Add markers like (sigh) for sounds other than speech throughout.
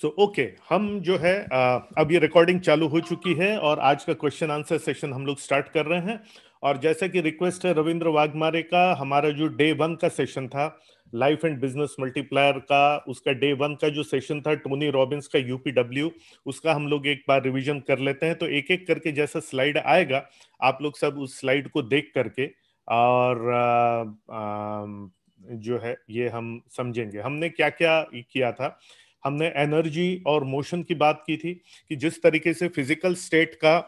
सो so, okay okay, हम जो है अब ये रिकॉर्डिंग चालू हो चुकी है और आज का क्वेश्चन आंसर सेशन हम लोग स्टार्ट कर रहे हैं और जैसा कि रिक्वेस्ट है रविंद्र वाघमारे का हमारा जो डे वन का सेशन था लाइफ एंड बिजनेस मल्टीप्लायर का उसका डे वन का जो सेशन था टोनी रॉबिन्स का यूपीडब्ल्यू उसका हम लोग एक बार रिविजन कर लेते हैं तो एक एक करके जैसा स्लाइड आएगा आप लोग सब उस स्लाइड को देख करके और आ, आ, जो है ये हम समझेंगे हमने क्या क्या किया था हमने एनर्जी और मोशन की बात की थी कि जिस तरीके से फिजिकल स्टेट का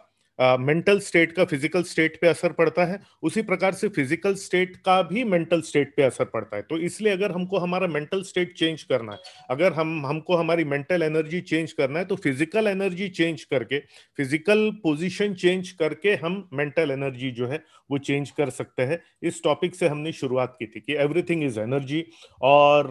मेंटल स्टेट का फिजिकल स्टेट पे असर पड़ता है उसी प्रकार से फिजिकल स्टेट का भी मेंटल स्टेट पे असर पड़ता है तो इसलिए अगर हमको हमारा मेंटल स्टेट चेंज करना है अगर हम हमको हमारी मेंटल एनर्जी चेंज करना है तो फिजिकल एनर्जी चेंज करके फिजिकल पोजीशन चेंज करके हम मेंटल एनर्जी जो है वो चेंज कर सकते हैं इस टॉपिक से हमने शुरुआत की थी कि एवरीथिंग इज एनर्जी और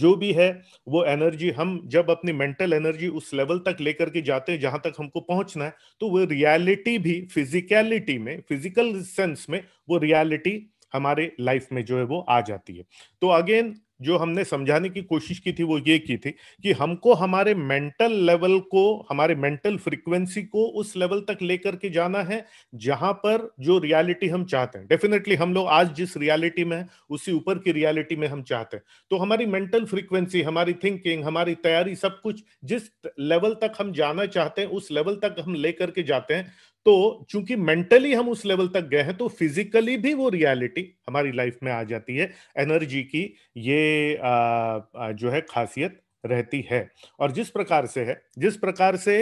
जो भी है वो एनर्जी हम जब अपनी मेंटल एनर्जी उस लेवल तक लेकर के जाते हैं जहां तक हमको पहुंचना है तो वो रियलिटी भी फिजिकलिटी में फिजिकल सेंस में वो रियलिटी हमारे लाइफ में जो है वो आ जाती है तो अगेन जो हमने समझाने की कोशिश की थी वो ये की थी कि हमको हमारे मेंटल लेवल को हमारे मेंटल फ्रीक्वेंसी को उस लेवल तक लेकर के जाना है जहां पर जो रियलिटी हम चाहते हैं डेफिनेटली हम लोग आज जिस रियलिटी में है उसी ऊपर की रियलिटी में हम चाहते हैं तो हमारी मेंटल फ्रीक्वेंसी हमारी थिंकिंग हमारी तैयारी सब कुछ जिस लेवल तक हम जाना चाहते हैं उस लेवल तक हम लेकर के जाते हैं तो चूंकि मेंटली हम उस लेवल तक गए हैं तो फिजिकली भी वो रियलिटी हमारी लाइफ में आ जाती है एनर्जी की ये आ, जो है खासियत रहती है और जिस प्रकार से है जिस प्रकार से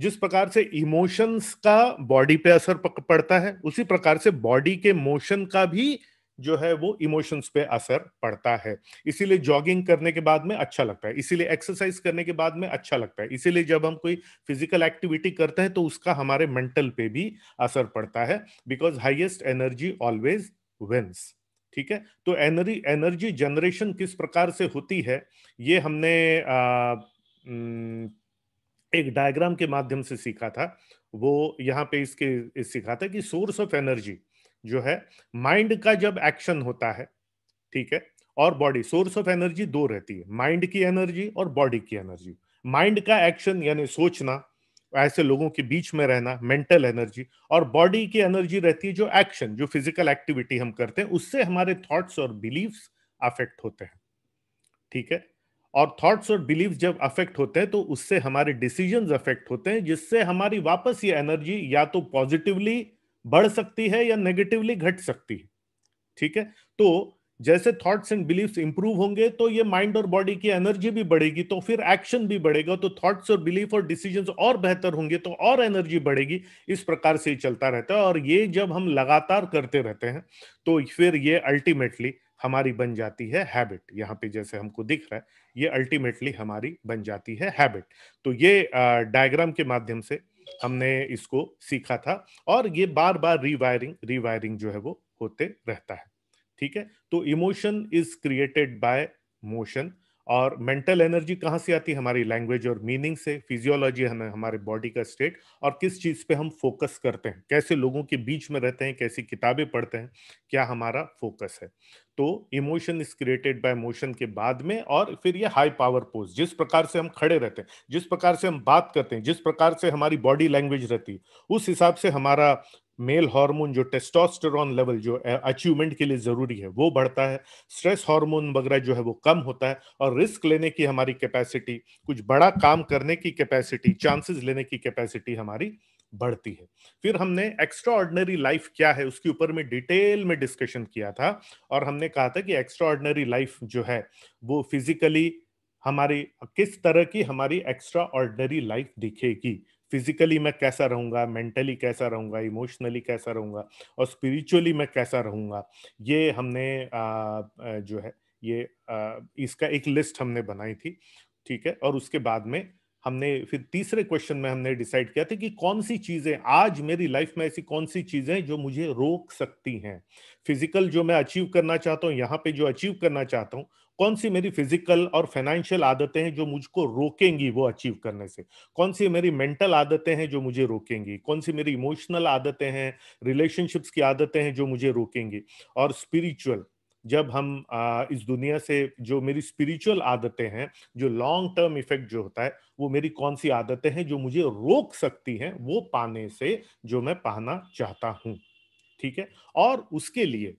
जिस प्रकार से इमोशंस का बॉडी पे असर पड़ता है उसी प्रकार से बॉडी के मोशन का भी जो है वो इमोशंस पे असर पड़ता है इसीलिए जॉगिंग करने के बाद में अच्छा लगता है इसीलिए एक्सरसाइज करने के बाद में अच्छा लगता है इसीलिए जब हम कोई फिजिकल एक्टिविटी करते हैं तो उसका हमारे मेंटल पे भी असर पड़ता है because highest energy always wins ठीक है तो एनर्जी एनर्जी जनरेशन किस प्रकार से होती है ये हमने आ, एक डायग्राम के माध्यम से सीखा था वो यहाँ पे इसके इस सीखा था कि सोर्स ऑफ एनर्जी जो है माइंड का जब एक्शन होता है ठीक है और बॉडी सोर्स ऑफ एनर्जी दो रहती है माइंड की एनर्जी और बॉडी की एनर्जी माइंड का एक्शन यानी सोचना ऐसे लोगों के बीच में रहना मेंटल एनर्जी और बॉडी की एनर्जी रहती है जो एक्शन जो फिजिकल एक्टिविटी हम करते हैं उससे हमारे थॉट्स और बिलीव्स अफेक्ट होते हैं ठीक है और थॉट्स और बिलीव जब अफेक्ट होते हैं तो उससे हमारे डिसीजन अफेक्ट होते हैं जिससे हमारी वापस ये एनर्जी या तो पॉजिटिवली बढ़ सकती है या नेगेटिवली घट सकती है ठीक है तो जैसे थॉट्स एंड बिलीव्स इंप्रूव होंगे तो ये माइंड और बॉडी की एनर्जी भी बढ़ेगी तो फिर एक्शन भी बढ़ेगा तो थॉट्स और बिलीफ और डिसीजन और बेहतर होंगे तो और एनर्जी बढ़ेगी इस प्रकार से चलता रहता है और ये जब हम लगातार करते रहते हैं तो फिर ये अल्टीमेटली हमारी बन जाती है हैबिट यहाँ पे जैसे हमको दिख रहा है ये अल्टीमेटली हमारी बन जाती है हैबिट तो ये डायग्राम के माध्यम से हमने इसको सीखा था और ये बार बार रिवायरिंग रिवायरिंग जो है वो होते रहता है ठीक है तो emotion is created by motion और मेंटल एनर्जी कहाँ से आती है हमारी लैंग्वेज और मीनिंग से फिजियोलॉजी हमें हमारे बॉडी का स्टेट और किस चीज़ पे हम फोकस करते हैं कैसे लोगों के बीच में रहते हैं कैसी किताबें पढ़ते हैं क्या हमारा फोकस है तो emotion is created by motion के बाद में और फिर ये हाई पावर पोज जिस प्रकार से हम खड़े रहते हैं जिस प्रकार से हम बात करते हैं जिस प्रकार से हमारी बॉडी लैंग्वेज रहती है उस हिसाब से हमारा मेल हार्मोन जो टेस्टोस्टर लेवल जो अचीवमेंट के लिए ज़रूरी है वो बढ़ता है स्ट्रेस हार्मोन वगैरह जो है वो कम होता है और रिस्क लेने की हमारी कैपेसिटी कुछ बड़ा काम करने की कैपेसिटी चांसेस लेने की कैपेसिटी हमारी बढ़ती है फिर हमने एक्स्ट्रा ऑर्डनरी लाइफ क्या है उसके ऊपर में डिटेल में डिस्कशन किया था और हमने कहा था कि एक्स्ट्रा ऑर्डनरी लाइफ जो है वो फिजिकली हमारी किस तरह की हमारी एक्स्ट्रा ऑर्डनरी लाइफ दिखेगी फिजिकली मैं कैसा रहूंगा मेंटली कैसा रहूंगा इमोशनली कैसा रहूंगा और स्पिरिचुअली मैं कैसा रहूंगा ये हमने आ, जो है ये आ, इसका एक लिस्ट हमने बनाई थी ठीक है और उसके बाद में हमने फिर तीसरे क्वेश्चन में हमने डिसाइड किया था कि कौन सी चीजें आज मेरी लाइफ में ऐसी कौन सी चीजें जो मुझे रोक सकती हैं फिजिकल जो मैं अचीव करना चाहता हूँ यहाँ पे जो अचीव करना चाहता हूँ कौन सी मेरी फिजिकल और फाइनेंशियल आदतें हैं जो मुझको रोकेंगी वो अचीव करने से कौन सी मेरी मेंटल आदतें हैं जो मुझे रोकेंगी कौन सी मेरी इमोशनल आदतें हैं रिलेशनशिप्स की आदतें हैं जो मुझे रोकेंगी और स्पिरिचुअल जब हम इस दुनिया से जो मेरी स्पिरिचुअल आदतें हैं जो लॉन्ग टर्म इफेक्ट जो होता है वो मेरी कौन सी आदतें हैं जो मुझे रोक सकती हैं वो पाने से जो मैं पाना चाहता हूँ ठीक है और उसके लिए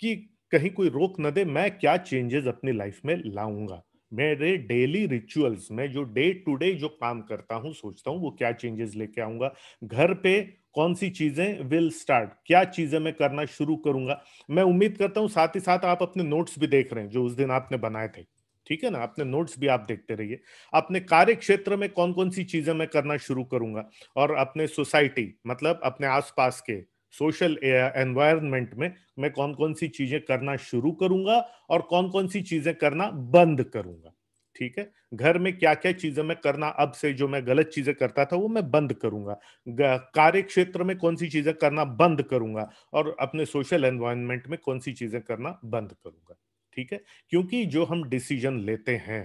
कि कहीं कोई रोक न दे मैं क्या चेंजेस अपनी लाइफ में लाऊंगा मेरे डेली रिचुअल्स में जो डे टू डे जो काम करता हूं सोचता हूं वो क्या चेंजेस लेके आऊंगा घर पे कौन सी चीजें विल स्टार्ट क्या चीजें मैं करना शुरू करूंगा मैं उम्मीद करता हूं साथ ही साथ आप अपने नोट्स भी देख रहे हैं जो उस दिन आपने बनाए थे ठीक है ना अपने नोट्स भी आप देखते रहिए अपने कार्य क्षेत्र में कौन कौन सी चीजें मैं करना शुरू करूंगा और अपने सोसाइटी मतलब अपने आसपास के सोशल एनवायरनमेंट में मैं कौन कौन सी चीजें करना शुरू करूंगा और कौन कौन सी चीजें करना बंद करूंगा ठीक है घर में क्या क्या चीजें मैं करना अब से जो मैं गलत चीजें करता था वो मैं बंद करूंगा कार्य क्षेत्र में कौन सी चीजें करना बंद करूंगा और अपने सोशल एनवायरमेंट में कौन सी चीजें करना बंद करूंगा ठीक है क्योंकि जो हम डिसीजन लेते हैं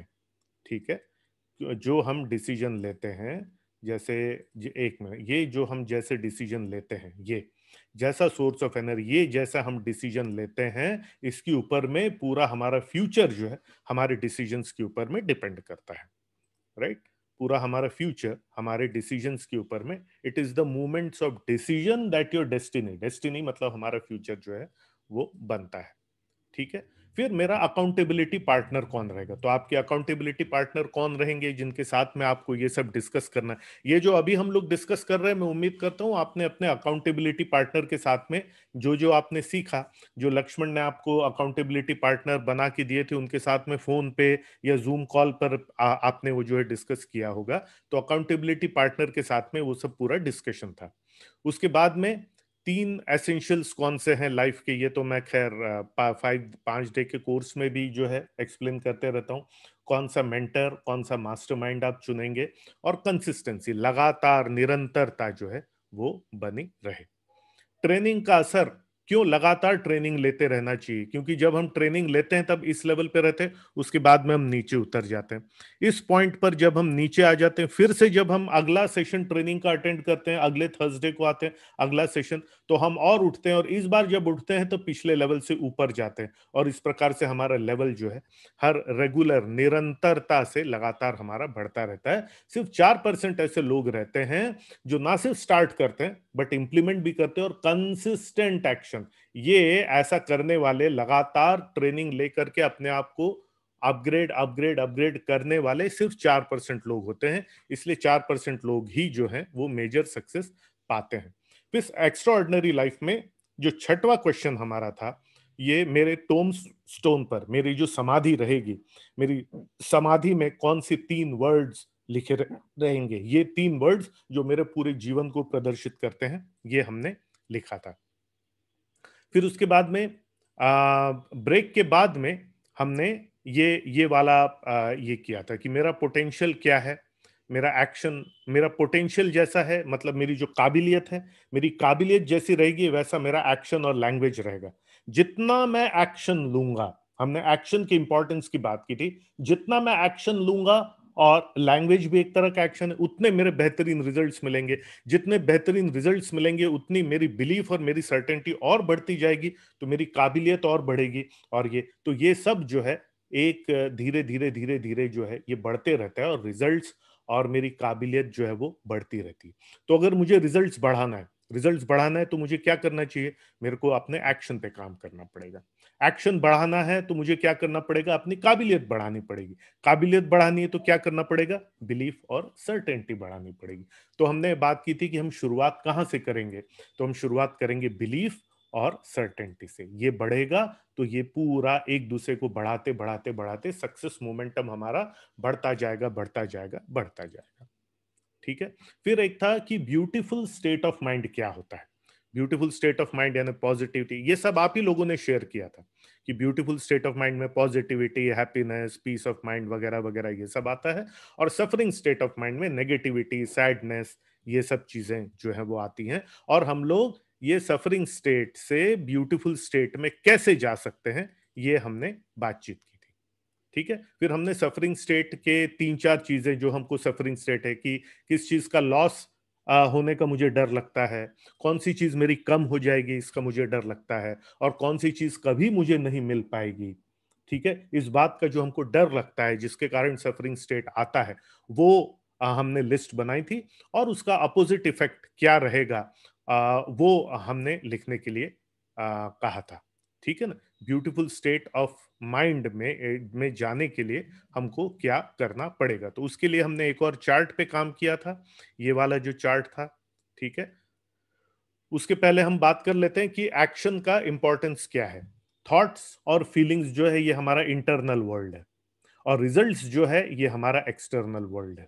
ठीक है जो हम डिसीजन लेते हैं जैसे एक मिनट ये जो हम जैसे डिसीजन लेते हैं ये जैसा सोर्स ऑफ एनर्जी ये जैसा हम डिसीजन लेते हैं इसके ऊपर में पूरा हमारा फ्यूचर जो है हमारे डिसीजन के ऊपर में डिपेंड करता है राइट right? पूरा हमारा फ्यूचर हमारे डिसीजन के ऊपर में it is the movements of decision that your destiny destiny मतलब हमारा फ्यूचर जो है वो बनता है ठीक है फिर मेरा अकाउंटेबिलिटी पार्टनर कौन रहेगा तो आपके अकाउंटेबिलिटी पार्टनर कौन रहेंगे जिनके साथ में आपको ये सब डिस्कस करना है ये जो अभी हम लोग डिस्कस कर रहे हैं मैं उम्मीद करता हूँ आपने अपने अकाउंटेबिलिटी पार्टनर के साथ में जो जो आपने सीखा जो लक्ष्मण ने आपको अकाउंटेबिलिटी पार्टनर बना के दिए थे उनके साथ में फोन पे या जूम कॉल पर आ, आपने वो जो है डिस्कस किया होगा तो अकाउंटेबिलिटी पार्टनर के साथ में वो सब पूरा डिस्कशन था उसके बाद में तीन एसेंशियल्स कौन से हैं लाइफ के ये तो मैं खैर फाइव पांच डे के कोर्स में भी जो है एक्सप्लेन करते रहता हूँ कौन सा मेंटर कौन सा मास्टरमाइंड आप चुनेंगे और कंसिस्टेंसी लगातार निरंतरता जो है वो बनी रहे ट्रेनिंग का असर क्यों लगातार ट्रेनिंग लेते रहना चाहिए क्योंकि जब हम ट्रेनिंग लेते हैं तब इस लेवल पे रहते हैं उसके बाद में हम नीचे उतर जाते हैं इस पॉइंट पर जब हम नीचे आ जाते हैं फिर से जब हम अगला सेशन ट्रेनिंग का अटेंड करते हैं अगले थर्सडे को आते हैं अगला सेशन तो हम और उठते हैं और इस बार जब उठते हैं तो पिछले लेवल से ऊपर जाते हैं और इस प्रकार से हमारा लेवल जो है हर रेगुलर निरंतरता से लगातार हमारा बढ़ता रहता है सिर्फ चार परसेंट ऐसे लोग रहते हैं जो ना सिर्फ स्टार्ट करते हैं बट इंप्लीमेंट भी करते हैं और कंसिस्टेंट एक्शन ये ऐसा करने वाले लगातार ट्रेनिंग लेकर के अपने आप को अपग्रेड अपग्रेड अपग्रेड करने वाले सिर्फ चार परसेंट लोग होते हैं इसलिए चार परसेंट लोग ही जो है वो मेजर सक्सेस पाते हैं इस एक्स्ट्राऑर्डनरी लाइफ में जो छठवा क्वेश्चन हमारा था ये मेरे टोम स्टोन पर मेरी जो समाधि रहेगी मेरी समाधि में कौन सी तीन वर्ड्स लिखे रहेंगे ये तीन वर्ड्स जो मेरे पूरे जीवन को प्रदर्शित करते हैं ये हमने लिखा था फिर उसके बाद में आ, ब्रेक के बाद में हमने ये ये वाला आ, ये किया था कि मेरा पोटेंशियल क्या है मेरा एक्शन मेरा पोटेंशियल जैसा है मतलब मेरी जो काबिलियत है मेरी काबिलियत जैसी रहेगी वैसा मेरा एक्शन और लैंग्वेज रहेगा जितना मैं एक्शन लूंगा हमने एक्शन की इंपॉर्टेंस की बात की थी जितना मैं एक्शन लूंगा और लैंग्वेज भी एक तरह का एक्शन है उतने मेरे बेहतरीन रिजल्ट्स मिलेंगे जितने बेहतरीन रिजल्ट्स मिलेंगे उतनी मेरी बिलीफ और मेरी सर्टेनिटी और बढ़ती जाएगी तो मेरी काबिलियत और बढ़ेगी और ये तो ये सब जो है एक धीरे धीरे धीरे धीरे जो है ये बढ़ते रहता है और रिजल्ट्स और मेरी काबिलियत जो है वो बढ़ती रहती है तो अगर मुझे रिजल्ट्स बढ़ाना है रिजल्ट्स बढ़ाना है तो मुझे क्या करना चाहिए मेरे को अपने एक्शन पे काम करना पड़ेगा एक्शन बढ़ाना है तो मुझे क्या करना पड़ेगा अपनी काबिलियत बढ़ानी पड़ेगी काबिलियत बढ़ानी है तो क्या करना पड़ेगा बिलीफ और सर्टेनिटी बढ़ानी पड़ेगी तो हमने बात की थी कि हम शुरुआत कहाँ से करेंगे तो हम शुरुआत करेंगे बिलीफ और सर्टेनिटी से ये बढ़ेगा तो ये पूरा एक दूसरे को बढ़ाते बढ़ाते बढ़ाते सक्सेस मोमेंटम हमारा बढ़ता जाएगा बढ़ता जाएगा बढ़ता जाएगा ठीक है फिर एक था कि ब्यूटीफुल स्टेट ऑफ माइंड क्या होता है ब्यूटीफुल स्टेट ऑफ माइंड यानी पॉजिटिविटी ये सब आप ही लोगों ने शेयर किया था कि ब्यूटीफुल स्टेट ऑफ माइंड में positivity happiness peace of mind वगैरह वगैरह ये सब आता है और सफरिंग स्टेट ऑफ माइंड में नेगेटिविटी सैडनेस ये सब चीजें जो है वो आती हैं और हम लोग ये सफरिंग स्टेट से ब्यूटीफुल स्टेट में कैसे जा सकते हैं ये हमने बातचीत ठीक है फिर हमने सफरिंग स्टेट के तीन चार चीजें जो हमको सफरिंग स्टेट है कि किस चीज का लॉस होने का मुझे डर लगता है कौन सी चीज मेरी कम हो जाएगी इसका मुझे डर लगता है और कौन सी चीज कभी मुझे नहीं मिल पाएगी ठीक है इस बात का जो हमको डर लगता है जिसके कारण सफरिंग स्टेट आता है वो हमने लिस्ट बनाई थी और उसका अपोजिट इफेक्ट क्या रहेगा वो हमने लिखने के लिए कहा था ठीक है ना ब्यूटीफुल स्टेट ऑफ माइंड में में जाने के लिए हमको क्या करना पड़ेगा तो उसके लिए हमने एक और चार्ट पे काम किया था ये वाला जो चार्ट था ठीक है उसके पहले हम बात कर लेते हैं कि एक्शन का इम्पोर्टेंस क्या है थॉट्स और फीलिंग्स जो है ये हमारा इंटरनल वर्ल्ड है और रिजल्ट्स जो है ये हमारा एक्सटर्नल वर्ल्ड है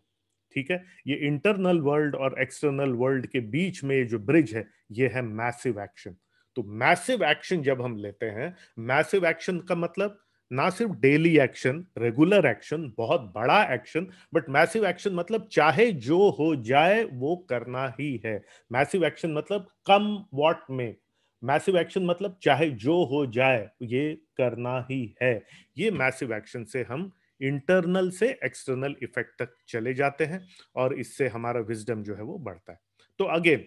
ठीक है ये इंटरनल वर्ल्ड और एक्सटर्नल वर्ल्ड के बीच में जो ब्रिज है ये है मैसिव एक्शन तो मैसिव एक्शन जब हम लेते हैं मैसिव एक्शन का मतलब ना सिर्फ डेली एक्शन रेगुलर एक्शन बहुत बड़ा एक्शन बट मैसिव एक्शन मतलब चाहे जो हो जाए वो करना ही है मैसिव एक्शन मतलब come what may massive action मतलब चाहे जो हो जाए ये करना ही है ये मैसिव एक्शन से हम इंटरनल से एक्सटर्नल इफेक्ट तक चले जाते हैं और इससे हमारा विजडम जो है वो बढ़ता है तो अगेन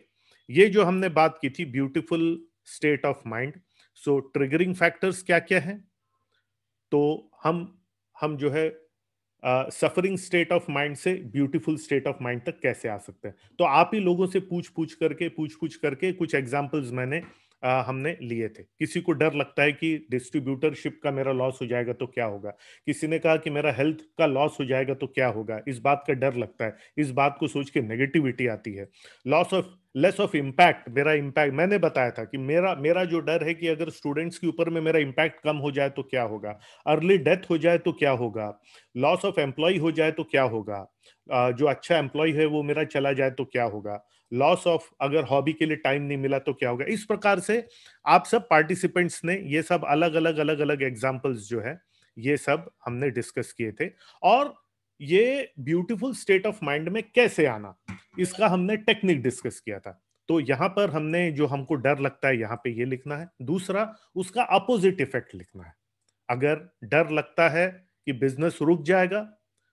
ये जो हमने बात की थी beautiful state of mind so triggering factors क्या क्या है तो हम हम जो है सफरिंग स्टेट ऑफ माइंड से ब्यूटीफुल स्टेट ऑफ माइंड तक कैसे आ सकते हैं तो आप ही लोगों से पूछ पूछ करके पूछ पूछ करके कुछ एग्जाम्पल्स मैंने आ, हमने लिए थे किसी को डर लगता है कि डिस्ट्रीब्यूटरशिप का मेरा लॉस हो जाएगा तो क्या होगा किसी ने कहा कि मेरा हेल्थ का लॉस हो जाएगा तो क्या होगा इस बात का डर लगता है इस बात को सोच के नेगेटिविटी आती है loss of less of impact मेरा इम्पैक्ट मैंने बताया था कि मेरा मेरा जो डर है कि अगर स्टूडेंट्स के ऊपर में मेरा इम्पैक्ट कम हो जाए तो क्या होगा अर्ली डेथ हो जाए तो क्या होगा लॉस ऑफ एम्प्लॉय हो जाए तो क्या होगा जो अच्छा एम्प्लॉय है वो मेरा चला जाए तो क्या होगा लॉस ऑफ अगर हॉबी के लिए टाइम नहीं मिला तो क्या होगा इस प्रकार से आप सब पार्टिसिपेंट्स ने ये सब अलग अलग अलग अलग एग्जाम्पल्स जो है ये सब हमने डिस्कस किए थे और ये ब्यूटीफुल स्टेट ऑफ माइंड में कैसे आना इसका हमने टेक्निक डिस्कस किया था तो यहां पर हमने जो हमको डर लगता है यहां पे ये लिखना है दूसरा उसका अपोजिट इफेक्ट लिखना है अगर डर लगता है कि बिजनेस रुक जाएगा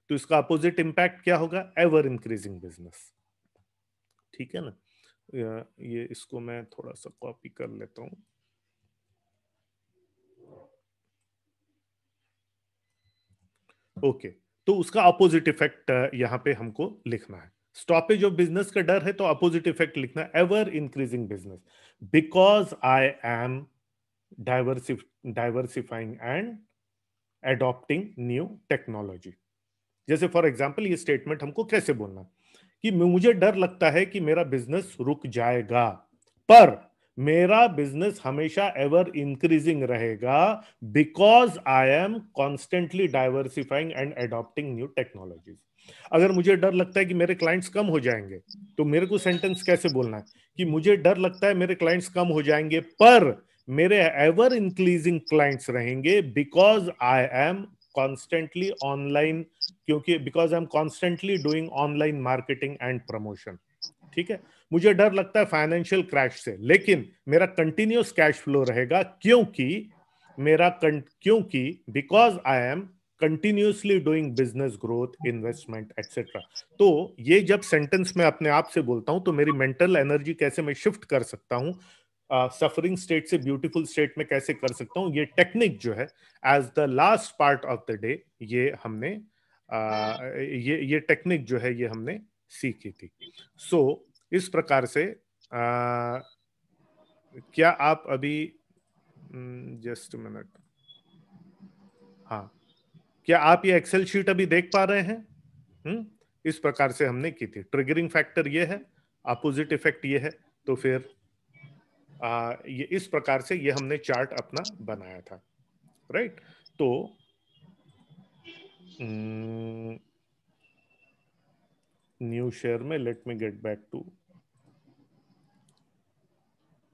तो इसका अपोजिट इंपैक्ट क्या होगा एवर इंक्रीजिंग बिजनेस ठीक है ना ये इसको मैं थोड़ा सा कॉपी कर लेता हूं ओके okay. तो उसका अपोजिट इफेक्ट यहाँ पे हमको लिखना है स्टॉपेज ऑफ बिजनेस का डर है तो अपोजिट इफेक्ट लिखना ever increasing business because I am diversif diversifying and adopting new technology जैसे फॉर एग्जाम्पल ये स्टेटमेंट हमको कैसे बोलना कि मुझे डर लगता है कि मेरा बिजनेस रुक जाएगा पर मेरा बिजनेस हमेशा एवर इंक्रीजिंग रहेगा because I am constantly diversifying and adopting new technologies अगर मुझे डर लगता है कि मेरे क्लाइंट्स कम हो जाएंगे तो मेरे को सेंटेंस कैसे बोलना है कि मुझे डर लगता है मेरे क्लाइंट्स कम हो जाएंगे पर मेरे एवर इंक्रीजिंग क्लाइंट्स रहेंगे because I am constantly online क्योंकि because I am constantly doing online marketing and promotion ठीक है मुझे डर लगता है फाइनेंशियल क्रैश से लेकिन मेरा कंटिन्यूस कैश फ्लो रहेगा क्योंकि मेरा क्योंकि because I am continuously doing business growth investment etcetera तो ये जब सेंटेंस में अपने आप से बोलता हूं तो मेरी मेंटल एनर्जी कैसे मैं शिफ्ट कर सकता हूँ सफरिंग स्टेट से ब्यूटीफुल स्टेट में कैसे कर सकता हूँ ये टेक्निक जो है as the last part of the day ये हमने uh, ये ये टेक्निक जो है ये हमने सीखी थी सो so, इस प्रकार से आ, क्या आप अभी जस्ट हम्म, मिनट हाँ क्या आप ये एक्सेल शीट अभी देख पा रहे हैं हुँ? हम्म, इस प्रकार से हमने की थी ट्रिगरिंग फैक्टर ये है अपोजिट इफेक्ट ये है तो फिर आ, ये इस प्रकार से ये हमने चार्ट अपना बनाया था राइट तो न्यू हम्म, शेयर में let me get back to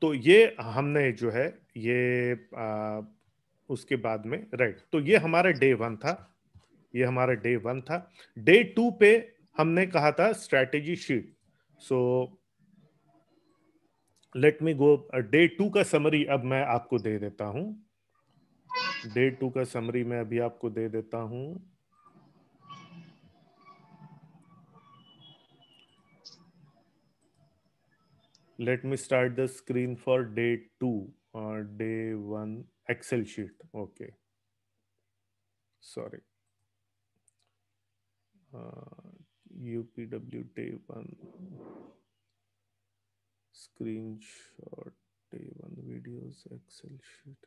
तो ये हमने जो है ये आ, उसके बाद में राइट तो ये हमारा डे वन था ये हमारा डे वन था डे टू पे हमने कहा था strategy sheet so let me go day two का समरी अब मैं आपको दे देता हूं डे टू का समरी मैं अभी आपको दे देता हूं let me start the screen for day two or uh, day one Excel sheet. Okay. Sorry. Uh, UPW day one screenshot day one videos Excel sheet.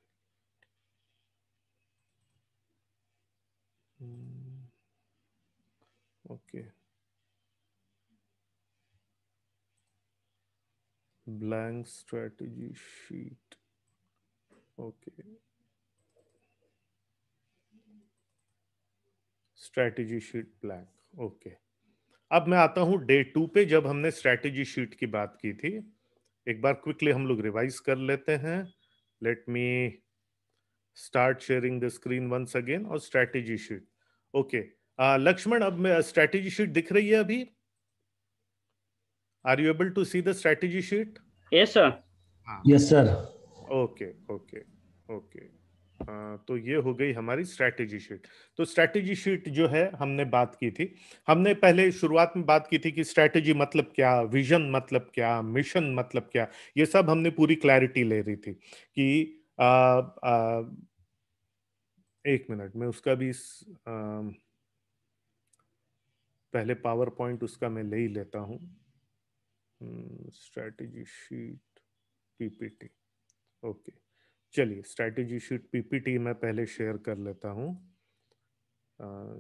Mm. Okay. blank strategy sheet. Okay. Strategy sheet blank okay अब मैं आता हूं day two पे जब हमने strategy sheet की बात की थी एक बार क्विकली हम लोग रिवाइज कर लेते हैं let me start sharing the screen once again और स्ट्रैटेजी शीट ओके लक्ष्मण अब मैं स्ट्रैटेजी शीट दिख रही है अभी Are you able to see the strategy sheet? Yes, sir. हाँ। yes, sir. Okay, okay, okay. हाँ, तो ये हो गई हमारी स्ट्रैटेजी शीट तो स्ट्रैटेजी शीट जो है हमने बात की थी हमने पहले शुरुआत में बात की थी कि स्ट्रैटेजी मतलब क्या विजन मतलब क्या मिशन मतलब क्या ये सब हमने पूरी क्लैरिटी ले रही थी कि आ, आ, एक मिनट में उसका भी आ, पहले पावर पॉइंट उसका मैं ले ही लेता हूँ स्ट्रैटेजी शीट पीपीटी ओके चलिए स्ट्रैटेजी शीट पीपीटी मैं पहले शेयर कर लेता हूँ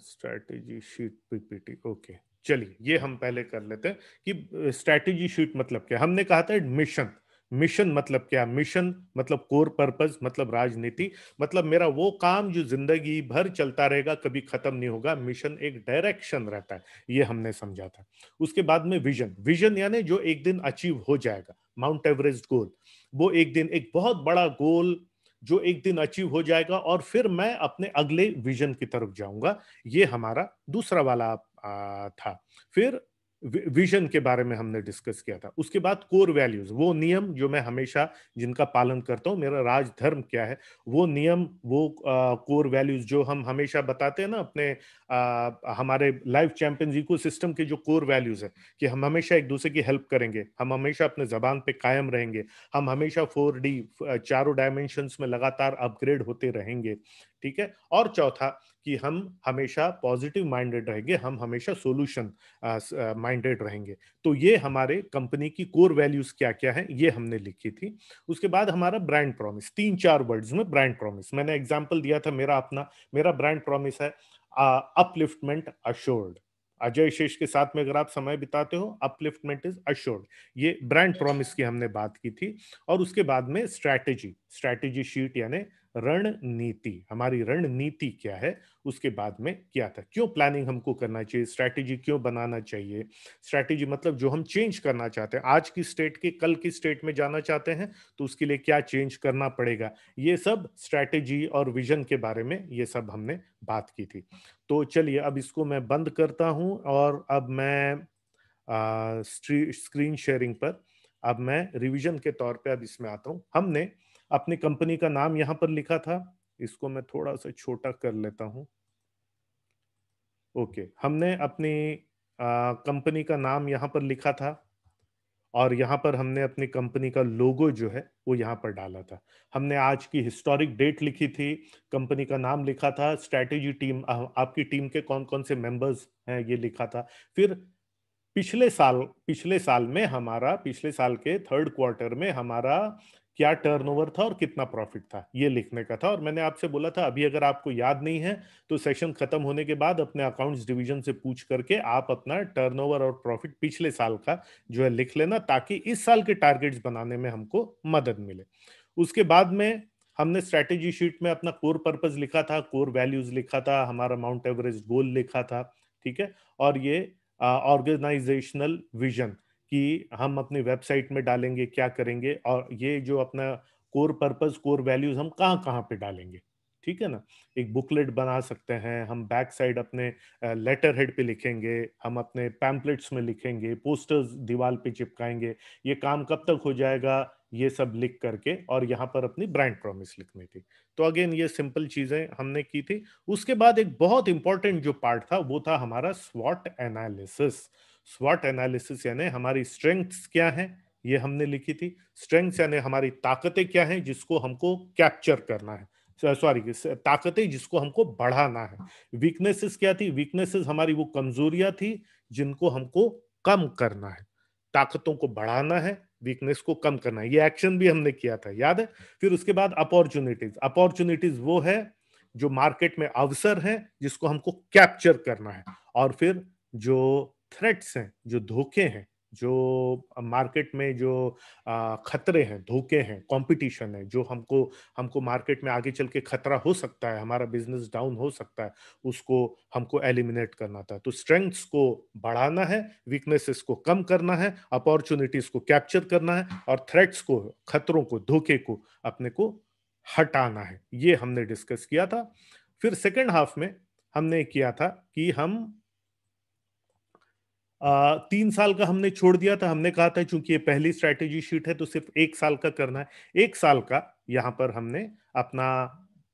स्ट्रैटेजी शीट पीपीटी ओके चलिए ये हम पहले कर लेते हैं कि स्ट्रैटेजी शीट मतलब क्या हमने कहा था एडमिशन मिशन मतलब क्या मिशन मतलब कोर पर्पज मतलब राजनीति मतलब मेरा वो काम जो जिंदगी भर चलता रहेगा कभी खत्म नहीं होगा मिशन एक डायरेक्शन रहता है ये हमने समझा था उसके बाद में विजन विजन यानी जो एक दिन अचीव हो जाएगा माउंट एवरेस्ट गोल वो एक दिन एक बहुत बड़ा गोल जो एक दिन अचीव हो जाएगा और फिर मैं अपने अगले विजन की तरफ जाऊंगा ये हमारा दूसरा वाला आ, था फिर विजन के बारे में हमने डिस्कस किया था उसके बाद कोर वैल्यूज वो नियम जो मैं हमेशा जिनका पालन करता हूँ मेरा राजधर्म क्या है वो नियम वो कोर कोर वैल्यूज जो हम हमेशा बताते हैं ना अपने uh, हमारे लाइफ चैंपियंस इको सिस्टम के जो कोर वैल्यूज है कि हम हमेशा एक दूसरे की हेल्प करेंगे हम हमेशा अपने जबान पे कायम रहेंगे हम हमेशा फोर डी चारों डायमेंशन में लगातार अपग्रेड होते रहेंगे ठीक है और चौथा कि हम हमेशा पॉजिटिव माइंडेड रहेंगे हम हमेशा सॉल्यूशन माइंडेड रहेंगे तो ये हमारे कंपनी की कोर वैल्यूज क्या क्या है ये हमने लिखी थी उसके बाद हमारा ब्रांड प्रॉमिस तीन चार वर्ड्स में ब्रांड प्रॉमिस मैंने एग्जाम्पल दिया था मेरा अपना मेरा ब्रांड प्रॉमिस है अपलिफ्टमेंट अश्योर्ड अजय शेष के साथ में अगर आप समय बिताते हो अपलिफ्टमेंट इज अश्योर्ड ये ब्रांड प्रॉमिस की हमने बात की थी और उसके बाद में स्ट्रैटेजी स्ट्रैटेजी शीट यानी रणनीति हमारी रणनीति क्या है उसके बाद में क्या था क्यों प्लानिंग हमको करना चाहिए स्ट्रैटेजी क्यों बनाना चाहिए स्ट्रैटेजी मतलब जो हम चेंज करना चाहते हैं आज की स्टेट के कल की स्टेट में जाना चाहते हैं तो उसके लिए क्या चेंज करना पड़ेगा ये सब स्ट्रैटेजी और विजन के बारे में ये सब हमने बात की थी तो चलिए अब इसको मैं बंद करता हूँ और अब मैं स्क्रीन शेयरिंग पर अब मैं रिविजन के तौर पे अब इसमें आता हूँ हमने अपनी कंपनी का नाम यहाँ पर लिखा था इसको मैं थोड़ा सा छोटा कर लेता हूं ओके हमने अपनी कंपनी का नाम यहां पर लिखा था और यहां पर हमने अपनी कंपनी का लोगो जो है वो यहां पर डाला था हमने आज की हिस्टोरिक डेट लिखी थी कंपनी का नाम लिखा था स्ट्रेटेजी टीम आपकी टीम के कौन कौन से मेंबर्स हैं ये लिखा था फिर पिछले साल पिछले साल में हमारा पिछले साल के थर्ड क्वार्टर में हमारा क्या टर्नओवर था और कितना प्रॉफिट था ये लिखने का था और मैंने आपसे बोला था अभी अगर आपको याद नहीं है तो सेशन खत्म होने के बाद अपने अकाउंट्स डिवीजन से पूछ करके आप अपना टर्नओवर और प्रॉफिट पिछले साल का जो है लिख लेना ताकि इस साल के टारगेट्स बनाने में हमको मदद मिले उसके बाद में हमने स्ट्रैटेजी शीट में अपना कोर पर्पज लिखा था कोर वैल्यूज लिखा था हमारा माउंट एवरेस्ट गोल लिखा था ठीक है और ये ऑर्गेनाइजेशनल विजन कि हम अपनी वेबसाइट में डालेंगे क्या करेंगे और ये जो अपना कोर पर्पस कोर वैल्यूज हम कहाँ कहाँ पे डालेंगे ठीक है ना एक बुकलेट बना सकते हैं हम बैक साइड अपने लेटर हेड पे लिखेंगे हम अपने पैम्पलेट्स में लिखेंगे पोस्टर्स दीवार पे चिपकाएंगे ये काम कब तक हो जाएगा ये सब लिख करके और यहाँ पर अपनी ब्रांड प्रॉमिस लिखनी थी तो अगेन ये सिंपल चीजें हमने की थी उसके बाद एक बहुत इंपॉर्टेंट जो पार्ट था वो था हमारा स्वॉट एनालिसिस स्वॉट एनालिसिस यानी हमारी स्ट्रेंथ्स क्या हैं ये हमने लिखी थी स्ट्रेंथ्स यानी हमारी ताकतें क्या हैं जिसको हमको कैप्चर करना है सॉरी ताकतें जिसको हमको बढ़ाना है वीकनेसेस क्या थी वीकनेसेस हमारी वो कमजोरियां थी जिनको हमको कम करना है ताकतों को बढ़ाना है वीकनेस को कम करना है ये एक्शन भी हमने किया था याद है फिर उसके बाद अपॉर्चुनिटीज अपॉर्चुनिटीज वो है जो मार्केट में अवसर है जिसको हमको कैप्चर करना है और फिर जो थ्रेट्स हैं जो धोखे हैं जो मार्केट में जो खतरे हैं धोखे हैं कंपटीशन है जो हमको हमको मार्केट में आगे चल के खतरा हो सकता है हमारा बिजनेस डाउन हो सकता है उसको हमको एलिमिनेट करना था तो स्ट्रेंथ्स को बढ़ाना है वीकनेसेस को कम करना है अपॉर्चुनिटीज को कैप्चर करना है और थ्रेट्स को खतरों को धोखे को अपने को हटाना है ये हमने डिस्कस किया था फिर सेकेंड हाफ में हमने किया था कि हम तीन साल का हमने छोड़ दिया था हमने कहा था चूंकि ये पहली स्ट्रैटेजी शीट है तो सिर्फ एक साल का करना है एक साल का यहाँ पर हमने अपना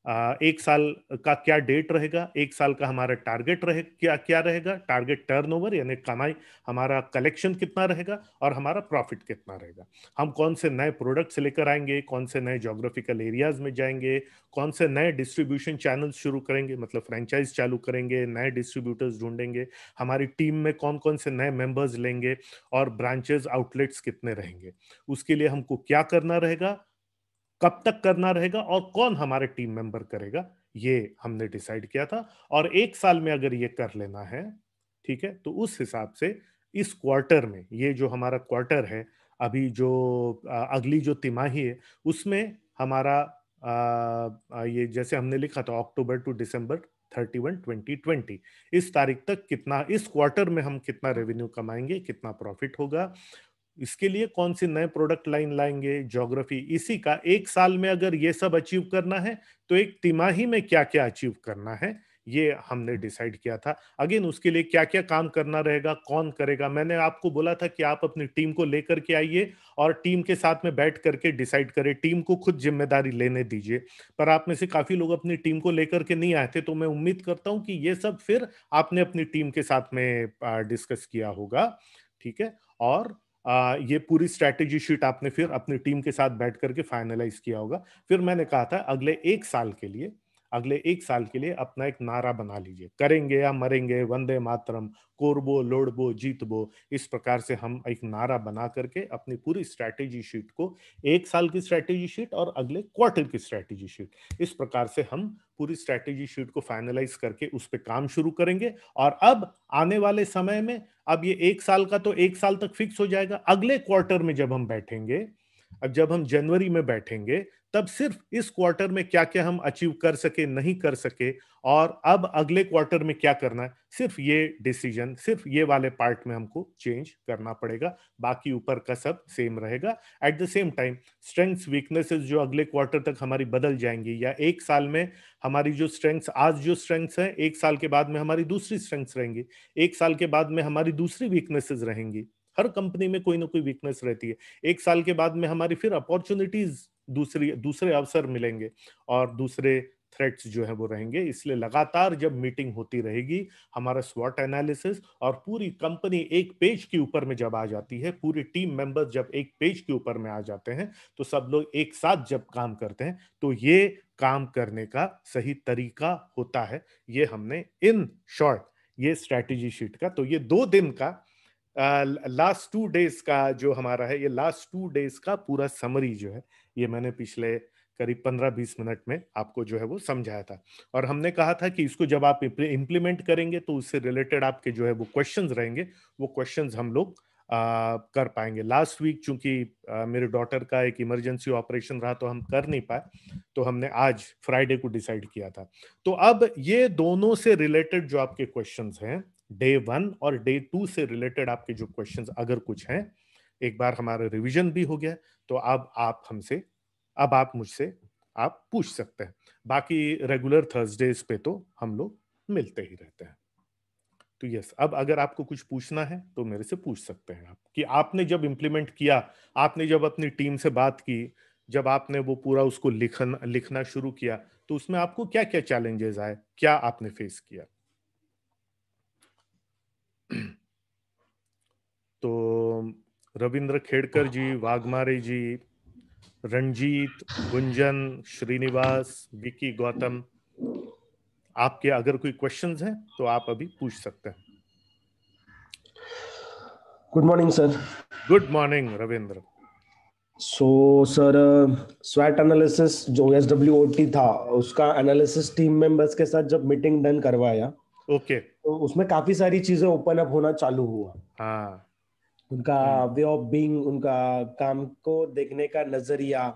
एक साल का क्या डेट रहेगा एक साल का हमारा टारगेट रहे क्या क्या रहेगा टारगेट टर्नओवर यानी कमाई हमारा कलेक्शन कितना रहेगा और हमारा प्रॉफिट कितना रहेगा हम कौन से नए प्रोडक्ट्स लेकर आएंगे कौन से नए जोग्राफिकल एरियाज में जाएंगे कौन से नए डिस्ट्रीब्यूशन चैनल्स शुरू करेंगे मतलब फ्रेंचाइज चालू करेंगे नए डिस्ट्रीब्यूटर्स ढूंढेंगे हमारी टीम में कौन कौन से नए मेंबर्स लेंगे और ब्रांचेज आउटलेट्स कितने रहेंगे उसके लिए हमको क्या करना रहेगा कब तक करना रहेगा और कौन हमारे टीम मेंबर करेगा ये हमने डिसाइड किया था और एक साल में अगर ये कर लेना है ठीक है तो उस हिसाब से इस क्वार्टर में ये जो हमारा क्वार्टर है अभी जो अगली जो तिमाही है उसमें हमारा आ, ये जैसे हमने लिखा था अक्टूबर टू दिसंबर 31 2020 इस तारीख तक कितना इस क्वार्टर में हम कितना रेवेन्यू कमाएंगे कितना प्रॉफिट होगा इसके लिए कौन सी नए प्रोडक्ट लाइन लाएंगे ज्योग्राफी इसी का एक साल में अगर ये सब अचीव करना है तो एक तिमाही में क्या क्या अचीव करना है ये हमने डिसाइड किया था अगेन उसके लिए क्या क्या काम करना रहेगा कौन करेगा मैंने आपको बोला था कि आप अपनी टीम को लेकर के आइए और टीम के साथ में बैठ करके डिसाइड करें टीम को खुद जिम्मेदारी लेने दीजिए पर आप में से काफी लोग अपनी टीम को लेकर के नहीं आए थे तो मैं उम्मीद करता हूं कि ये सब फिर आपने अपनी टीम के साथ में डिस्कस किया होगा ठीक है और आ, ये पूरी स्ट्रैटेजी शीट आपने फिर अपनी टीम के साथ बैठ करके फाइनलाइज किया होगा फिर मैंने कहा था अगले एक साल के लिए अगले एक साल के लिए अपना एक नारा बना लीजिए करेंगे या मरेंगे वंदे मातरम कोरबो लोड़बो जीतबो इस प्रकार से हम एक नारा बना करके अपनी पूरी स्ट्रैटेजी शीट को एक साल की स्ट्रैटेजी शीट और अगले क्वार्टर की स्ट्रैटेजी शीट इस प्रकार से हम पूरी स्ट्रैटेजी शीट को फाइनलाइज करके उस पर काम शुरू करेंगे और अब आने वाले समय में अब ये एक साल का तो एक साल तक फिक्स हो जाएगा अगले क्वार्टर में जब हम बैठेंगे अब जब हम जनवरी में बैठेंगे तब सिर्फ इस क्वार्टर में क्या क्या हम अचीव कर सके नहीं कर सके और अब अगले क्वार्टर में क्या करना है सिर्फ ये डिसीजन सिर्फ ये वाले पार्ट में हमको चेंज करना पड़ेगा बाकी ऊपर का सब सेम रहेगा at the same time strengths weaknesses जो अगले क्वार्टर तक हमारी बदल जाएंगी या एक साल में हमारी जो स्ट्रेंथ्स आज जो स्ट्रेंथ्स हैं एक साल के बाद में हमारी दूसरी स्ट्रेंथ्स रहेंगी एक साल के बाद में हमारी दूसरी वीकनेसेस रहेंगी हर कंपनी में कोई ना कोई वीकनेस रहती है एक साल के बाद में हमारी फिर अपॉर्चुनिटीज दूसरी दूसरे अवसर मिलेंगे और दूसरे थ्रेट्स जो है वो रहेंगे इसलिए लगातार जब मीटिंग होती रहेगी हमारा स्वॉट एनालिसिस और पूरी कंपनी एक पेज के ऊपर में जब आ जाती है पूरी टीम मेंबर्स जब एक पेज के ऊपर में आ जाते हैं तो सब लोग एक साथ जब काम करते हैं तो ये काम करने का सही तरीका होता है ये हमने इन शॉर्ट ये स्ट्रेटेजी शीट का तो ये दो दिन का लास्ट टू डेज का जो हमारा है ये लास्ट टू डेज का पूरा समरी जो है ये मैंने पिछले करीब पंद्रह बीस मिनट में आपको जो है वो समझाया था और हमने कहा था कि इसको जब आप इम्प्लीमेंट करेंगे तो उससे रिलेटेड आपके जो है वो क्वेश्चंस रहेंगे वो क्वेश्चंस हम लोग आ, कर पाएंगे लास्ट वीक चूंकि मेरे डॉटर का एक इमरजेंसी ऑपरेशन रहा तो हम कर नहीं पाए तो हमने आज फ्राइडे को डिसाइड किया था तो अब ये दोनों से रिलेटेड जो आपके क्वेश्चंस हैं डे वन और डे टू से रिलेटेड आपके जो क्वेश्चंस अगर कुछ हैं एक बार हमारा रिवीजन भी हो गया तो अब आप हमसे अब आप मुझसे आप पूछ सकते हैं बाकी रेगुलर थर्सडेज पे तो हम लोग मिलते ही रहते हैं तो यस अब अगर आपको कुछ पूछना है तो मेरे से पूछ सकते हैं आप कि आपने जब इम्प्लीमेंट किया आपने जब अपनी टीम से बात की जब आपने वो पूरा उसको लिखन लिखना शुरू किया तो उसमें आपको क्या क्या चैलेंजेस आए क्या आपने फेस किया (clears throat) तो रविंद्र खेड़कर जी वाघमारे जी रंजीत गुंजन श्रीनिवास विकी गौतम आपके अगर कोई क्वेश्चंस हैं तो आप अभी पूछ सकते हैं good morning sir good morning Ravindra so sir स्वैट एनालिसिस जो एस डब्ल्यू था उसका एनालिसिस टीम मेंबर्स के साथ जब मीटिंग डन करवाया ओके okay. तो उसमें काफी सारी चीजें ओपन अप होना चालू हुआ हाँ उनका वे ऑफ बींग उनका काम को देखने का नजरिया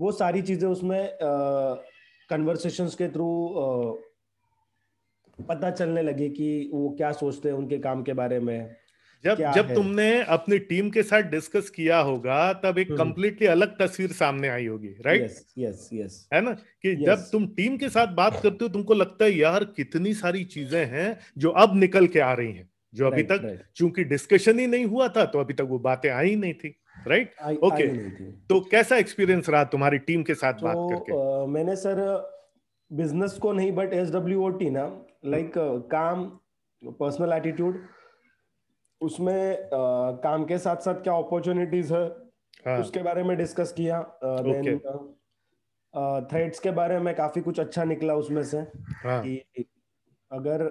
वो सारी चीजें उसमें कन्वर्सेशन के थ्रू पता चलने लगी कि वो क्या सोचते हैं उनके काम के बारे में जब जब है? तुमने अपनी टीम के साथ डिस्कस किया होगा तब एक कंप्लीटली हम्म। अलग तस्वीर सामने आई होगी राइट यस यस यस है ना कि yes. जब तुम टीम के साथ बात करते हो तुमको लगता है यार कितनी सारी चीजें हैं जो अब निकल के आ रही हैं जो अभी तक चूंकि डिस्कशन ही नहीं हुआ था तो अभी तक वो बातें आई नहीं थी राइट right? Okay okay. तो कैसा एक्सपीरियंस रहा तुम्हारी टीम के साथ तो, बात करके uh, मैंने सर बिजनेस को नहीं बट एस डब्ल्यू टी ना लाइक हम्म। काम पर्सनल एटीट्यूड उसमें uh, काम के साथ साथ क्या अपॉर्चुनिटीज है हाँ. उसके बारे में डिस्कस किया थ्रेड्स uh, okay. के बारे में काफी कुछ अच्छा निकला उसमें से हाँ. कि अगर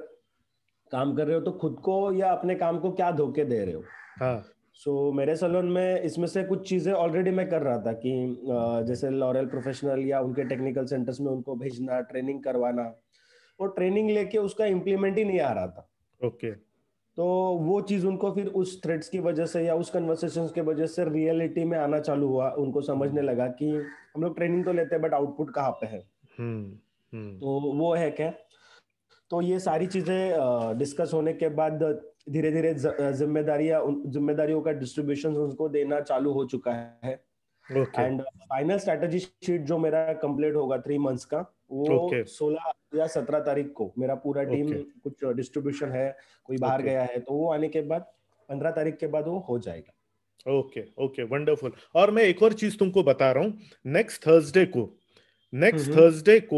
काम कर रहे हो तो खुद को या अपने काम को क्या धोखे दे रहे हो हाँ सो so, मेरे सलोन में इसमें से कुछ चीज़ें ऑलरेडी मैं कर रहा था कि जैसे लॉरल प्रोफेशनल या उनके टेक्निकल सेंटर्स में उनको भेजना ट्रेनिंग करवाना और ट्रेनिंग लेके उसका इम्प्लीमेंट ही नहीं आ रहा था ओके तो वो चीज़ उनको फिर उस थ्रेड्स की वजह से या उस कन्वर्सेशन की वजह से रियलिटी में आना चालू हुआ उनको समझने लगा कि हम लोग ट्रेनिंग तो लेते हैं बट आउटपुट कहाँ पे है हुँ, हम्म, हुँ. हम्म। तो वो है क्या तो ये सारी चीजें डिस्कस होने के बाद धीरे धीरे जिम्मेदारियां जिम्मेदारियों का डिस्ट्रीब्यूशन उनको देना चालू हो चुका है एंड फाइनल स्ट्रेटेजी शीट जो मेरा कंप्लीट होगा थ्री मंथ्स का वो सोलह okay. या सत्रह तारीख को मेरा पूरा टीम okay. कुछ डिस्ट्रीब्यूशन है कोई बाहर okay. गया है तो वो आने के बाद पंद्रह तारीख के बाद वो हो जाएगा ओके ओके वंडरफुल और मैं एक और चीज तुमको बता रहा हूँ नेक्स्ट थर्सडे को नेक्स्ट थर्सडे mm-hmm.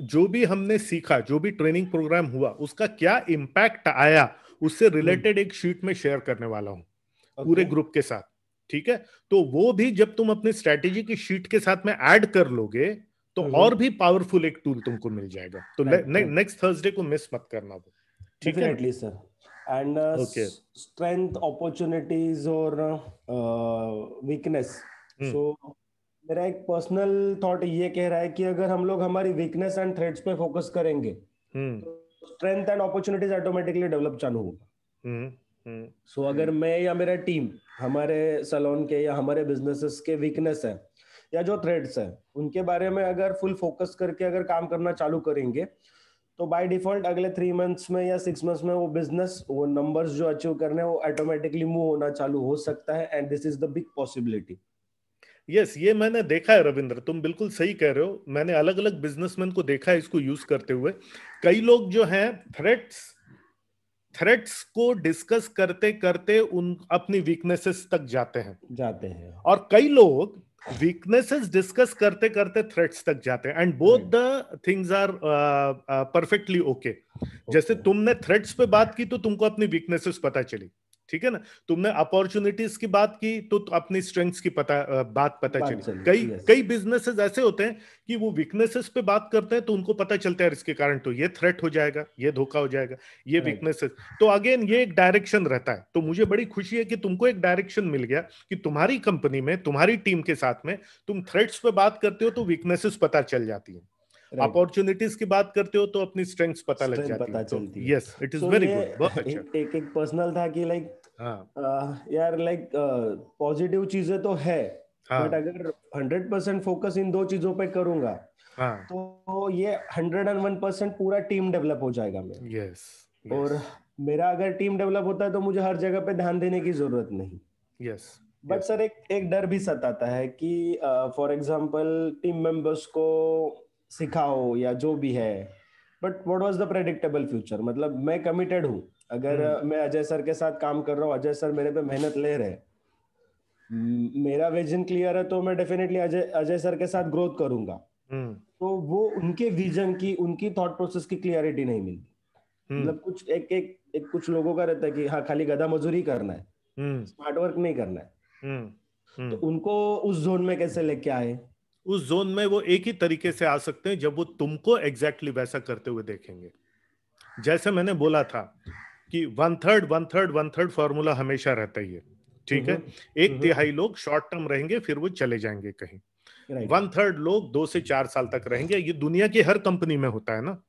को जो भी हमने सीखा जो भी ट्रेनिंग प्रोग्राम हुआ उसका क्या इम्पैक्ट आया उससे रिलेटेड mm-hmm. एक शीट में शेयर करने वाला हूँ okay. पूरे ग्रुप के साथ ठीक है तो वो भी जब तुम अपनी स्ट्रेटेजी की शीट के साथ में ऐड कर लोगे तो mm-hmm. और भी पावरफुल एक टूल तुमको मिल जाएगा तो नेक्स्ट थर्सडे को मिस मत करना वो ठीक है सर एंड स्ट्रेंथ अपॉर्चुनिटीज और वीकनेस uh, सो मेरा एक पर्सनल थॉट ये कह रहा है कि अगर हम लोग हमारी वीकनेस एंड थ्रेड्स पे फोकस करेंगे strength and opportunities automatically develop चालू होगा सो हम्म, हम्म। so, अगर हम्म। मैं या मेरा टीम हमारे सलोन के या हमारे बिजनेसेस के वीकनेस है या जो थ्रेड्स है उनके बारे में अगर फुल फोकस करके अगर काम करना चालू करेंगे तो बाय डिफॉल्ट अगले थ्री मंथ्स में या सिक्स मंथ्स में वो बिजनेस वो नंबर्स जो अचीव करने वो ऑटोमेटिकली मूव होना चालू हो सकता है and this is the big possibility yes ये मैंने देखा है रविंद्र तुम बिल्कुल सही कह रहे हो मैंने अलग अलग बिजनेसमैन को देखा है इसको यूज करते हुए कई लोग जो हैं थ्रेट्स थ्रेट्स को डिस्कस करते करते उन अपनी वीकनेसेस तक जाते हैं जाते हैं और कई लोग वीकनेसेस डिस्कस करते करते थ्रेट्स तक जाते हैं and both the things are perfectly okay जैसे तुमने थ्रेट्स पे बात की तो तुमको अपनी वीकनेसेस पता चली ठीक है ना तुमने अपॉर्चुनिटीज की बात की तो, तो अपनी स्ट्रेंथ्स की पता बात पता चली कई कई बिजनेसेस ऐसे होते हैं कि वो वीकनेसेस पे बात करते हैं तो उनको पता चलता है इसके कारण तो ये थ्रेट हो जाएगा ये धोखा हो जाएगा ये वीकनेसेस तो अगेन ये एक डायरेक्शन रहता है तो मुझे बड़ी खुशी है कि तुमको एक डायरेक्शन मिल गया कि तुम्हारी कंपनी में तुम्हारी टीम के साथ में तुम थ्रेट्स पे बात करते हो तो वीकनेसेस पता चल जाती है अपॉर्चुनिटीज की बात करते हो तो अपनी स्ट्रेंथ्स पता लग जाती तो है yes it is very good बहुत अच्छा एक पर्सनल था कि लाइक हाँ। यार लाइक पॉजिटिव चीजें तो है बट हाँ। अगर हंड्रेड परसेंट फोकस इन दो चीजों पे करूंगा हाँ. तो ये हंड्रेड एंड वन परसेंट पूरा टीम डेवलप हो जाएगा मेरा यस और मेरा अगर टीम डेवलप होता है तो मुझे हर जगह पे ध्यान देने की जरूरत नहीं यस बट सर एक एक डर भी सताता है कि फॉर एग्जाम्पल टीम मेंबर्स को सिखाओ या जो भी है but what was the predictable future मतलब मैं कमिटेड हूँ अगर हम्म। मैं अजय सर के साथ काम कर रहा हूँ अजय सर मेरे पे मेहनत ले रहे हम्म। मेरा विजन क्लियर है तो मैं डेफिनेटली अजय सर के साथ ग्रोथ करूंगा हम्म। तो वो उनके विजन की उनकी थॉट प्रोसेस की क्लियरिटी नहीं मिलती मतलब कुछ एक एक एक कुछ लोगों का रहता है कि हाँ खाली गधा मजूरी करना है स्मार्ट वर्क नहीं करना है तो उनको उस जोन में कैसे लेके आए उस जोन में वो एक ही तरीके से आ सकते हैं जब वो तुमको एग्जैक्टली exactly वैसा करते हुए देखेंगे जैसे मैंने बोला था कि one third one third one third formula हमेशा रहता ही है ठीक है हम्म, हम्म। एक हम्म, तिहाई लोग शॉर्ट टर्म रहेंगे फिर वो चले जाएंगे कहीं वन थर्ड लोग दो से चार साल तक रहेंगे ये दुनिया की हर कंपनी में होता है ना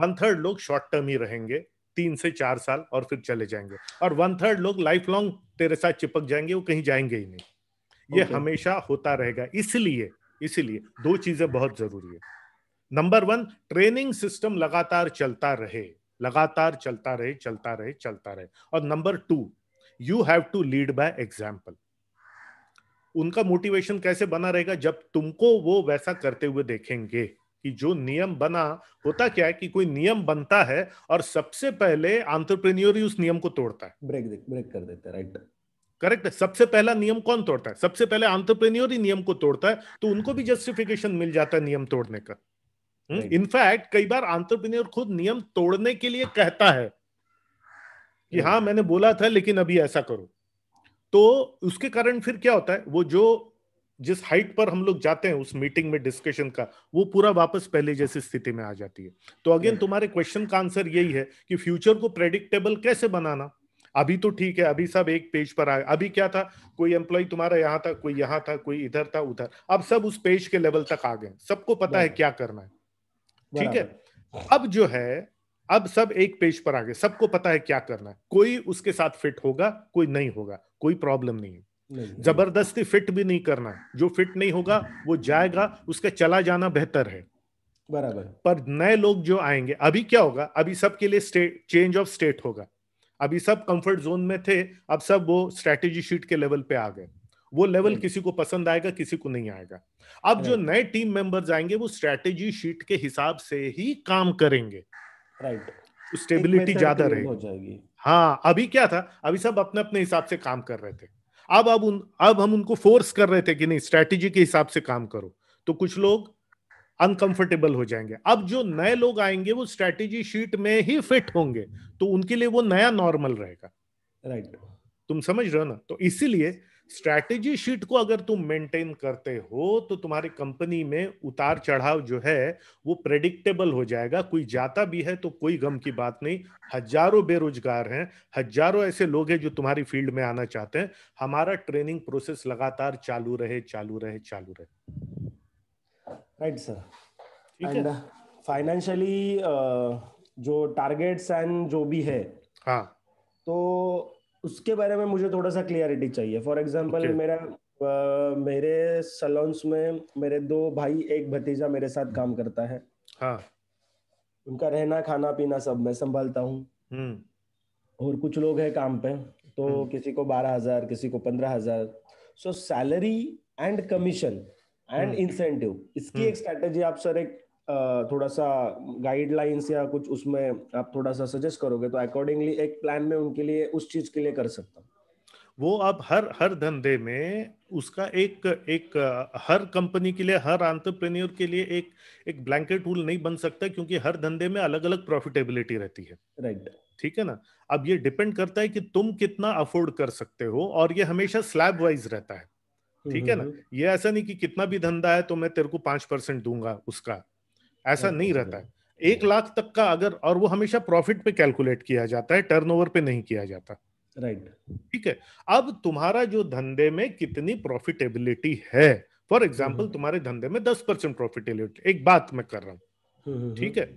वन थर्ड लोग शॉर्ट टर्म ही रहेंगे तीन से चार साल और फिर चले जाएंगे और वन थर्ड लोग लाइफ लॉन्ग तेरे साथ चिपक जाएंगे वो कहीं जाएंगे ही नहीं ये okay. हमेशा होता रहेगा इसलिए इसीलिए दो चीजें बहुत जरूरी है नंबर वन ट्रेनिंग सिस्टम लगातार चलता रहे लगातार चलता रहे चलता रहे चलता रहे और number two you have to lead by example उनका मोटिवेशन कैसे बना रहेगा जब तुमको वो वैसा करते हुए देखेंगे कि जो नियम बना होता क्या है कि कोई नियम बनता है और सबसे पहले आंट्रप्रेन्योर ही उस नियम को तोड़ता है ब्रेक ब्रेक कर देता है राइट करेक्ट सबसे पहला नियम कौन तोड़ता है सबसे पहले आंट्रप्रेन्योर ही नियम को तोड़ता है तो उनको भी जस्टिफिकेशन मिल जाता है नियम तोड़ने का हम्म, इनफैक्ट कई बार आंट्रप्रेन्योर खुद नियम तोड़ने के लिए कहता है कि हाँ मैंने बोला था लेकिन अभी ऐसा करो तो उसके कारण फिर क्या होता है वो जो जिस हाइट पर हम लोग जाते हैं उस मीटिंग में डिस्कशन का वो पूरा वापस पहले जैसी स्थिति में आ जाती है तो अगेन तुम्हारे क्वेश्चन का आंसर यही है कि फ्यूचर को प्रेडिक्टेबल कैसे बनाना अभी तो ठीक है अभी सब एक पेज पर आए अभी क्या था कोई एम्प्लॉय तुम्हारा यहाँ था कोई यहाँ था कोई इधर था उधर अब सब उस पेज के लेवल तक आ गए सबको पता है क्या करना है ठीक है अब जो है अब सब एक पेज पर आ गए सबको पता है क्या करना है कोई उसके साथ फिट होगा कोई नहीं होगा कोई प्रॉब्लम नहीं है जबरदस्ती फिट भी नहीं करना है जो फिट नहीं होगा वो जाएगा उसका चला जाना बेहतर है बराबर पर नए लोग जो आएंगे अभी क्या होगा अभी सबके लिए स्टेट चेंज ऑफ स्टेट होगा अभी सब कंफर्ट जोन में थे अब सब वो स्ट्रेटेजी शीट के लेवल पे आ गए वो लेवल हम्म। किसी को पसंद आएगा किसी को नहीं आएगा अब जो नए टीम मेंबर्स आएंगे वो स्ट्रेटेजी शीट के हिसाब से ही काम करेंगे राइट स्टेबिलिटी तो ज्यादा रहेगी हाँ अभी क्या था अभी सब अपने अपने हिसाब से काम कर रहे थे अब अब उन अब हम उनको फोर्स कर रहे थे कि नहीं स्ट्रेटेजी के हिसाब से काम करो तो कुछ लोग अनकंफर्टेबल हो जाएंगे अब जो नए लोग आएंगे वो स्ट्रेटेजी शीट में ही फिट होंगे तो उनके लिए वो नया नॉर्मल रहेगा राइट right. तुम समझ रहे हो ना तो इसीलिए स्ट्रैटेजी शीट को अगर तुम मेंटेन करते हो तो तुम्हारी कंपनी में उतार चढ़ाव जो है वो प्रेडिक्टेबल हो जाएगा कोई जाता भी है तो कोई गम की बात नहीं हजारों बेरोजगार हैं हजारों ऐसे लोग हैं जो तुम्हारी फील्ड में आना चाहते हैं हमारा ट्रेनिंग प्रोसेस लगातार चालू रहे चालू रहे चालू रहे राइट सर एंड फाइनेंशियली जो टारगेट्स एंड जो भी है हाँ तो उसके बारे में मुझे थोड़ा सा क्लियरिटी चाहिए फॉर एग्जाम्पल okay. मेरा आ, मेरे सलोन्स में मेरे दो भाई एक भतीजा मेरे साथ काम करता है हाँ. उनका रहना खाना पीना सब मैं संभालता हूँ हम्म। और कुछ लोग हैं काम पे तो हुँ. हम्म। किसी को बारह हजार किसी को पंद्रह हजार so salary and commission and incentive इसकी हुँ. हम्म। एक स्ट्रेटेजी आप सर एक थोड़ा सा गाइडलाइंस या कुछ उसमें आप थोड़ा सा सजेस्ट करोगे तो अकॉर्डिंगली एक प्लान में उनके लिए उस चीज के लिए कर सकता हूँ वो आप हर हर धंधे में उसका एक एक हर कंपनी के लिए हर आंट्रप्रेन्योर के लिए एक एक ब्लैंकेट रूल नहीं बन सकता क्योंकि हर धंधे में अलग अलग प्रॉफिटेबिलिटी रहती है राइट right. ठीक है ना अब ये डिपेंड करता है कि तुम कितना अफोर्ड कर सकते हो और ये हमेशा स्लैब वाइज रहता है हम्म, ठीक है हम्म, ना हम्म। ये ऐसा नहीं कि कितना भी धंधा है तो मैं तेरे को पांच परसेंट दूंगा उसका ऐसा नहीं रहता है एक लाख तक का अगर और वो हमेशा प्रॉफिट पे कैलकुलेट किया जाता है टर्नओवर पे नहीं किया जाता राइट right. ठीक है अब तुम्हारा जो धंधे में कितनी प्रॉफिटेबिलिटी है फॉर एग्जाम्पल हम्म। तुम्हारे धंधे में दस परसेंट प्रॉफिटेबिलिटी एक बात मैं कर रहा हूँ हम्म, हम्म, ठीक है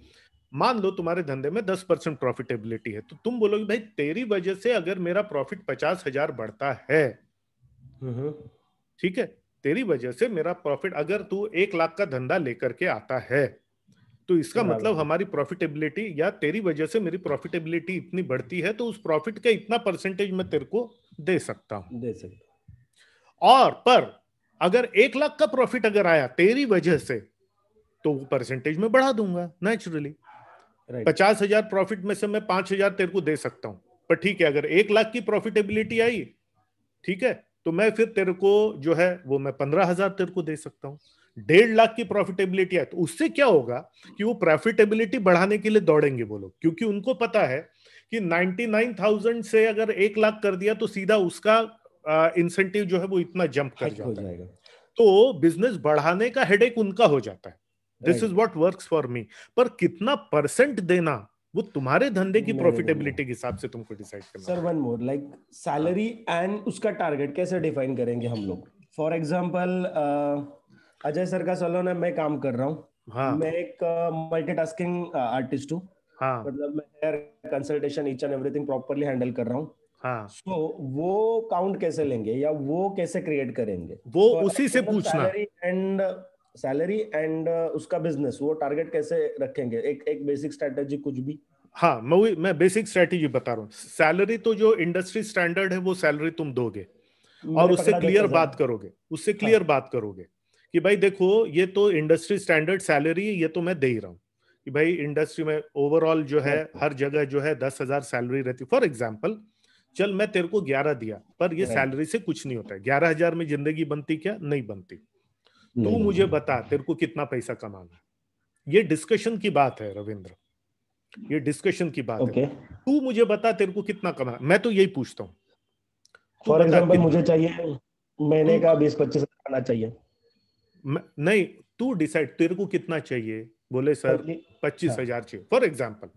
मान लो तुम्हारे धंधे में दस परसेंट प्रॉफिटेबिलिटी है तो तुम बोलोगे भाई तेरी वजह से अगर मेरा प्रॉफिट पचास हजार बढ़ता है ठीक है तेरी वजह से मेरा प्रॉफिट अगर तू एक लाख का धंधा लेकर के आता है तो इसका मतलब हमारी प्रॉफिटेबिलिटी या तेरी वजह से मेरी प्रॉफिटेबिलिटी इतनी बढ़ती है तो उस प्रॉफिट का इतना परसेंटेज मैं तेरे को दे सकता हूँ दे सकता और पर अगर एक लाख का प्रॉफिट अगर आया तेरी वजह से तो वो परसेंटेज में बढ़ा दूंगा नेचुरली पचास हजार प्रॉफिट में से मैं पांच हजार तेरे को दे सकता हूँ पर ठीक है अगर एक लाख की प्रॉफिटेबिलिटी आई ठीक है तो मैं फिर तेरे को जो है वो मैं पंद्रह हजार तेरे को दे सकता हूँ डेढ़ लाख की प्रॉफिटेबिलिटी है तो उससे क्या होगा कि वो प्रॉफिटेबिलिटी बढ़ाने के लिए दौड़ेंगे वो लोग क्योंकि उनको पता है कि 99,000 से अगर एक लाख कर दिया तो सीधा उसका इंसेंटिव जो है वो इतना जंप कर जाता है तो बिजनेस बढ़ाने का हेडेक उनका हो जाता है this is what work for me पर कितना परसेंट देना वो तुम्हारे धंधे की प्रॉफिटेबिलिटी के हिसाब से तुमको डिसाइड करना sir one more like salary and उसका टारगेट कैसे डिफाइन करेंगे हम लोग फॉर एग्जाम्पल अजय सर का सलोन है मैं काम कर रहा हूँ हाँ. मैं एक मल्टीटास्किंग आर्टिस्ट हूँ हाँ. मतलब मैं consultation each and everything properly handle कर रहा हूँ हाँ so, वो काउंट कैसे लेंगे या वो कैसे क्रिएट करेंगे वो so, उसी से पूछना सैलरी एंड सैलरी एंड उसका बिजनेस वो टारगेट कैसे रखेंगे एक एक बेसिक स्ट्रेटेजी कुछ भी हाँ मैं वही मैं बेसिक स्ट्रेटेजी बता रहा हूँ सैलरी तो जो इंडस्ट्री स्टैंडर्ड है वो सैलरी तुम दोगे और उससे क्लियर बात करोगे उससे क्लियर हाँ. बात करोगे कि भाई देखो ये तो इंडस्ट्री स्टैंडर्ड सैलरी ये तो मैं दे ही रहा हूँ कि भाई इंडस्ट्री में ओवरऑल जो है हर जगह जो है दस हजार सैलरी रहती फॉर एग्जाम्पल चल मैं तेरे को ग्यारह दिया पर ये सैलरी से कुछ नहीं होता है ग्यारह हजार में जिंदगी बनती क्या नहीं बनती तू मुझे बता तेरे को कितना पैसा कमाना है ये डिस्कशन की बात है रविंद्र ये डिस्कशन की बात okay. है तू मुझे बता तेरे को कितना कमाना मैं तो यही पूछता हूँ फॉर एग्जाम्पल मुझे चाहिए महीने का बीस पच्चीस चाहिए नहीं तू डिसाइड तेरे को कितना चाहिए बोले सर पच्चीस हाँ। हजार चाहिए फॉर एग्जाम्पल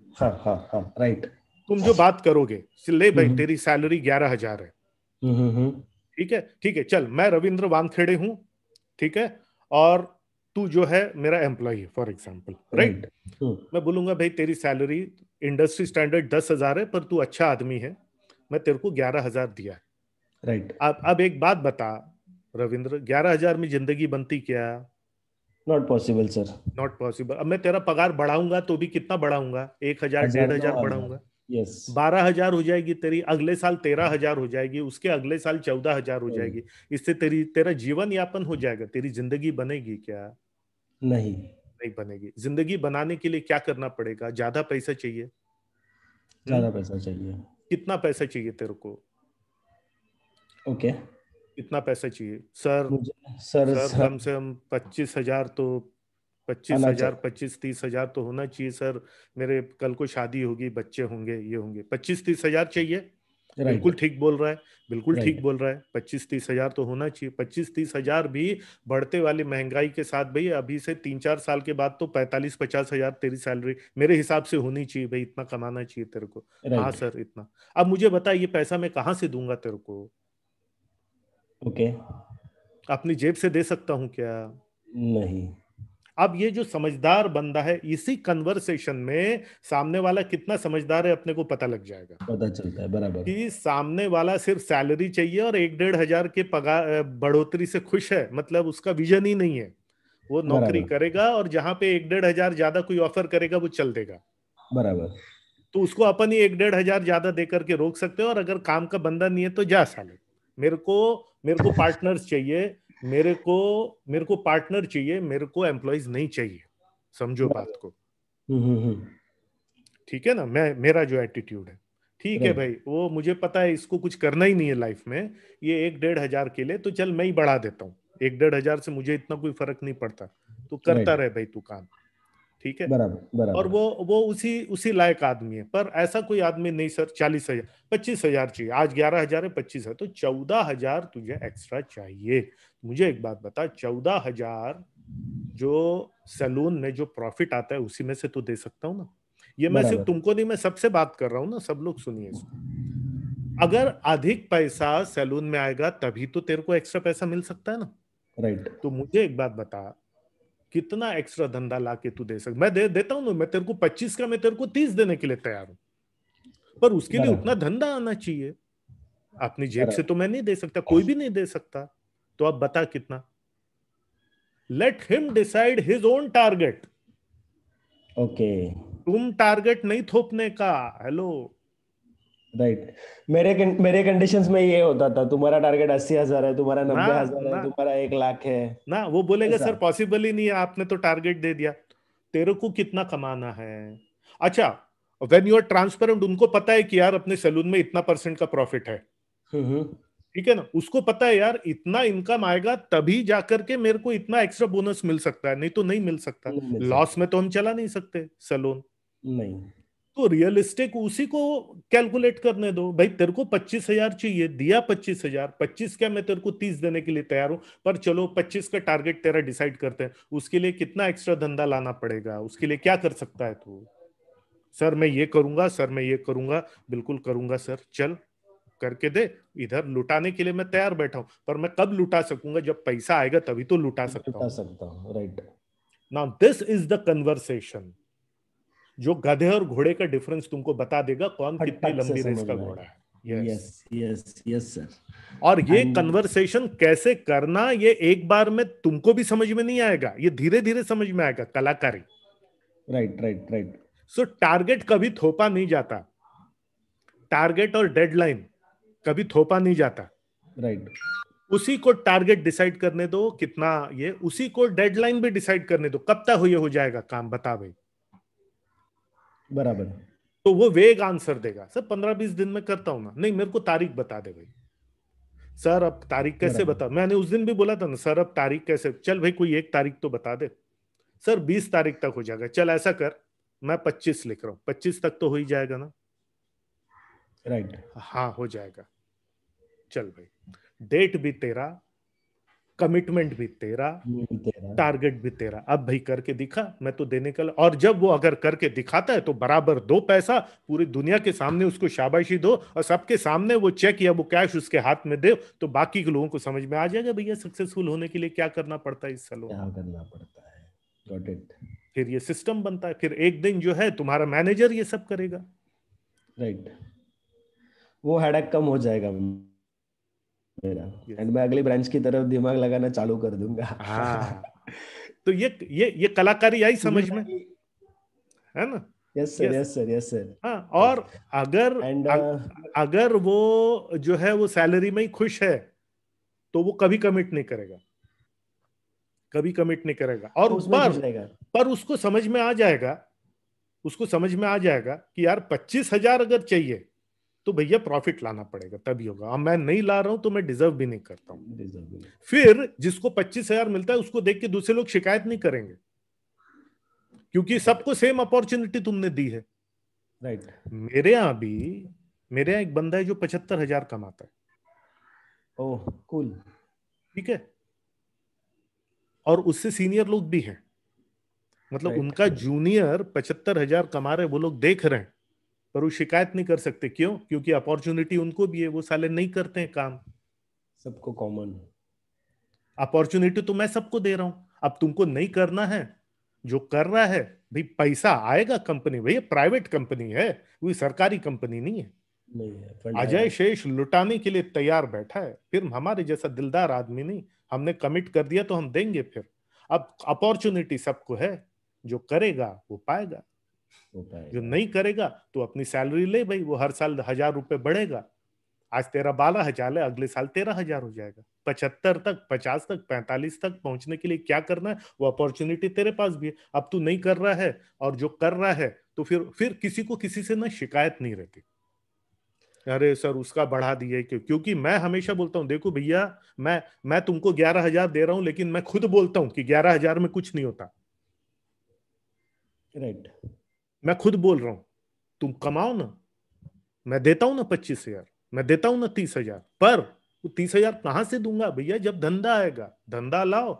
राइट तुम जो बात करोगे ले भाई तेरी सैलरी ग्यारह हजार है ठीक है ठीक है चल मैं रविंद्र वानखेड़े हूँ ठीक है और तू जो है मेरा एम्प्लॉय है फॉर एग्जाम्पल राइट मैं बोलूंगा भाई तेरी सैलरी इंडस्ट्री स्टैंडर्ड दस हजार है पर तू अच्छा आदमी है मैं तेरे को ग्यारह हजार दिया राइट अब अब एक बात बता रविंद्र ग्यारह हजार में जिंदगी बनती क्या not possible sir not possible अब मैं तेरा पगार बढ़ाऊंगा तो भी कितना बढ़ाऊंगा एक हजार डेढ़ हजार बढ़ाऊंगा यस बारह हजार हो जाएगी तेरी अगले साल तेरह हजार हो जाएगी उसके अगले साल चौदह हजार हो hmm. जाएगी इससे तेरी तेरा जीवन यापन हो जाएगा तेरी जिंदगी बनेगी क्या नहीं नहीं बनेगी जिंदगी बनाने के लिए क्या करना पड़ेगा ज्यादा पैसा चाहिए ज्यादा hmm? पैसा चाहिए कितना पैसा चाहिए तेरे को ओके okay. कितना पैसा चाहिए सर सर सर कम से कम पच्चीस हजार तो पच्चीस हजार पच्चीस तीस हजार तो होना चाहिए सर मेरे कल को शादी होगी बच्चे होंगे ये होंगे पच्चीस तीस हजार चाहिए बिल्कुल ठीक बोल रहा है बिल्कुल ठीक बोल रहा है पच्चीस तीस हजार तो होना चाहिए पच्चीस तीस हजार भी बढ़ते वाली महंगाई के साथ भाई अभी से तीन चार साल के बाद तो पैंतालीस पचास हजार तेरी सैलरी मेरे हिसाब से होनी चाहिए भाई इतना कमाना चाहिए तेरे को हाँ सर इतना अब मुझे बता ये पैसा मैं कहाँ से दूंगा तेरे को ओके अपनी जेब से दे सकता हूं क्या नहीं अब ये जो समझदार बंदा है इसी कन्वर्सेशन में सामने वाला कितना समझदार है अपने को पता लग जाएगा पता चलता है बराबर कि सामने वाला सिर्फ सैलरी चाहिए और एक डेढ़ हजार के पगार बढ़ोतरी से खुश है मतलब उसका विजन ही नहीं है वो नौकरी करेगा और जहाँ पे एक डेढ़ हजार ज्यादा कोई ऑफर करेगा वो चल देगा बराबर तो उसको अपन ही एक डेढ़ हजार ज्यादा दे करके रोक सकते हो और अगर काम का बंदा नहीं है तो जा साले मेरे को मेरे को पार्टनर्स चाहिए मेरे को मेरे को पार्टनर चाहिए मेरे को एम्प्लॉयज नहीं चाहिए समझो बात को हम्म, हम्म, हम्म। ठीक है ना मैं मेरा जो एटीट्यूड है ठीक है भाई वो मुझे पता है इसको कुछ करना ही नहीं है लाइफ में ये एक डेढ़ हजार के लिए तो चल मैं ही बढ़ा देता हूँ एक डेढ़ हजार से मुझे इतना कोई फर्क नहीं पड़ता तो करता रहे भाई तू काम ठीक है बराबर बराबर और वो वो उसी उसी लायक आदमी है पर ऐसा कोई आदमी नहीं सर चालीस हजार पच्चीस हजार चाहिए आज ग्यारह हजार है पच्चीस हजार तो चौदह हजार तुझे एक्स्ट्रा चाहिए मुझे एक बात बता चौदह हजार जो सैलून में जो प्रॉफिट आता है उसी में से तो दे सकता हूँ ना ये मैं सिर्फ तुमको नहीं मैं सबसे बात कर रहा हूँ ना सब लोग सुनिए इसको अगर अधिक पैसा सैलून में आएगा तभी तो तेरे को एक्स्ट्रा पैसा मिल सकता है ना राइट तो मुझे एक बात बता कितना एक्स्ट्रा धंधा ला के तू दे सक मैं दे देता हूँ मैं तेरे को पच्चीस का मैं तेरे को तीस देने के लिए तैयार हूँ पर उसके लिए उतना धंधा आना चाहिए अपनी जेब से तो मैं नहीं दे सकता कोई भी नहीं दे सकता तो आप बता कितना let him decide his own target okay तुम टारगेट नहीं थोपने का हेलो राइट मेरे मेरे कंडीशंस में ये होता था तुम्हारा टारगेट अस्सी हजार है तुम्हारा नब्बे हजार है तुम्हारा एक लाख है ना वो बोलेगा सर पॉसिबल ही नहीं है आपने तो टारगेट दे दिया तेरे को कितना कमाना है अच्छा वेन यू आर ट्रांसपेरेंट उनको पता है कि यार अपने सैलून में इतना परसेंट का प्रॉफिट है हम्म, हम्म। ठीक है ना उसको पता है यार इतना इनकम आएगा तभी जाकर के मेरे को इतना एक्स्ट्रा बोनस मिल सकता है नहीं तो नहीं मिल सकता लॉस में तो हम चला नहीं सकते सैलून नहीं तो रियलिस्टिक उसी को कैलकुलेट करने दो भाई तेरे को पच्चीस हजार चाहिए दिया पच्चीस हजार पच्चीस क्या मैं तेरे को तीस देने के लिए तैयार हूं पर चलो पच्चीस का टारगेट तेरा डिसाइड करते हैं उसके लिए कितना एक्स्ट्रा धंधा लाना पड़ेगा उसके लिए क्या कर सकता है तू सर मैं ये करूंगा सर मैं ये करूंगा बिल्कुल करूंगा सर चल करके दे इधर लुटाने के लिए मैं तैयार बैठा हूं पर मैं कब लुटा सकूंगा जब पैसा आएगा तभी तो लुटा सकता हूँ right now this is the conversation जो गधे और घोड़े का डिफरेंस तुमको बता देगा कौन कितनी लंबी रेस का घोड़ा है यस यस यस सर और ये कन्वर्सेशन कैसे करना ये एक बार में तुमको भी समझ में नहीं आएगा ये धीरे धीरे समझ में आएगा कलाकारी right right right so target कभी थोपा नहीं जाता टारगेट और डेडलाइन कभी थोपा नहीं जाता राइट right. उसी को टारगेट डिसाइड करने दो कितना ये उसी को डेडलाइन भी डिसाइड करने दो कब तक हो ये हो जाएगा काम बता भाई बराबर तो वो वेग आंसर देगा सर पंद्रह बीस दिन में करता हूँ ना नहीं मेरे को तारीख बता दे भाई सर अब तारीख कैसे बता मैंने उस दिन भी बोला था ना सर अब तारीख कैसे चल भाई कोई एक तारीख तो बता दे सर बीस तारीख तक हो जाएगा चल ऐसा कर मैं पच्चीस लिख रहा हूँ पच्चीस तक तो हो ही जाएगा ना राइट right. हाँ हो जाएगा चल भाई डेट भी तेरा कमिटमेंट भी तेरा टारगेट हम्म, भी तेरा अब भाई करके दिखा मैं तो देने का और जब वो अगर करके दिखाता है तो बराबर दो पैसा पूरी दुनिया के सामने उसको शाबाशी दो और सबके सामने वो चेक या वो कैश उसके हाथ में दे तो बाकी के लोगों को समझ में आ जाएगा भैया सक्सेसफुल होने के लिए क्या करना पड़ता है इस सालों क्या करना पड़ता है फिर ये सिस्टम बनता है फिर एक दिन जो है तुम्हारा मैनेजर ये सब करेगा राइट right. वो हेडक कम हो जाएगा मेरा एंड मैं अगली ब्रांच की तरफ दिमाग लगाना चालू कर दूंगा हाँ तो ये ये ये कलाकारी आई समझ में है ना yes sir yes sir yes sir हाँ और अगर And, uh, अगर वो जो है वो सैलरी में ही खुश है तो वो कभी कमिट नहीं करेगा कभी कमिट नहीं करेगा और तो पर, पर उसको समझ में आ जाएगा उसको समझ में आ जाएगा कि यार पच्चीस हजार अगर चाहिए तो भैया प्रॉफिट लाना पड़ेगा तभी होगा अब मैं नहीं ला रहा हूं तो मैं डिजर्व भी नहीं करता हूं फिर जिसको पच्चीस हजार मिलता है उसको देख के दूसरे लोग शिकायत नहीं करेंगे क्योंकि सबको सेम अपॉर्चुनिटी तुमने दी है राइट मेरे यहां भी मेरे यहां एक बंदा है जो पचहत्तर हजार कमाता है ओह कूल ठीक है और उससे सीनियर लोग भी हैं मतलब उनका जूनियर पचहत्तर हजार कमा रहे वो लोग देख रहे हैं पर वो शिकायत नहीं कर सकते क्यों क्योंकि अपॉर्चुनिटी उनको भी है वो साले नहीं करते हैं काम सबको कॉमन अपॉर्चुनिटी तो मैं सबको दे रहा हूँ अब तुमको नहीं करना है जो कर रहा है भाई पैसा आएगा कंपनी भैया प्राइवेट कंपनी है वो सरकारी कंपनी नहीं है अजय शेष लुटाने के लिए तैयार बैठा है फिर हमारे जैसा दिलदार आदमी नहीं हमने कमिट कर दिया तो हम देंगे फिर अब अपॉर्चुनिटी सबको है जो करेगा वो पाएगा जो नहीं करेगा तो अपनी सैलरी ले भाई वो हर साल हजार रुपए बढ़ेगा आज तेरा बारह हजार है अगले साल तेरह हजार हो जाएगा पचहत्तर तक पचास तक पैंतालीस तक पहुंचने के लिए क्या करना है वो अपॉर्चुनिटी तेरे पास भी है अब तू नहीं कर रहा है और जो कर रहा है तो फिर फिर किसी को किसी से ना शिकायत नहीं रहती अरे सर उसका बढ़ा दिए क्यों क्योंकि मैं हमेशा बोलता हूँ देखो भैया मैं मैं तुमको ग्यारह हजार दे रहा हूँ लेकिन मैं खुद बोलता हूँ कि ग्यारह हजार में कुछ नहीं होता राइट right. मैं खुद बोल रहा हूं तुम कमाओ ना मैं देता हूं ना पच्चीस हजार मैं देता हूं ना तीस हजार पर वो तीस हजार कहां से दूंगा भैया जब धंधा आएगा धंधा लाओ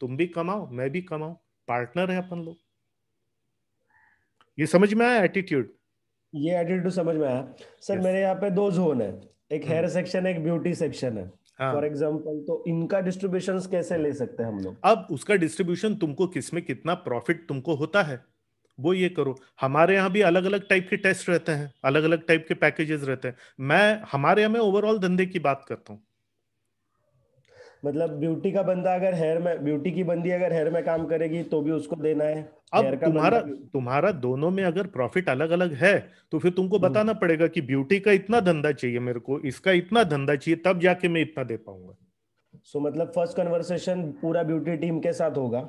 तुम भी कमाओ मैं भी कमाओ पार्टनर है अपन लोग ये समझ में आया एटीट्यूड ये एटीट्यूड समझ में आया सर yes. मेरे यहाँ पे दो जोन हम्म। है एक हेयर सेक्शन एक ब्यूटी सेक्शन है फॉर एग्जाम्पल तो इनका डिस्ट्रीब्यूशन कैसे ले सकते हैं हम लोग अब उसका डिस्ट्रीब्यूशन तुमको किसमें कितना प्रॉफिट तुमको होता है वो ये करो हमारे यहाँ भी अलग अलग टाइप के टेस्ट रहते हैं अलग अलग टाइप के पैकेजेस रहते हैं मैं हमारे यहाँ ओवरऑल धंधे की बात करता हूँ मतलब ब्यूटी का बंदा अगर हेयर में ब्यूटी की बंदी अगर हेयर में काम करेगी तो भी उसको देना है अब तुम्हारा तुम्हारा दोनों में अगर प्रॉफिट अलग अलग है तो फिर तुमको हम्म। बताना पड़ेगा कि ब्यूटी का इतना धंधा चाहिए मेरे को इसका इतना धंधा चाहिए तब जाके मैं इतना दे पाऊंगा सो so, मतलब फर्स्ट कन्वर्सेशन पूरा ब्यूटी टीम के साथ होगा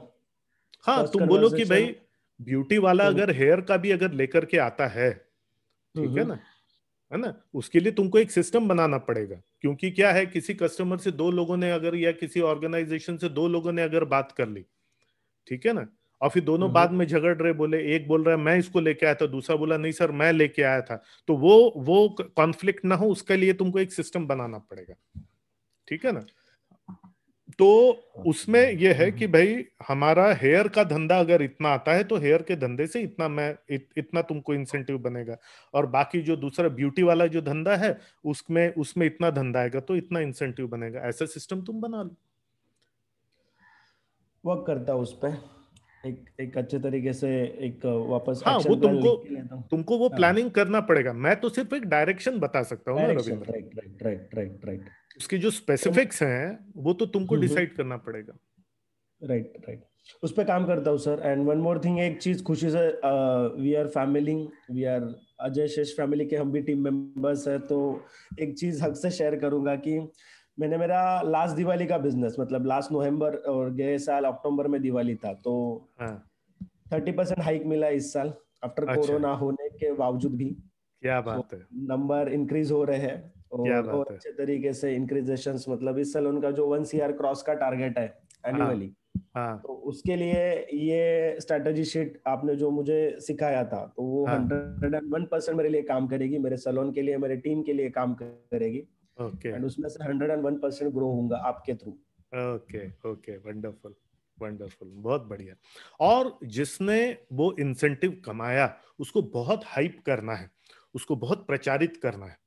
हाँ तुम बोलो कि भाई ब्यूटी वाला हम्म। अगर हेयर का भी अगर लेकर के आता है ठीक है हम्म। ना है ना उसके लिए तुमको एक सिस्टम बनाना पड़ेगा क्योंकि क्या है किसी कस्टमर से दो लोगों ने अगर या किसी ऑर्गेनाइजेशन से दो लोगों ने अगर बात कर ली ठीक है ना और फिर दोनों हम्म। बाद में झगड़ रहे बोले एक बोल रहा है मैं इसको लेके आया था दूसरा बोला नहीं सर मैं लेके आया था तो वो वो कॉन्फ्लिक्ट ना हो उसके लिए तुमको एक सिस्टम बनाना पड़ेगा ठीक है ना तो, हाँ, तो उसमें यह है हम्म, कि हम्म। भाई हमारा हेयर का धंधा अगर इतना आता है तो हेयर के धंधे से इतना मैं इत, इतना तुमको इंसेंटिव बनेगा और बाकी जो दूसरा ब्यूटी वाला जो धंधा है उसमें उसमें इतना धंधा आएगा तो इतना इंसेंटिव बनेगा ऐसा सिस्टम तुम बना लो वर्क करता उस पर एक एक अच्छे तरीके से एक वापस हाँ वो तुमको तुमको वो प्लानिंग हाँ। करना पड़ेगा मैं तो सिर्फ एक डायरेक्शन बता सकता हूँ राइट राइट राइट राइट उसके जो स्पेसिफिक्स तो- हैं वो तो तुमको डिसाइड हम्म, हम्म। करना पड़ेगा राइट राइट उस पर काम करता हूँ sir and one more thing एक चीज खुशी से we are family we are Ajay Shesh family के हम भी टीम मेंबर्स हैं तो एक चीज हक से शेयर करूंगा कि मैंने मेरा लास्ट दिवाली का बिजनेस मतलब लास्ट नवंबर और गए साल अक्टूबर में दिवाली था तो थर्टी परसेंट हाइक मिला इस साल आफ्टर अच्छा। कोरोना होने के बावजूद भी क्या बात so, है नंबर इंक्रीज हो रहे हैं और, और अच्छे तरीके से इंक्रीजेशन मतलब इस साल उनका जो वन सीआर क्रॉस का टारगेट है एनुअली हाँ, हाँ। तो उसके लिए ये स्ट्रेटजी शीट आपने जो मुझे सिखाया था तो वो हंड्रेड एंड वन परसेंट मेरे लिए काम करेगी मेरे सलोन के लिए मेरे टीम के लिए काम करेगी ओके एंड उसमें से hundred and one percent grow होगा आपके through okay okay wonderful wonderful बहुत बढ़िया और जिसने वो इंसेंटिव कमाया उसको बहुत हाइप करना है उसको बहुत प्रचारित करना है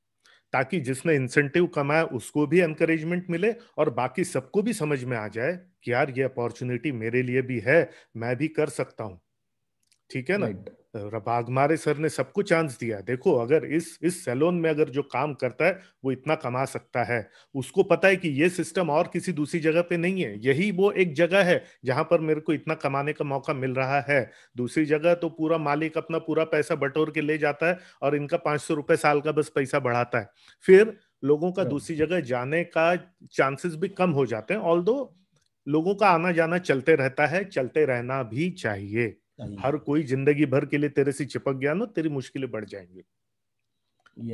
ताकि जिसने इंसेंटिव कमाया उसको भी एनकरेजमेंट मिले और बाकी सबको भी समझ में आ जाए कि यार ये अपॉर्चुनिटी मेरे लिए भी है मैं भी कर सकता हूं ठीक है ना right. रबागमारे सर ने सबको चांस दिया देखो अगर इस इस सैलून में अगर जो काम करता है वो इतना कमा सकता है उसको पता है कि ये सिस्टम और किसी दूसरी जगह पे नहीं है यही वो एक जगह है जहां पर मेरे को इतना कमाने का मौका मिल रहा है दूसरी जगह तो पूरा मालिक अपना पूरा पैसा बटोर के ले जाता है और इनका पांच सौ रुपए साल का बस पैसा बढ़ाता है फिर लोगों का दूसरी जगह जाने का चांसेस भी कम हो जाते हैं ऑल लोगों का आना जाना चलते रहता है चलते रहना भी चाहिए हर कोई जिंदगी भर के लिए तेरे से चिपक गया ना तेरी मुश्किलें बढ़ जाएंगी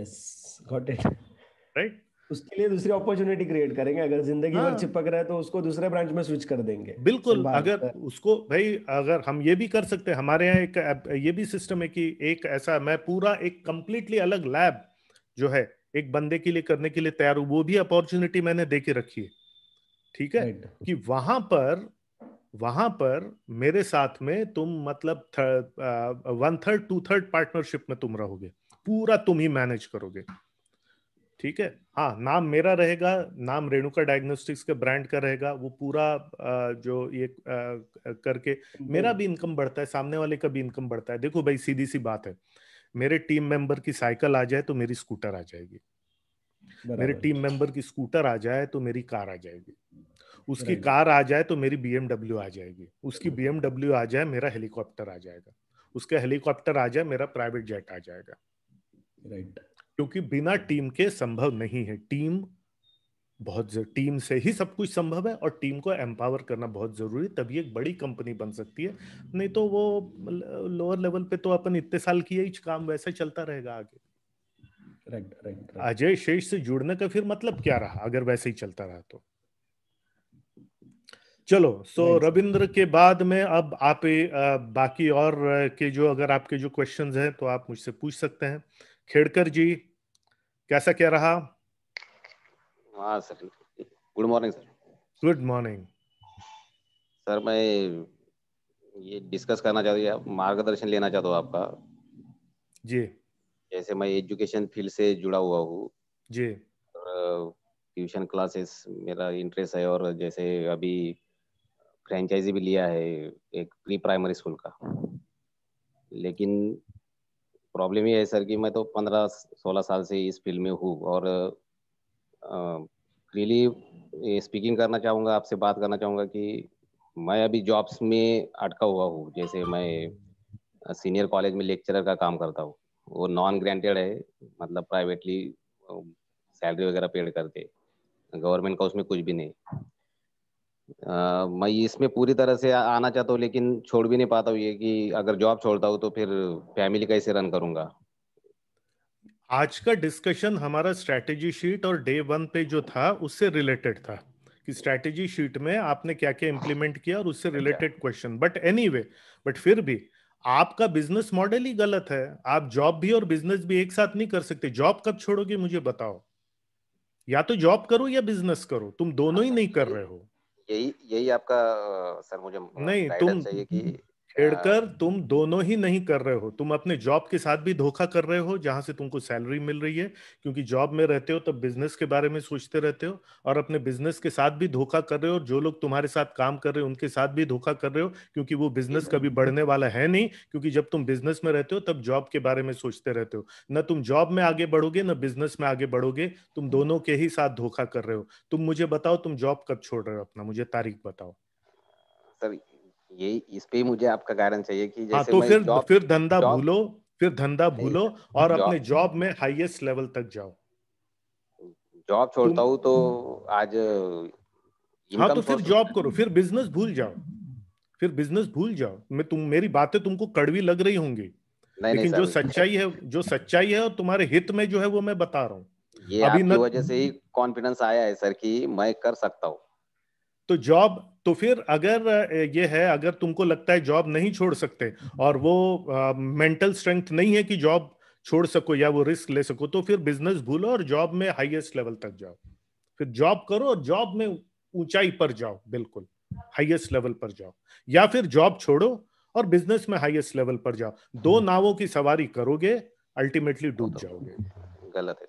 यस गॉट इट राइट उसके लिए दूसरी अपॉर्चुनिटी क्रिएट करेंगे अगर जिंदगी भर हाँ। चिपक रहा है तो उसको दूसरे ब्रांच में स्विच कर देंगे बिल्कुल अगर उसको भाई अगर हम ये भी कर सकते हैं हमारे यहाँ एक ये भी सिस्टम है कि एक ऐसा मैं पूरा एक कम्प्लीटली अलग लैब जो है एक बंदे के लिए करने के लिए तैयार हूँ वो भी अपॉर्चुनिटी मैंने दे के रखी है ठीक है right. कि वहां पर वहां पर मेरे साथ में तुम मतलब one third two third partnership में तुम रहोगे पूरा तुम ही मैनेज करोगे ठीक है हाँ नाम मेरा रहेगा नाम रेणुका डायग्नोस्टिक्स के ब्रांड का रहेगा वो पूरा जो ये करके मेरा भी इनकम बढ़ता है सामने वाले का भी इनकम बढ़ता है देखो भाई सीधी सी बात है मेरे टीम मेंबर की साइकिल आ जाए तो मेरी स्कूटर आ जाएगी मेरे टीम मेंबर की स्कूटर आ जाए तो मेरी कार आ जाएगी उसकी कार आ जाए तो मेरी बीएमडब्ल्यू आ जाएगी उसकी बीएमडब्ल्यू hmm. आ जाए मेरा हेलीकॉप्टर आ जाएगा उसका हेलीकॉप्टर आ जाए मेरा प्राइवेट जेट आ जाएगा राइट क्योंकि बिना टीम के संभव नहीं है टीम बहुत जरूर टीम से ही सब कुछ संभव है और टीम को एम्पावर करना बहुत जरूरी तभी एक बड़ी कंपनी बन सकती है नहीं तो वो लोअर लेवल पे तो अपन इतने साल किए ही काम वैसे चलता रहेगा आगे राइट राइट अजय शेष से जुड़ने का फिर मतलब क्या रहा अगर वैसे ही चलता रहा तो चलो सो so रविंद्र के बाद में अब आप बाकी और के जो अगर आपके जो क्वेश्चंस हैं तो आप मुझसे पूछ सकते हैं खेड़कर जी कैसा क्या रहा हाँ sir good morning sir good morning sir मैं ये डिस्कस करना चाहता हूँ मार्गदर्शन लेना चाहता हूँ आपका जी जैसे मैं एजुकेशन फील्ड से जुड़ा हुआ हूँ जी ट्यूशन क्लासेस मेरा इंटरेस्ट है और जैसे अभी फ्रेंचाइजी भी लिया है एक प्री प्राइमरी स्कूल का लेकिन प्रॉब्लम ये है सर कि मैं तो पंद्रह सोलह साल से इस फील्ड में हूँ और रियली स्पीकिंग करना चाहूँगा आपसे बात करना चाहूँगा कि मैं अभी जॉब्स में अटका हुआ हूँ जैसे मैं सीनियर कॉलेज में लेक्चरर का काम करता हूँ वो नॉन ग्रांटेड है मतलब प्राइवेटली सैलरी वगैरह पेड करते गवर्नमेंट का उसमें कुछ भी नहीं आ, मैं इसमें पूरी तरह से आना चाहता हूँ लेकिन छोड़ भी नहीं पाता हूँ ये कि अगर जॉब छोड़ता हूँ तो फिर फैमिली कैसे रन करूंगा आज का डिस्कशन हमारा स्ट्रेटेजी शीट और डे वन पे जो था उससे रिलेटेड था कि स्ट्रेटेजी शीट में आपने क्या क्या इम्प्लीमेंट किया और उससे अच्छा। Related question but any but फिर भी आपका बिजनेस मॉडल ही गलत है आप जॉब भी और बिजनेस भी एक साथ नहीं कर सकते जॉब कब छोड़ोगे मुझे बताओ या तो जॉब करो या बिजनेस करो तुम दोनों ही अच्छा, नहीं कर रहे हो यही यही आपका सर मुझे नहीं तुम चाहिए कि हाँ। छेड़कर तुम दोनों ही नहीं कर रहे हो तुम अपने जॉब के साथ भी धोखा कर रहे हो जहां से तुमको सैलरी मिल रही है क्योंकि जॉब में रहते हो तब तो बिजनेस के बारे में सोचते रहते हो और अपने बिजनेस के साथ भी धोखा कर रहे हो और जो लोग तुम्हारे साथ काम कर रहे हो उनके साथ भी धोखा कर रहे हो क्योंकि वो बिजनेस कभी बढ़ने वाला है नहीं क्योंकि जब तुम बिजनेस में रहते हो तब जॉब के बारे में सोचते रहते हो न तुम जॉब में आगे बढ़ोगे न बिजनेस में आगे बढ़ोगे तुम दोनों के ही साथ धोखा कर रहे हो तुम मुझे बताओ तुम जॉब कब छोड़ रहे हो अपना मुझे तारीख बताओ सभी ये इस पे मुझे आपका कारण चाहिए कि हाँ, जैसे हाँ, तो मैं फिर जौब, फिर धंधा भूलो फिर धंधा भूलो और job, अपने जॉब में हाईएस्ट लेवल तक जाओ जॉब छोड़ता हूँ तो हम्म। आज हाँ तो फिर जॉब करो फिर बिजनेस भूल जाओ फिर बिजनेस भूल जाओ मैं तुम मेरी बातें तुमको कड़वी लग रही होंगी नहीं, लेकिन नहीं, जो सच्चाई है जो सच्चाई है और तुम्हारे हित में जो है वो मैं बता रहा हूँ अभी आपकी वजह से ही कॉन्फिडेंस आया है सर कि मैं कर सकता हूँ तो जॉब तो फिर अगर ये है अगर तुमको लगता है जॉब नहीं छोड़ सकते और वो मेंटल स्ट्रेंथ नहीं है कि जॉब छोड़ सको या वो रिस्क ले सको तो फिर बिजनेस भूलो और जॉब में हाईएस्ट लेवल तक जाओ फिर जॉब करो और जॉब में ऊंचाई पर जाओ बिल्कुल हाईएस्ट लेवल पर जाओ या फिर जॉब छोड़ो और बिजनेस में हाईएस्ट लेवल पर जाओ दो हम्म। नावों की सवारी करोगे अल्टीमेटली डूब जाओगे गलत है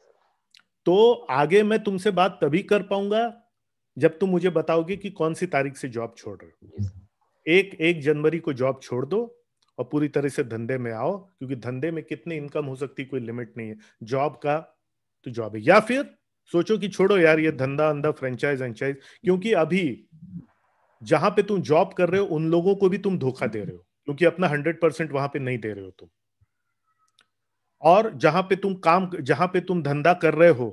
तो आगे मैं तुमसे बात तभी कर पाऊंगा जब तुम मुझे बताओगे कि कौन सी तारीख से जॉब छोड़ रहे हो एक एक जनवरी को जॉब छोड़ दो और पूरी तरह से धंधे में आओ क्योंकि धंधे में कितनी इनकम हो सकती कोई लिमिट नहीं है जॉब का तो जॉब है या फिर सोचो कि छोड़ो यार ये धंधा अंधा फ्रेंचाइज एंचाइज क्योंकि अभी जहां पे तुम जॉब कर रहे हो उन लोगों को भी तुम धोखा दे रहे हो क्योंकि अपना हंड्रेड परसेंट वहां पे नहीं दे रहे हो तुम और जहां पे तुम काम जहां पे तुम धंधा कर रहे हो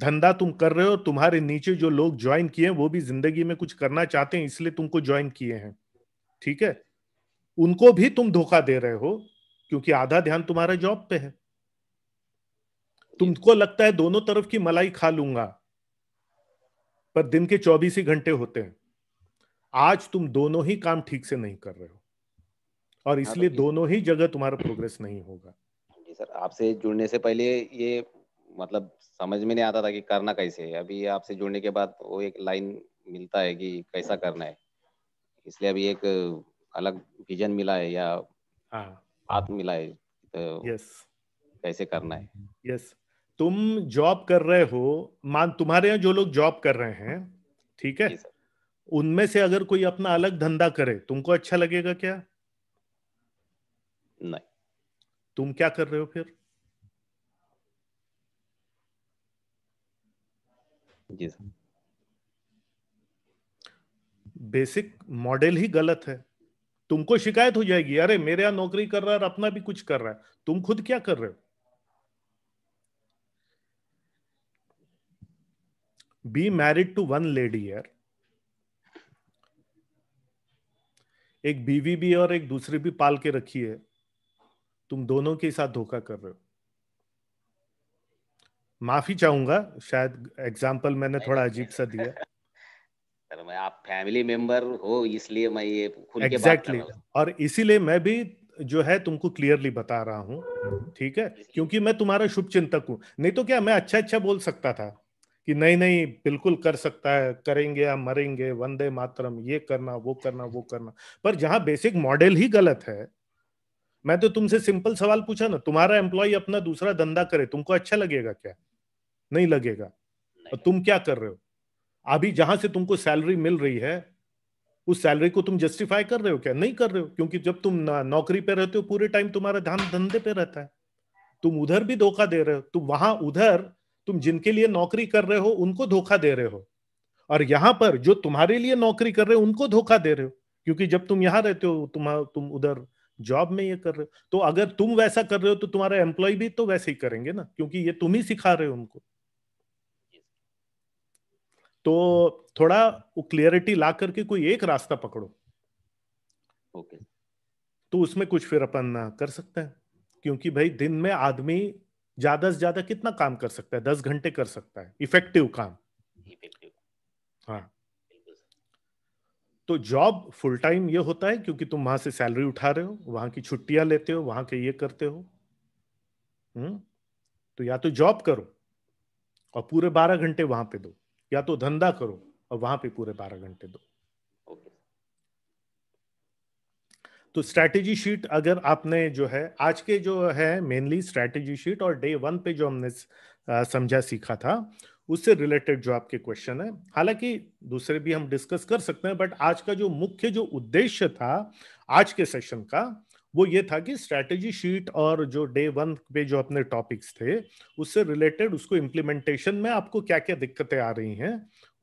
धंधा तुम कर रहे हो तुम्हारे नीचे जो लोग ज्वाइन किए हैं वो भी जिंदगी में कुछ करना चाहते हैं इसलिए तुमको ज्वाइन किए हैं ठीक है उनको भी तुम धोखा दे रहे हो क्योंकि आधा ध्यान तुम्हारा जॉब पे है तुमको लगता है दोनों तरफ की मलाई खा लूंगा पर दिन के चौबीस ही घंटे होते हैं आज तुम दोनों ही काम ठीक से नहीं कर रहे हो और हाँ, इसलिए तो दोनों ही जगह तुम्हारा प्रोग्रेस नहीं होगा जी सर आपसे जुड़ने से पहले ये मतलब समझ में नहीं आता था कि करना कैसे है अभी आपसे जुड़ने के बाद वो एक लाइन मिलता है कि कैसा करना है इसलिए अभी एक अलग विजन मिला है या हाथ मिला है तो यस कैसे करना है यस तुम जॉब कर रहे हो मान तुम्हारे यहाँ जो लोग जॉब कर रहे हैं ठीक है उनमें से अगर कोई अपना अलग धंधा करे तुमको अच्छा लगेगा क्या नहीं तुम क्या कर रहे हो फिर जी सर बेसिक मॉडल ही गलत है तुमको शिकायत हो जाएगी अरे मेरे यहां नौकरी कर रहा है और अपना भी कुछ कर रहा है तुम खुद क्या कर रहे हो be married to one lady यार एक बीवी भी और एक दूसरी भी पाल के रखी है तुम दोनों के साथ धोखा कर रहे हो माफी चाहूंगा शायद एग्जाम्पल मैंने थोड़ा अजीब सा दिया (laughs) मैं आप फैमिली मेंबर हो इसलिए मैं ये खुल exactly. के बात और इसीलिए मैं भी जो है तुमको क्लियरली बता रहा हूँ ठीक है क्योंकि मैं तुम्हारा शुभ चिंतक हूँ नहीं तो क्या मैं अच्छा अच्छा बोल सकता था कि नहीं नहीं बिल्कुल कर सकता है करेंगे या मरेंगे वंदे मातरम ये करना वो करना वो करना पर जहाँ बेसिक मॉडल ही गलत है मैं तो तुमसे सिंपल सवाल पूछा ना तुम्हारा एम्प्लॉय अपना दूसरा धंधा करे तुमको अच्छा लगेगा क्या नहीं लगेगा नहीं और तुम क्या कर रहे हो अभी जहां से तुमको सैलरी मिल रही है उस सैलरी को तुम जस्टिफाई कर रहे हो क्या नहीं कर रहे हो क्योंकि जब तुम नौकरी पे रहते हो पूरे टाइम तुम्हारा ध्यान धंधे पे रहता है तुम उधर भी धोखा दे रहे हो तुम वहां उधर तुम जिनके लिए नौकरी कर रहे हो उनको धोखा दे रहे हो और यहां पर जो तुम्हारे लिए नौकरी कर रहे हो उनको धोखा दे रहे हो क्योंकि जब तुम यहां रहते हो तुम्हारा तुम उधर जॉब में ये कर रहे हो तो अगर तुम वैसा कर रहे हो तो तुम्हारे एम्प्लॉय भी तो वैसे ही करेंगे ना क्योंकि ये तुम ही सिखा रहे हो उनको तो थोड़ा वो क्लियरिटी ला करके कोई एक रास्ता पकड़ो ओके तो उसमें कुछ फिर अपन कर सकते हैं क्योंकि भाई दिन में आदमी ज्यादा से ज्यादा कितना काम कर सकता है दस घंटे कर सकता है इफेक्टिव काम हाँ तो जॉब फुल टाइम ये होता है क्योंकि तुम वहां से सैलरी उठा रहे हो वहां की छुट्टियां लेते हो वहां के ये करते हो हम्म तो या तो जॉब करो और पूरे बारह घंटे वहां पे दो या तो धंधा करो और वहां पे पूरे बारह घंटे दो तो स्ट्रैटेजी शीट अगर आपने जो है आज के जो है मेनली स्ट्रैटेजी शीट और डे वन पे जो हमने समझा सीखा था उससे रिलेटेड जो आपके क्वेश्चन है हालांकि दूसरे भी हम डिस्कस कर सकते हैं बट आज का जो मुख्य जो उद्देश्य था आज के सेशन का वो ये था कि स्ट्रेटेजी शीट और जो डे वन पे जो अपने टॉपिक्स थे उससे रिलेटेड उसको इम्प्लीमेंटेशन में आपको क्या क्या दिक्कतें आ रही हैं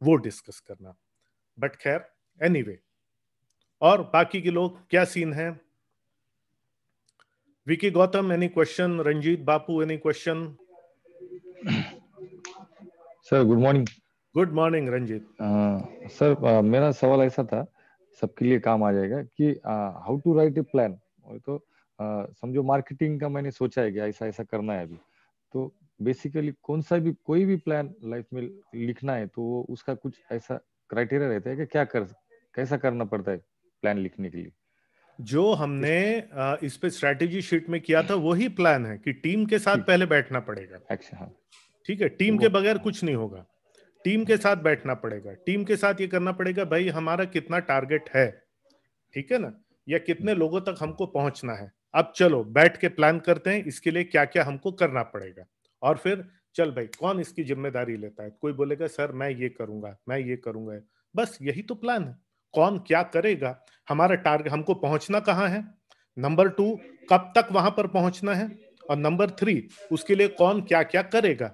वो डिस्कस करना बट खैर एनी और बाकी के लोग क्या सीन है Vicky Gautam any question Ranjeet Bapu any question sir good morning good morning Ranjeet sir मेरा सवाल ऐसा था सबके लिए काम आ जाएगा कि how to write a plan और तो समझो मार्केटिंग का मैंने सोचा है कि ऐसा ऐसा करना है अभी तो बेसिकली कौन सा भी कोई भी प्लान लाइफ में लिखना है तो उसका कुछ ऐसा क्राइटेरिया रहता है कि क्या कर कैसा करना पड़ता है प्लान लिखने के लिए जो हमने इस पे स्ट्रेटेजी शीट में किया था वही प्लान है कि टीम के साथ पहले बैठना पड़ेगा अच्छा हाँ। ठीक है टीम के बगैर कुछ नहीं होगा टीम के साथ बैठना पड़ेगा टीम के साथ ये करना पड़ेगा भाई हमारा कितना टारगेट है ठीक है ना या कितने लोगों तक हमको पहुंचना है अब चलो बैठ के प्लान करते हैं इसके लिए क्या क्या हमको करना पड़ेगा और फिर चल भाई कौन इसकी जिम्मेदारी लेता है कोई बोलेगा सर मैं ये करूंगा मैं ये करूंगा बस यही तो प्लान है कौन क्या करेगा हमारा टारगेट हमको पहुंचना कहाँ है नंबर टू कब तक वहां पर पहुंचना है और नंबर थ्री उसके लिए कौन क्या क्या करेगा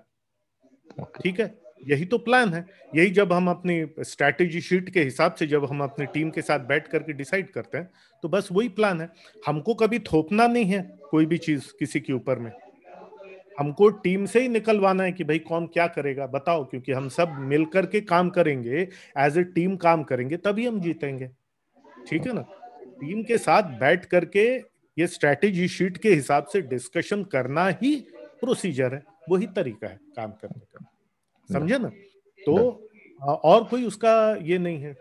ठीक है यही तो प्लान है यही जब हम अपनी स्ट्रैटेजी शीट के हिसाब से जब हम अपनी टीम के साथ बैठ करके डिसाइड करते हैं तो बस वही प्लान है हमको कभी थोपना नहीं है कोई भी चीज किसी के ऊपर में हमको टीम से ही निकलवाना है कि भाई कौन क्या करेगा बताओ क्योंकि हम सब मिलकर के काम करेंगे एज ए टीम काम करेंगे तभी हम जीतेंगे ठीक है ना टीम के साथ बैठ करके ये स्ट्रैटेजी शीट के हिसाब से डिस्कशन करना ही प्रोसीजर है वही तरीका है काम करने का समझे ना हाँ। तो हाँ। और कोई उसका ये नहीं है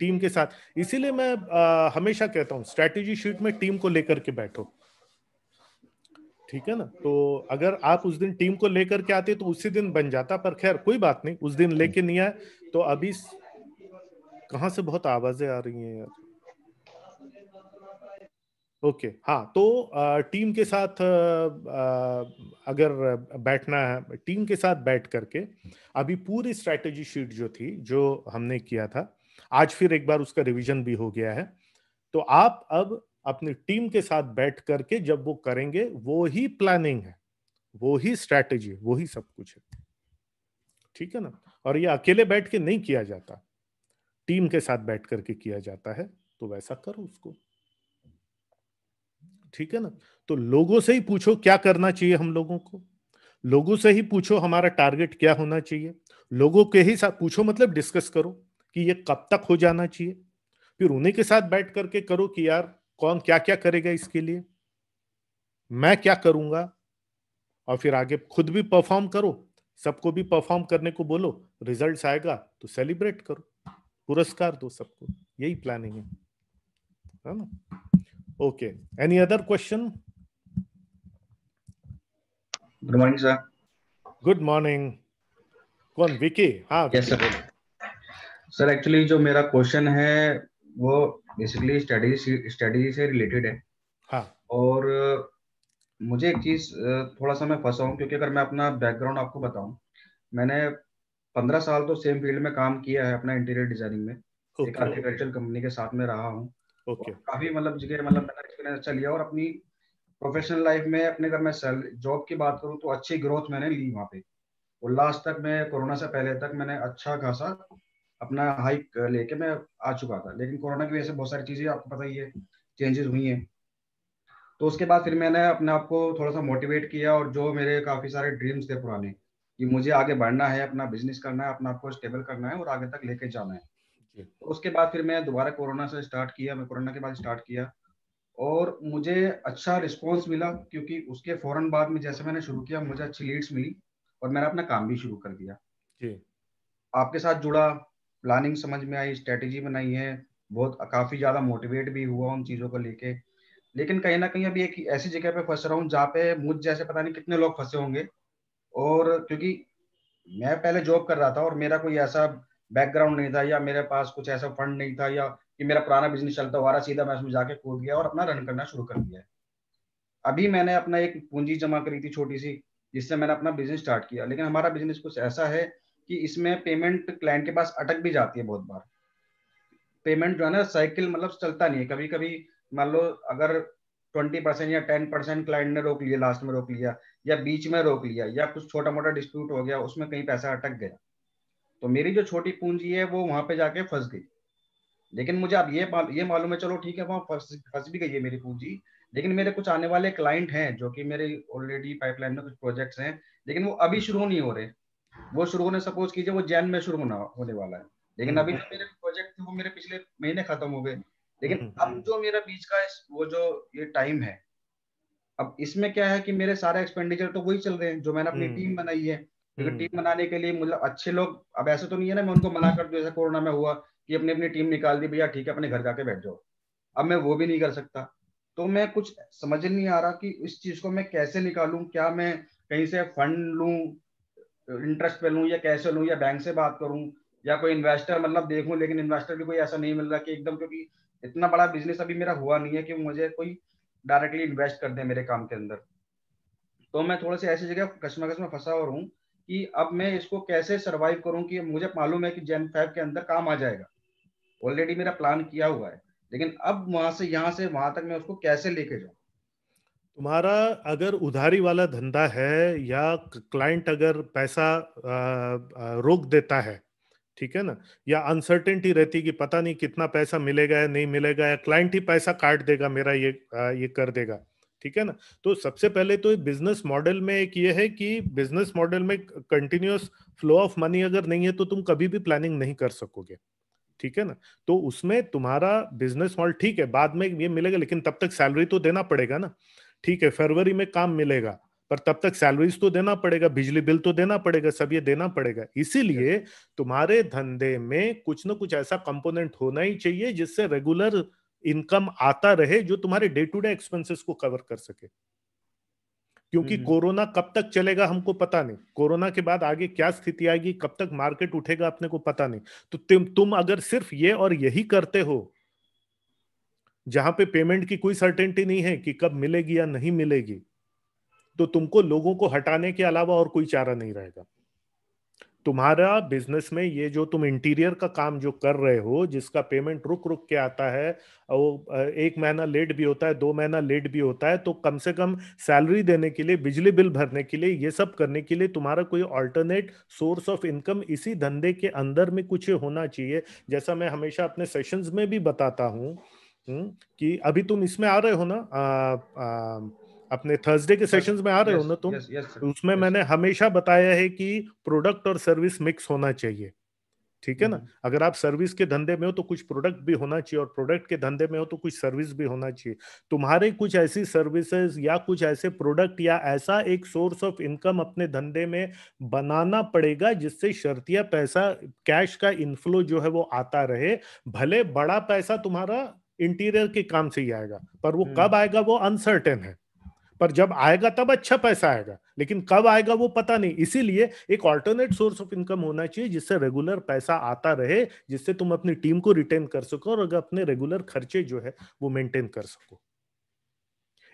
टीम के साथ इसीलिए मैं आ, हमेशा कहता हूँ स्ट्रेटेजी शीट में टीम को लेकर के बैठो ठीक है ना तो अगर आप उस दिन टीम को लेकर के आते तो उसी दिन बन जाता पर खैर कोई बात नहीं उस दिन लेके नहीं आए तो अभी कहां से बहुत आवाजें आ रही हैं यार ओके okay, हाँ तो टीम के साथ अगर बैठना है टीम के साथ बैठ करके अभी पूरी स्ट्रैटेजी शीट जो थी जो हमने किया था आज फिर एक बार उसका रिवीजन भी हो गया है तो आप अब अपनी टीम के साथ बैठ करके जब वो करेंगे वो ही प्लानिंग है वो ही स्ट्रैटेजी वो ही सब कुछ है ठीक है ना और ये अकेले बैठ के नहीं किया जाता टीम के साथ बैठ करके किया जाता है तो वैसा करो उसको ठीक है ना तो लोगों से ही पूछो क्या करना चाहिए हम लोगों को लोगों से ही पूछो हमारा टारगेट क्या होना चाहिए लोगों के ही साथ पूछो मतलब डिस्कस करो कि ये कब तक हो जाना चाहिए फिर उन्हीं के साथ बैठ करके करो कि यार कौन क्या क्या करेगा इसके लिए मैं क्या करूंगा और फिर आगे खुद भी परफॉर्म करो सबको भी परफॉर्म करने को बोलो रिजल्ट आएगा तो सेलिब्रेट करो पुरस्कार दो सबको यही प्लानिंग है ना Okay. Any other question? Good morning, sir. Good morning कौन विकी हाँ यस सर सर एक्चुअली जो मेरा क्वेश्चन है वो बेसिकली स्टडी स्टडी से रिलेटेड है हाँ और uh, मुझे एक चीज uh, थोड़ा सा मैं फंसा हूँ क्योंकि अगर मैं अपना बैकग्राउंड आपको बताऊं मैंने पंद्रह साल तो सेम फील्ड में काम किया है अपना इंटीरियर डिजाइनिंग में okay. एक आर्किटेक्चर कंपनी के साथ में रहा हूँ ओके काफी मतलब जगह मतलब मैंने एक्सपीरियंस अच्छा लिया और अपनी प्रोफेशनल लाइफ में अपने अगर मैं जॉब की बात करूँ तो अच्छी ग्रोथ मैंने ली वहाँ पे और लास्ट तक मैं कोरोना से पहले तक मैंने अच्छा खासा अपना हाइक लेके मैं आ चुका था लेकिन कोरोना की वजह से बहुत सारी चीजें आपको पता ही है चेंजेस हुई हैं तो उसके बाद फिर मैंने अपने आप को थोड़ा सा मोटिवेट किया और जो मेरे काफी सारे ड्रीम्स थे पुराने कि मुझे आगे बढ़ना है अपना बिजनेस करना है अपना आपको स्टेबल करना है और आगे तक लेके जाना है तो उसके बाद फिर मैं दोबारा कोरोना से स्टार्ट किया मैं कोरोना के बाद स्टार्ट किया और मुझे अच्छा रिस्पॉन्स मिला क्योंकि उसके फौरन बाद में जैसे मैंने शुरू किया मुझे अच्छी लीड्स मिली और मैंने अपना काम भी शुरू कर दिया जी आपके साथ जुड़ा प्लानिंग समझ में आई स्ट्रेटेजी बनाई है बहुत काफी ज्यादा मोटिवेट भी हुआ उन चीजों को लेके लेकिन कहीं ना कहीं अभी एक ऐसी जगह पे फंस रहा हूँ जहाँ पे मुझ जैसे पता नहीं कितने लोग फंसे होंगे और क्योंकि मैं पहले जॉब कर रहा था और मेरा कोई ऐसा बैकग्राउंड नहीं था या मेरे पास कुछ ऐसा फंड नहीं था या कि मेरा पुराना बिजनेस चलता हुआ रहा सीधा मैं उसमें जाके कूद गया और अपना रन करना शुरू कर दिया अभी मैंने अपना एक पूंजी जमा करी थी छोटी सी जिससे मैंने अपना बिजनेस स्टार्ट किया लेकिन हमारा बिजनेस कुछ ऐसा है कि इसमें पेमेंट क्लाइंट के पास अटक भी जाती है बहुत बार पेमेंट जो है ना साइकिल मतलब चलता नहीं है कभी कभी मान लो अगर ट्वेंटी परसेंट या टेन परसेंट क्लाइंट ने रोक लिया लास्ट में रोक लिया या बीच में रोक लिया या कुछ छोटा मोटा डिस्प्यूट हो गया उसमें कहीं पैसा अटक गया तो मेरी जो छोटी पूंजी है वो वहां पे जाके फंस गई लेकिन मुझे अब ये ये मालूम है चलो ठीक है वहां फंस फंस भी गई है मेरी पूंजी लेकिन मेरे कुछ आने वाले क्लाइंट हैं जो कि मेरे ऑलरेडी पाइपलाइन में कुछ प्रोजेक्ट्स हैं लेकिन वो अभी शुरू नहीं हो रहे वो शुरू होने सपोज कीजिए वो जैन में शुरू होना होने वाला है लेकिन अभी जो मेरे प्रोजेक्ट थे वो मेरे पिछले महीने खत्म हो गए लेकिन हम्म, अब हम्म। जो मेरा बीच का वो जो ये टाइम है अब इसमें क्या है कि मेरे सारे एक्सपेंडिचर तो वही चल रहे हैं जो मैंने अपनी टीम हम्म। बनाई है क्योंकि हम्म। टीम बनाने के लिए मतलब अच्छे लोग अब ऐसे तो नहीं है ना मैं उनको मना कर जैसे कोरोना में हुआ कि अपनी अपनी टीम निकाल दी भैया ठीक है अपने घर जाके बैठ जाओ अब मैं वो भी नहीं कर सकता तो मैं कुछ समझ नहीं आ रहा कि इस चीज को मैं कैसे निकालू क्या मैं कहीं से फंड लू इंटरेस्ट पे लू या कैसे लू या बैंक से बात करूं या कोई इन्वेस्टर मतलब देखूं लेकिन इन्वेस्टर भी कोई ऐसा नहीं मिल रहा कि एकदम क्योंकि इतना बड़ा बिजनेस अभी मेरा हुआ नहीं है कि मुझे कोई डायरेक्टली इन्वेस्ट कर दे मेरे काम के अंदर तो मैं थोड़े से ऐसी जगह कश्मकश में फंसा हुआ हूँ कि अब मैं इसको कैसे सरवाइव करूं कि मुझे मालूम है कि जेन फाइव के अंदर काम आ जाएगा ऑलरेडी मेरा प्लान किया हुआ है लेकिन अब वहां से यहाँ से वहां तक मैं उसको कैसे लेके जाऊं तुम्हारा अगर उधारी वाला धंधा है या क्लाइंट अगर पैसा रोक देता है ठीक है ना या अनसर्टेनिटी रहती कि पता नहीं कितना पैसा मिलेगा या नहीं मिलेगा या क्लाइंट ही पैसा काट देगा मेरा ये ये कर देगा ठीक है ना तो सबसे पहले तो बिजनेस मॉडल में एक ये है कि बिजनेस मॉडल में कंटिन्यूस फ्लो ऑफ मनी अगर नहीं है तो तुम कभी भी प्लानिंग नहीं कर सकोगे ठीक है ना तो उसमें तुम्हारा बिजनेस मॉडल ठीक है बाद में ये मिलेगा लेकिन तब तक सैलरी तो देना पड़ेगा ना ठीक है फरवरी में काम मिलेगा पर तब तक सैलरीज तो देना पड़ेगा बिजली बिल तो देना पड़ेगा सब ये देना पड़ेगा इसीलिए तुम्हारे धंधे में कुछ ना कुछ ऐसा कंपोनेंट होना ही चाहिए जिससे रेगुलर इनकम आता रहे जो तुम्हारे डे टू डे एक्सपेंसेस को कवर कर सके क्योंकि हम्म। कोरोना कब तक चलेगा हमको पता नहीं कोरोना के बाद आगे क्या स्थिति आएगी कब तक मार्केट उठेगा अपने को पता नहीं तो तुम तुम अगर सिर्फ ये और यही करते हो जहां पे पेमेंट की कोई सर्टेनिटी नहीं है कि कब मिलेगी या नहीं मिलेगी तो तुमको लोगों को हटाने के अलावा और कोई चारा नहीं रहेगा तुम्हारा बिजनेस में ये जो तुम इंटीरियर का काम जो कर रहे हो जिसका पेमेंट रुक रुक के आता है वो एक महीना लेट भी होता है दो महीना लेट भी होता है तो कम से कम सैलरी देने के लिए बिजली बिल भरने के लिए ये सब करने के लिए तुम्हारा कोई ऑल्टरनेट सोर्स ऑफ इनकम इसी धंधे के अंदर में कुछ होना चाहिए जैसा मैं हमेशा अपने सेशंस में भी बताता हूँ हम्म, कि अभी तुम इसमें आ रहे हो ना आ, आ, अपने थर्सडे के सेशंस में आ रहे हो ना तुम उसमें मैंने हमेशा बताया है कि प्रोडक्ट और सर्विस मिक्स होना चाहिए ठीक है ना हम्म। अगर आप सर्विस के धंधे में हो तो कुछ प्रोडक्ट भी होना चाहिए और प्रोडक्ट के धंधे में हो तो कुछ सर्विस भी होना चाहिए तुम्हारे कुछ ऐसी सर्विसेज या कुछ ऐसे प्रोडक्ट या ऐसा एक सोर्स ऑफ इनकम अपने धंधे में बनाना पड़ेगा जिससे शर्तिया पैसा कैश का इनफ्लो जो है वो आता रहे भले बड़ा पैसा तुम्हारा इंटीरियर के काम से ही आएगा पर वो हम्म। कब आएगा वो अनसर्टेन है पर जब आएगा तब अच्छा पैसा आएगा लेकिन कब आएगा वो पता नहीं इसीलिए एक ऑल्टरनेट सोर्स ऑफ इनकम होना चाहिए जिससे रेगुलर पैसा आता रहे जिससे तुम अपनी टीम को रिटेन कर सको और अगर अपने रेगुलर खर्चे जो है वो मेंटेन कर सको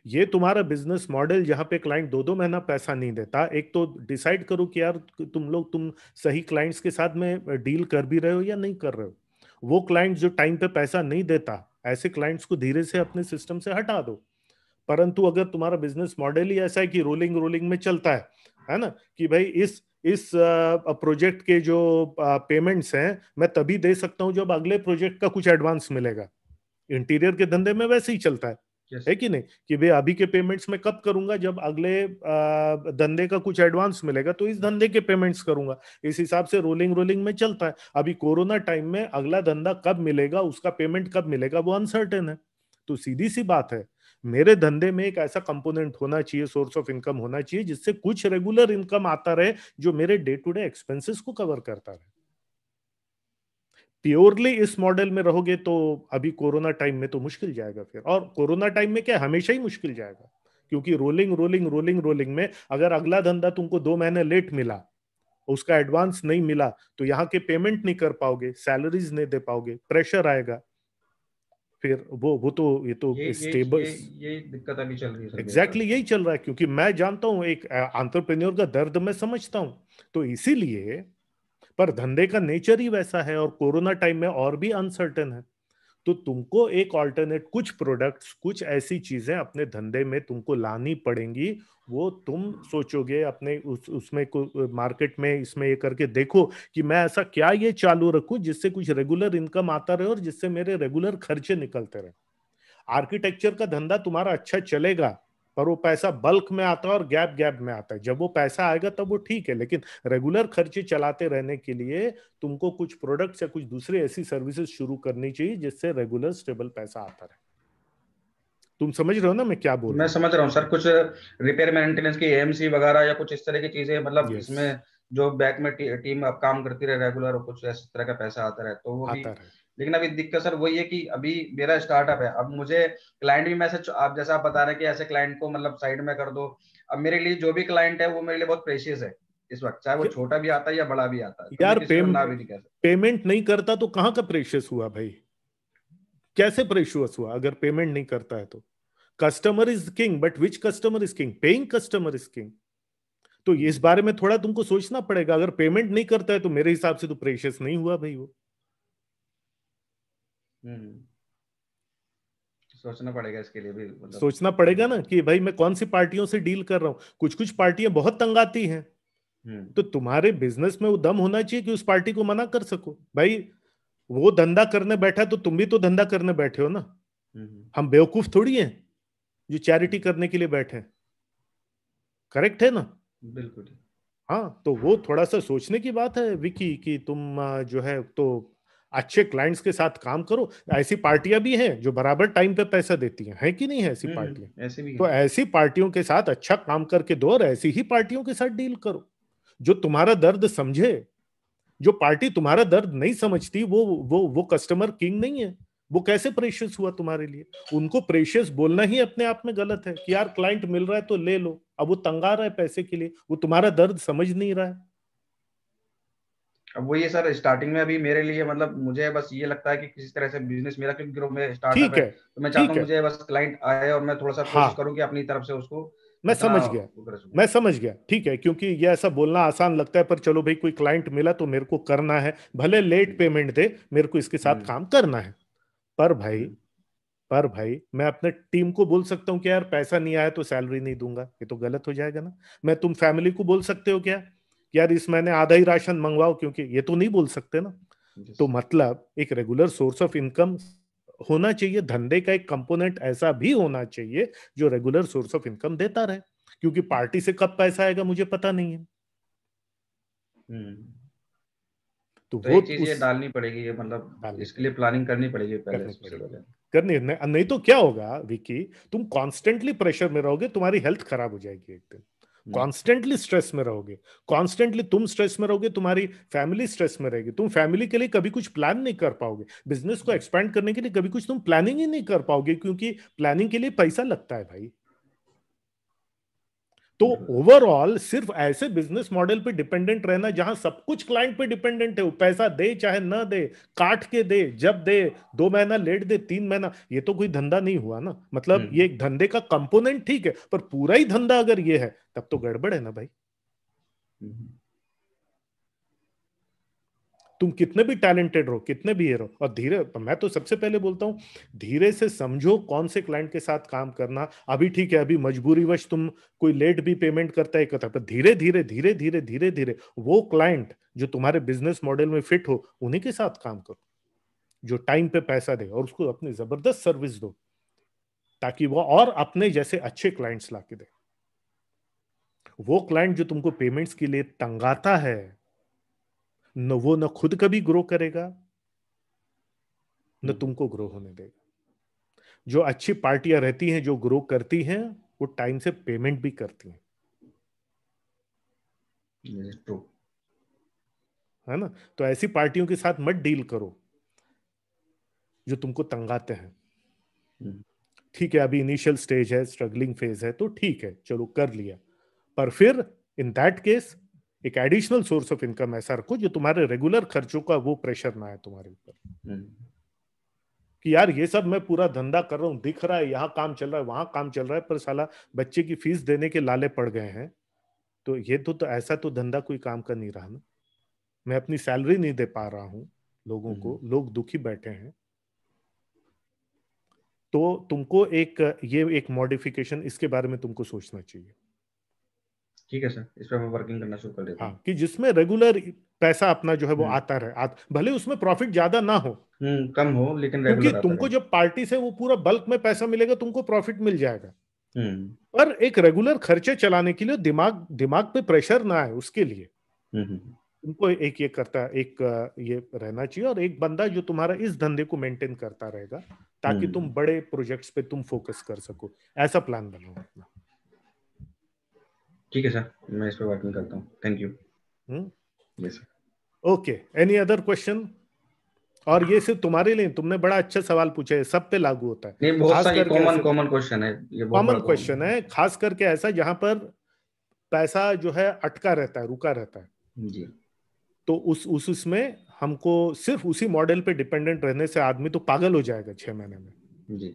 ये तुम्हारा बिजनेस मॉडल जहां पे क्लाइंट दो दो महीना पैसा नहीं देता एक तो डिसाइड करो कि यार तुम लोग तुम सही क्लाइंट्स के साथ में डील कर भी रहे हो या नहीं कर रहे हो वो क्लाइंट जो टाइम पे पैसा नहीं देता ऐसे क्लाइंट्स को धीरे से अपने सिस्टम से हटा दो परंतु अगर तुम्हारा बिजनेस मॉडल ही ऐसा है कि रोलिंग रोलिंग में चलता है है ना कि भाई इस इस प्रोजेक्ट के जो पेमेंट्स हैं मैं तभी दे सकता हूं जब अगले प्रोजेक्ट का कुछ एडवांस मिलेगा इंटीरियर के धंधे में वैसे ही चलता है yes. है कि नहीं कि भाई अभी के पेमेंट्स में कब करूंगा जब अगले धंधे का कुछ एडवांस मिलेगा तो इस धंधे के पेमेंट्स करूंगा इस हिसाब से रोलिंग रोलिंग में चलता है अभी कोरोना टाइम में अगला धंधा कब मिलेगा उसका पेमेंट कब मिलेगा वो अनसर्टेन है तो सीधी सी बात है मेरे धंधे में एक ऐसा कंपोनेंट होना चाहिए सोर्स ऑफ इनकम होना चाहिए जिससे कुछ रेगुलर इनकम आता रहे जो मेरे डे टू डे एक्सपेंसेस को कवर करता रहे प्योरली इस मॉडल में रहोगे तो अभी कोरोना टाइम में तो मुश्किल जाएगा फिर और कोरोना टाइम में क्या हमेशा ही मुश्किल जाएगा क्योंकि रोलिंग रोलिंग रोलिंग रोलिंग में अगर अगला धंधा तुमको दो महीने लेट मिला उसका एडवांस नहीं मिला तो यहाँ के पेमेंट नहीं कर पाओगे सैलरीज नहीं दे पाओगे प्रेशर आएगा फिर वो वो तो ये तो स्टेबल यही दिक्कत आगे चल रही है एग्जैक्टली exactly यही चल रहा है क्योंकि मैं जानता हूँ एक आंट्रप्रेन्योर का दर्द मैं समझता हूँ तो इसीलिए पर धंधे का नेचर ही वैसा है और कोरोना टाइम में और भी अनसर्टेन है तो तुमको एक ऑल्टरनेट कुछ प्रोडक्ट्स कुछ ऐसी चीजें अपने धंधे में तुमको लानी पड़ेंगी वो तुम सोचोगे अपने उस उसमें मार्केट में इसमें ये करके देखो कि मैं ऐसा क्या ये चालू रखूं जिससे कुछ रेगुलर इनकम आता रहे और जिससे मेरे रेगुलर खर्चे निकलते रहे आर्किटेक्चर का धंधा तुम्हारा अच्छा चलेगा पर वो पैसा बल्क में आता है और गैप गैप में आता है जब वो पैसा आएगा तब वो ठीक है लेकिन रेगुलर खर्चे चलाते रहने के लिए तुमको कुछ प्रोडक्ट्स या कुछ दूसरी ऐसी सर्विसेज शुरू करनी चाहिए जिससे रेगुलर स्टेबल पैसा आता रहे तुम समझ रहे हो ना मैं क्या बोल मैं समझ रहा हूँ सर कुछ रिपेयर मेंटेनेंस की एएमसी वगैरह या कुछ इस तरह की चीजें मतलब इसमें जो बैक में टी, टीम अब काम करती रहे रेगुलर कुछ ऐसे तरह का पैसा आता रहे तो वो आता भी लेकिन अभी दिक्कत सर वही है कि अभी मेरा स्टार्टअप है अब मुझे क्लाइंट भी मैसेज आप जैसा आप बता रहे हैं कि ऐसे क्लाइंट को मतलब साइड में कर दो अब मेरे लिए जो भी क्लाइंट है वो मेरे लिए बहुत प्रेशियस है इस वक्त चाहे वो छोटा भी आता है या बड़ा भी आता है यार पेमेंट तो नहीं करता तो कहाँ का प्रेशियस हुआ भाई कैसे प्रेशियस हुआ अगर पेमेंट नहीं करता है तो customer is king but which customer is king paying customer is king तो इस बारे में थोड़ा तुमको सोचना पड़ेगा अगर पेमेंट नहीं करता है तो मेरे हिसाब से तो प्रेशियस नहीं हुआ भाई वो हम्म। सोचना पड़ेगा इसके लिए भी मतलब सोचना पड़ेगा ना कि भाई मैं कौन सी पार्टियों से डील कर रहा हूँ कुछ कुछ पार्टियां बहुत तंग आती हैं हम्म। तो तुम्हारे बिजनेस में वो दम होना चाहिए कि उस पार्टी को मना कर सको भाई वो धंधा करने बैठा तो तुम भी तो धंधा करने बैठे हो ना हम्म। हम बेवकूफ थोड़ी हैं जो चैरिटी करने के लिए बैठे हैं करेक्ट है ना बिल्कुल हाँ तो वो थोड़ा सा सोचने की बात है विकी कि तुम जो है तो अच्छे क्लाइंट्स के साथ काम करो ऐसी पार्टियां भी हैं जो बराबर टाइम पे पैसा देती हैं है कि नहीं है ऐसी हम्म, हम्म, पार्टियां भी तो ऐसी पार्टियों के साथ अच्छा काम करके दो और ऐसी ही पार्टियों के साथ डील करो जो तुम्हारा दर्द समझे जो पार्टी तुम्हारा दर्द नहीं समझती वो वो वो कस्टमर किंग नहीं है वो कैसे प्रेशियस हुआ तुम्हारे लिए उनको प्रेशियस बोलना ही अपने आप में गलत है कि यार क्लाइंट मिल रहा है तो ले लो अब वो तंगा रहा है पैसे के लिए वो तुम्हारा दर्द समझ नहीं रहा है अब वो ये सर स्टार्टिंग में अभी मेरे लिए मतलब मुझे बस ये लगता है कि किसी तरह से बिजनेस मेरा क्योंकि ग्रुप में स्टार्टअप है तो मैं चाहता हूँ मुझे बस क्लाइंट आए और मैं थोड़ा सा हाँ। कोशिश करूँ कि अपनी तरफ से उसको मैं समझ गया मैं समझ गया ठीक है क्योंकि ये ऐसा बोलना आसान लगता है पर चलो भाई कोई क्लाइंट मिला तो मेरे को करना है भले लेट पेमेंट हम्म। दे मेरे को इसके साथ हम्म। काम करना है पर भाई हम्म। पर भाई मैं अपने टीम को बोल सकता हूँ कि यार पैसा नहीं आया तो सैलरी नहीं दूंगा ये तो गलत हो जाएगा ना मैं तुम फैमिली को बोल सकते हो क्या यार इस महीने आधा ही राशन मंगवाओ क्योंकि ये तो नहीं बोल सकते ना तो मतलब एक रेगुलर सोर्स ऑफ इनकम होना चाहिए धंधे का एक कंपोनेंट ऐसा भी होना चाहिए जो रेगुलर सोर्स ऑफ इनकम देता रहे क्योंकि पार्टी से कब पैसा आएगा मुझे पता नहीं है हम्म। तो, तो वो चीज उस... डालनी पड़ेगी ये मतलब इसके लिए प्लानिंग करनी पड़ेगी पहले करनी पड़ेगी करनी नहीं तो क्या होगा विकी तुम कॉन्स्टेंटली प्रेशर में रहोगे तुम्हारी हेल्थ खराब हो जाएगी एक दिन कॉन्स्टेंटली स्ट्रेस में रहोगे कॉन्स्टेंटली तुम स्ट्रेस में रहोगे तुम्हारी फैमिली स्ट्रेस में रहेगी तुम फैमिली के लिए कभी कुछ प्लान नहीं कर पाओगे बिजनेस को एक्सपैंड करने के लिए कभी कुछ तुम प्लानिंग ही नहीं कर पाओगे क्योंकि प्लानिंग के लिए पैसा लगता है भाई तो ओवरऑल हम्म। सिर्फ ऐसे बिजनेस मॉडल पे डिपेंडेंट रहना जहां सब कुछ क्लाइंट पे डिपेंडेंट है वो पैसा दे चाहे ना दे काट के दे जब दे दो महीना लेट दे तीन महीना ये तो कोई धंधा नहीं हुआ ना मतलब हम्म। ये एक धंधे का कंपोनेंट ठीक है पर पूरा ही धंधा अगर ये है तब तो गड़बड़ है ना भाई हम्म। तुम कितने भी टैलेंटेड रहो कितने भी ये रहो और धीरे मैं तो सबसे पहले बोलता हूँ धीरे से समझो कौन से क्लाइंट के साथ काम करना अभी ठीक है अभी मजबूरीवश तुम कोई लेट भी पेमेंट करता है कथा पर धीरे धीरे धीरे धीरे धीरे धीरे वो क्लाइंट जो तुम्हारे बिजनेस मॉडल में फिट हो उन्हीं के साथ काम करो जो टाइम पे पैसा दे और उसको अपनी जबरदस्त सर्विस दो ताकि वो और अपने जैसे अच्छे क्लाइंट्स ला के दे वो क्लाइंट जो तुमको पेमेंट्स के लिए तंगाता है न वो न खुद कभी ग्रो करेगा न हम्म। तुमको ग्रो होने देगा जो अच्छी पार्टियां रहती हैं जो ग्रो करती हैं वो टाइम से पेमेंट भी करती हैं है ना तो ऐसी पार्टियों के साथ मत डील करो जो तुमको तंगाते हैं हम्म। ठीक है अभी इनिशियल स्टेज है स्ट्रगलिंग फेज है तो ठीक है चलो कर लिया पर फिर इन दैट केस एक एडिशनल सोर्स ऑफ इनकम ऐसा रखो जो तुम्हारे रेगुलर खर्चों का वो प्रेशर ना है तुम्हारे ऊपर हम्म। कि यार ये सब मैं पूरा धंधा कर रहा हूं दिख रहा है यहाँ काम चल रहा है वहां काम चल रहा है पर साला बच्चे की फीस देने के लाले पड़ गए हैं तो ये तो, तो ऐसा तो धंधा कोई काम का नहीं रहा ना मैं अपनी सैलरी नहीं दे पा रहा हूं लोगों को हम्म। लोग दुखी बैठे हैं तो तुमको एक ये एक मॉडिफिकेशन इसके बारे में तुमको सोचना चाहिए ठीक है सर इस पर मैं वर्किंग करना शुरू कर देता हाँ, हैं हाँ, कि जिसमें रेगुलर पैसा अपना जो है वो हम्म। आता रहे आ, भले उसमें प्रॉफिट ज्यादा ना हो हम्म, कम हो लेकिन क्योंकि तुमको जब पार्टी से वो पूरा बल्क में पैसा मिलेगा तुमको प्रॉफिट मिल जाएगा हम्म। पर एक रेगुलर खर्चे चलाने के लिए दिमाग दिमाग पे प्रेशर ना आए उसके लिए तुमको एक ये करता एक ये रहना चाहिए और एक बंदा जो तुम्हारा इस धंधे को मेंटेन करता रहेगा ताकि तुम बड़े प्रोजेक्ट्स पे तुम फोकस कर सको ऐसा प्लान बनाओ अपना ठीक है सर मैं इस पर वर्किंग करता हूँ thank you okay any other question और ये सिर्फ तुम्हारे लिए तुमने बड़ा अच्छा सवाल पूछा है सब पे लागू होता है कॉमन कॉमन क्वेश्चन है कॉमन क्वेश्चन है खास करके ऐसा जहां पर पैसा जो है अटका रहता है रुका रहता है जी तो उस उस उसमें हमको सिर्फ उसी मॉडल पे डिपेंडेंट रहने से आदमी तो पागल हो जाएगा छह महीने में जी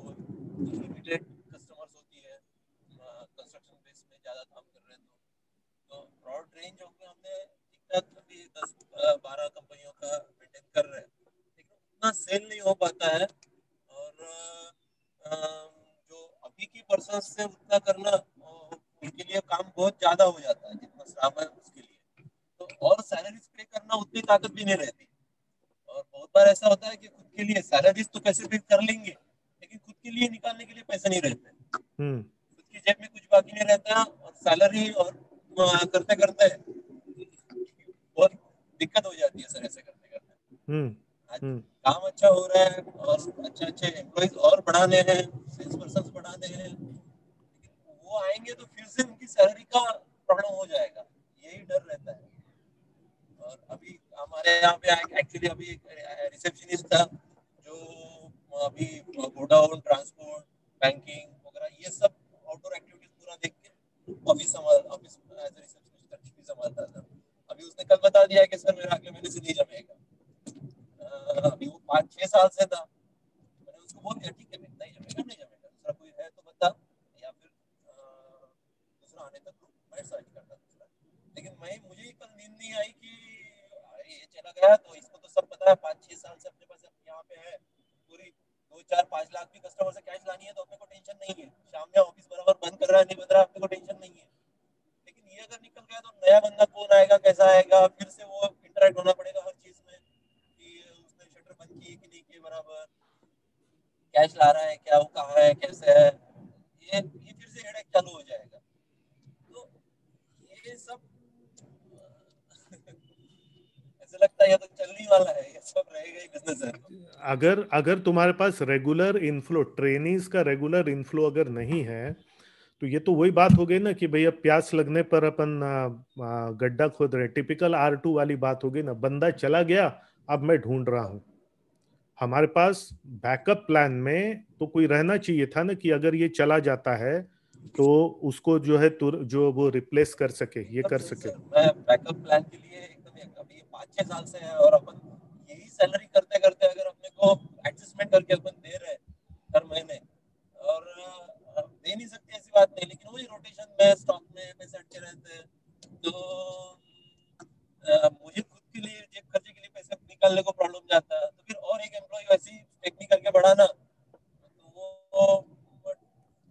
कस्टमर्स होती है कंस्ट्रक्शन बेस में ज़्यादा काम कर रहे हैं तो तो ब्रॉड रेंज होकर हमने ठीक ठाक अभी दस बारह कंपनियों का मेंटेन कर रहे हैं लेकिन उतना सेल नहीं हो पाता है और जो अभी की पर्सन से उतना करना उनके लिए काम बहुत ज़्यादा हो जाता है जितना स्टाफ है उसके लिए तो और सैलरीज पे करना उतनी ताकत भी नहीं रहती और बहुत बार ऐसा होता है कि खुद के लिए सैलरीज तो कैसे भी कर लेंगे के लिए निकालने के लिए पैसे नहीं रहता है हम्म। उसकी जेब में कुछ बाकी नहीं रहता और सैलरी और करते करते बहुत दिक्कत हो जाती है सर ऐसे करते करते हम्म, आज हम्म। काम अच्छा हो रहा है और अच्छे अच्छे एम्प्लॉयज और बढ़ाने हैं सेल्स पर्सन बढ़ाने हैं वो आएंगे तो फिर से उनकी सैलरी का प्रॉब्लम हो जाएगा यही डर रहता है और अभी हमारे यहाँ पे एक्चुअली अभी रिसेप्शनिस्ट था अभी गोडाउन ट्रांसपोर्ट बैंकिंग वगैरह ये सब आउटडोर एक्टिविटीज पूरा देख के ऑफिस संभाल ऑफिस एज ए रिसेप्शनिस्ट संभालता था अभी उसने कल बता दिया कि सर मेरा अगले महीने से नहीं जमेगा अभी वो पाँच छः साल से था मैंने उसको बोल दिया ठीक है नहीं जमेगा नहीं जमेगा दूसरा कोई है तो बता या फिर दूसरा आने तक मैं सर्च करता दूसरा लेकिन मैं मुझे कल नींद नहीं आई कि ये चला गया तो इसको तो सब पता है पाँच छः साल से दो चार पांच लाख भी कस्टमर से कैश लानी है तो अपने को टेंशन नहीं है शाम में ऑफिस बराबर बंद कर रहा है नहीं बंद रहा अपने को टेंशन नहीं है लेकिन ये अगर निकल गया तो नया बंदा कौन आएगा कैसा आएगा फिर से वो इंटरेक्ट होना पड़ेगा हर चीज में कि उसने शटर बंद की कि नहीं किए बराबर कैश ला रहा है क्या वो कहाँ है कैसे है ये ये फिर से हेडेक चालू हो जाएगा तो ये सब लगता है तो चलने वाला है सब रहेगा ही बिजनेस अगर अगर तुम्हारे पास रेगुलर इनफ्लो ट्रेनिंग का रेगुलर इनफ्लो अगर नहीं है तो ये तो वही बात हो गई ना कि भैया प्यास लगने पर अपन गड्ढा खोद रहे टिपिकल आर टू वाली बात हो गई ना बंदा चला गया अब मैं ढूंढ रहा हूँ हमारे पास बैकअप प्लान में तो कोई रहना चाहिए था ना कि अगर ये चला जाता है तो उसको जो है जो वो रिप्लेस कर सके ये कर सके बैकअप प्लान के लिए पाँच छह साल से है और अपन यही सैलरी करते करते अगर अपने को एडजस्टमेंट करके अपन दे रहे हर महीने और दे नहीं सकते ऐसी बात नहीं लेकिन वही रोटेशन में स्टॉक में पैसे अटके रहते हैं तो मुझे खुद के लिए जेब खर्चे के लिए पैसे निकालने को प्रॉब्लम जाता है तो फिर और एक एम्प्लॉय वैसे ही टेक्निक करके बढ़ाना तो वो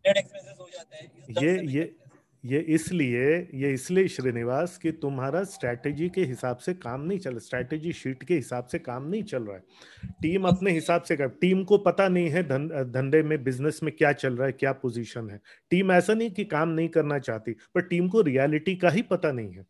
डेड एक्सपेंसेस हो जाते हैं ये ये ये इसलिए ये इसलिए श्रीनिवास कि तुम्हारा स्ट्रैटेजी के हिसाब से काम नहीं चल स्ट्रैटेजी शीट के हिसाब से काम नहीं चल रहा है टीम अपने हिसाब से कर टीम को पता नहीं है धंधे में बिजनेस में क्या चल रहा है क्या पोजीशन है टीम ऐसा नहीं कि काम नहीं करना चाहती पर टीम को रियलिटी का ही पता नहीं है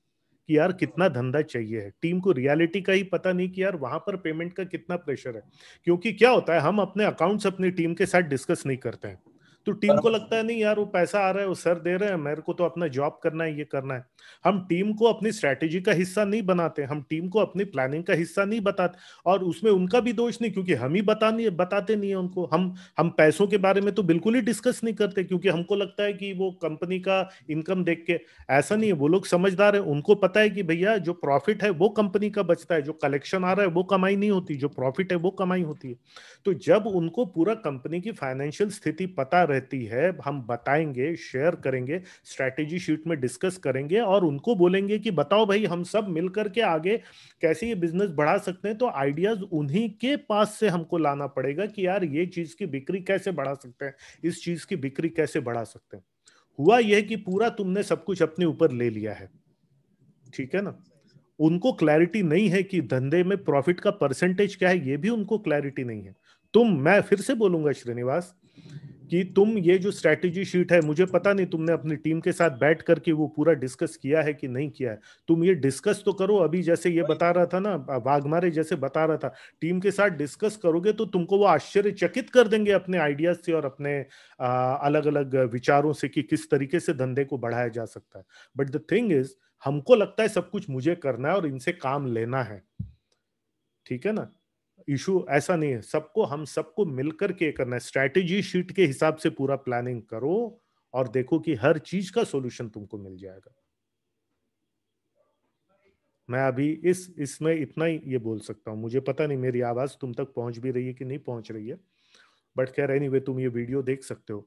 कि यार कितना धंधा चाहिए है टीम को रियलिटी का ही पता नहीं कि यार वहां पर पेमेंट का कितना प्रेशर है क्योंकि क्या होता है हम अपने अकाउंट्स अपनी टीम के साथ डिस्कस नहीं करते हैं तो टीम को लगता है नहीं यार वो पैसा आ रहा है वो सर दे रहे हैं मेरे को तो अपना जॉब करना है ये करना है हम टीम को अपनी स्ट्रेटेजी का हिस्सा नहीं बनाते हम टीम को अपनी प्लानिंग का हिस्सा नहीं बताते और उसमें उनका भी दोष नहीं क्योंकि हम ही बता नहीं बताते नहीं है उनको हम हम पैसों के बारे में तो बिल्कुल ही डिस्कस नहीं करते क्योंकि हमको लगता है कि वो कंपनी का इनकम देख के ऐसा नहीं है वो लोग समझदार है उनको पता है कि भैया जो प्रॉफिट है वो कंपनी का बचता है जो कलेक्शन आ रहा है वो कमाई नहीं होती जो प्रॉफिट है वो कमाई होती है तो जब उनको पूरा कंपनी की फाइनेंशियल स्थिति पता रहती है हम बताएंगे शेयर करेंगे स्ट्रेटेजी शीट में डिस्कस करेंगे और उनको बोलेंगे कि बताओ भाई हम सब मिलकर के आगे कैसे ये बिजनेस बढ़ा सकते हैं तो आइडियाज उन्हीं के पास से हमको लाना पड़ेगा कि यार ये चीज की बिक्री कैसे बढ़ा सकते हैं इस चीज की बिक्री कैसे बढ़ा सकते हैं हुआ यह कि पूरा तुमने सब कुछ अपने ऊपर ले लिया है ठीक है ना उनको क्लैरिटी नहीं है कि धंधे में प्रॉफिट का परसेंटेज क्या है ये भी उनको क्लैरिटी नहीं है तुम मैं फिर से बोलूंगा श्रीनिवास कि तुम ये जो स्ट्रेटेजी शीट है मुझे पता नहीं तुमने अपनी टीम के साथ बैठ करके वो पूरा डिस्कस किया है कि नहीं किया है तुम ये डिस्कस तो करो अभी जैसे ये बता रहा था ना वाघमारे जैसे बता रहा था टीम के साथ डिस्कस करोगे तो तुमको वो आश्चर्यचकित कर देंगे अपने आइडियाज से और अपने अलग अलग विचारों से कि किस तरीके से धंधे को बढ़ाया जा सकता है बट द थिंग इज हमको लगता है सब कुछ मुझे करना है और इनसे काम लेना है ठीक है ना इशू ऐसा नहीं है सबको हम सबको मिलकर के करना है स्ट्रैटेजी शीट के हिसाब से पूरा प्लानिंग करो और देखो कि हर चीज का सॉल्यूशन तुमको मिल जाएगा मैं अभी इस इसमें इतना ही ये बोल सकता हूँ मुझे पता नहीं मेरी आवाज़ तुम तक पहुंच भी रही है कि नहीं पहुंच रही है बट खैर एनी वे तुम ये वीडियो देख सकते हो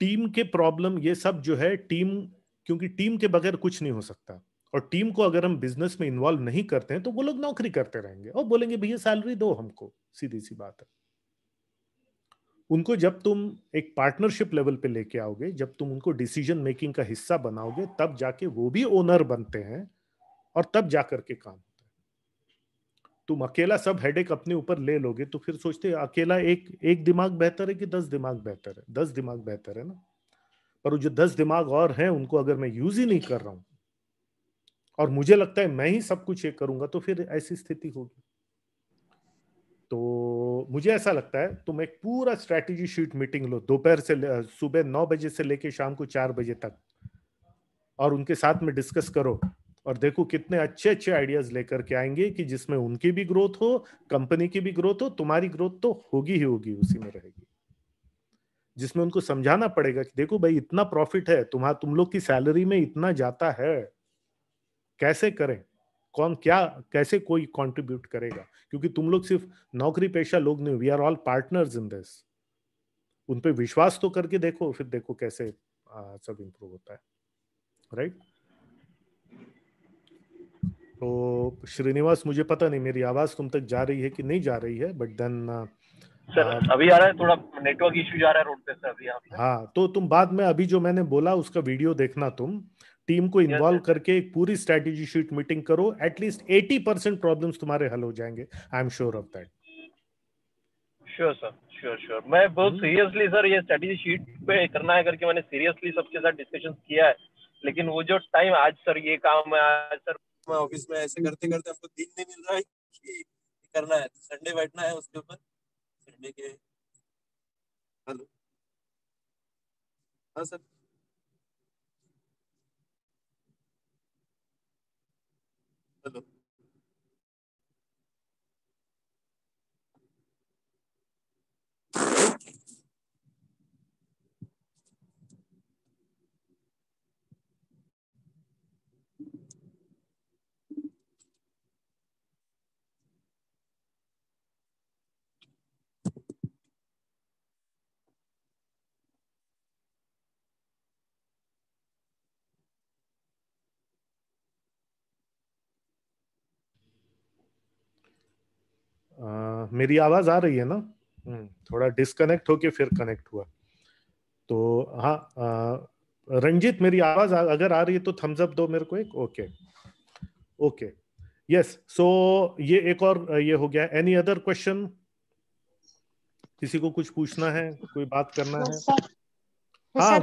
टीम के प्रॉब्लम ये सब जो है टीम क्योंकि टीम के बगैर कुछ नहीं हो सकता और टीम को अगर हम बिजनेस में इन्वॉल्व नहीं करते हैं तो वो लोग नौकरी करते रहेंगे और बोलेंगे भैया सैलरी दो हमको सीधी सी बात है उनको जब तुम एक पार्टनरशिप लेवल पे लेके आओगे जब तुम उनको डिसीजन मेकिंग का हिस्सा बनाओगे तब जाके वो भी ओनर बनते हैं और तब जा करके काम होता है तुम अकेला सब हेडेक अपने ऊपर ले लोगे तो फिर सोचते अकेला एक एक दिमाग बेहतर है कि दस दिमाग बेहतर है दस दिमाग बेहतर है ना पर जो दस दिमाग और हैं उनको अगर मैं यूज ही नहीं कर रहा हूं और मुझे लगता है मैं ही सब कुछ ये करूंगा तो फिर ऐसी स्थिति होगी तो मुझे ऐसा लगता है तुम एक पूरा स्ट्रेटेजी शीट मीटिंग लो दोपहर से सुबह नौ बजे से लेके शाम को चार बजे तक और उनके साथ में डिस्कस करो और देखो कितने अच्छे अच्छे आइडियाज लेकर के आएंगे कि जिसमें उनकी भी ग्रोथ हो कंपनी की भी ग्रोथ हो तुम्हारी ग्रोथ तो होगी ही होगी उसी में रहेगी जिसमें उनको समझाना पड़ेगा कि देखो भाई इतना प्रॉफिट है तुम्हारा तुम लोग की सैलरी में इतना जाता है कैसे करें कौन क्या कैसे कोई कंट्रीब्यूट करेगा क्योंकि तुम लोग सिर्फ नौकरी पेशा लोग नहीं we are all partners in this उन पे विश्वास तो करके देखो फिर देखो कैसे आ, सब इंप्रूव होता है राइट right? तो श्रीनिवास मुझे पता नहीं मेरी आवाज तुम तक जा रही है कि नहीं जा रही है बट देन सर आ, अभी आ रहा है थोड़ा नेटवर्क इश्यू जा रहा है रोड पे सर अभी हाँ तो तुम बाद में अभी जो मैंने बोला उसका वीडियो देखना तुम टीम को इन्वॉल्व करके एक पूरी स्ट्रेटेजी शीट मीटिंग करो एटलीस्ट एटी परसेंट प्रॉब्लम तुम्हारे हल हो जाएंगे I am sure of that sure sir sure sure मैं बहुत सीरियसली hmm. सर ये स्ट्रेटेजी शीट पे करना है करके मैंने सीरियसली सबके साथ डिस्कशन किया है लेकिन वो जो टाइम आज सर ये काम है आज सर मैं ऑफिस में ऐसे करते करते दिन नहीं मिल रहा है कि करना है संडे बैठना है उसके ऊपर संडे के हेलो हाँ सर the मेरी आवाज आ रही है ना हम्म, थोड़ा डिस्कनेक्ट होके फिर कनेक्ट हुआ तो हाँ रंजित मेरी आवाज आ, अगर आ रही है तो थम्स अप दो मेरे को एक ओके ओके यस सो ये एक और ये हो गया एनी अदर क्वेश्चन किसी को कुछ पूछना है कोई बात करना है हाँ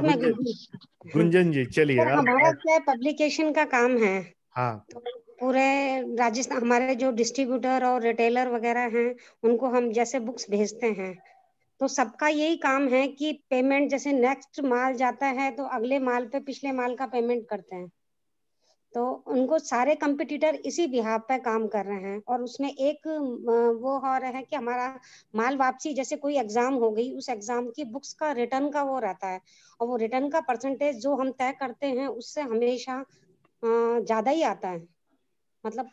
गुंजन जी चलिए हमारा क्या पब्लिकेशन का काम है हाँ तो पूरे राजस्थान हमारे जो डिस्ट्रीब्यूटर और रिटेलर वगैरह हैं उनको हम जैसे बुक्स भेजते हैं तो सबका यही काम है कि पेमेंट जैसे नेक्स्ट माल जाता है तो अगले माल पे पिछले माल का पेमेंट करते हैं तो उनको सारे कंपटीटर इसी बिहार पे काम कर रहे हैं और उसमें एक वो हो रहा है कि हमारा माल वापसी जैसे कोई एग्जाम हो गई उस एग्जाम की बुक्स का रिटर्न का वो रहता है और वो रिटर्न का परसेंटेज जो हम तय करते हैं उससे हमेशा ज्यादा ही आता है मतलब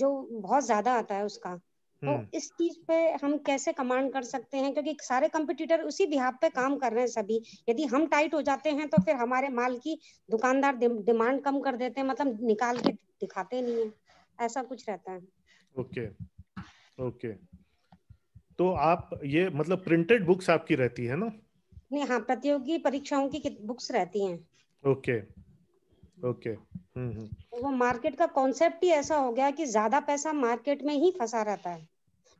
जो बहुत ज्यादा आता है उसका तो हम्म। इस चीज पे हम कैसे कमांड कर सकते हैं क्योंकि सारे कंपटीटर उसी बिहाब पे काम कर रहे हैं सभी यदि हम टाइट हो जाते हैं तो फिर हमारे माल की दुकानदार डिमांड कम कर देते हैं मतलब निकाल के दिखाते नहीं है ऐसा कुछ रहता है ओके okay. Okay okay. तो आप ये मतलब प्रिंटेड बुक्स आपकी रहती है ना नहीं हाँ प्रतियोगी परीक्षाओं की बुक्स रहती हैं ओके okay. Okay okay. हम्म, हम्म। तो वो मार्केट का कॉन्सेप्ट ही ऐसा हो गया कि ज्यादा पैसा मार्केट में ही फंसा रहता है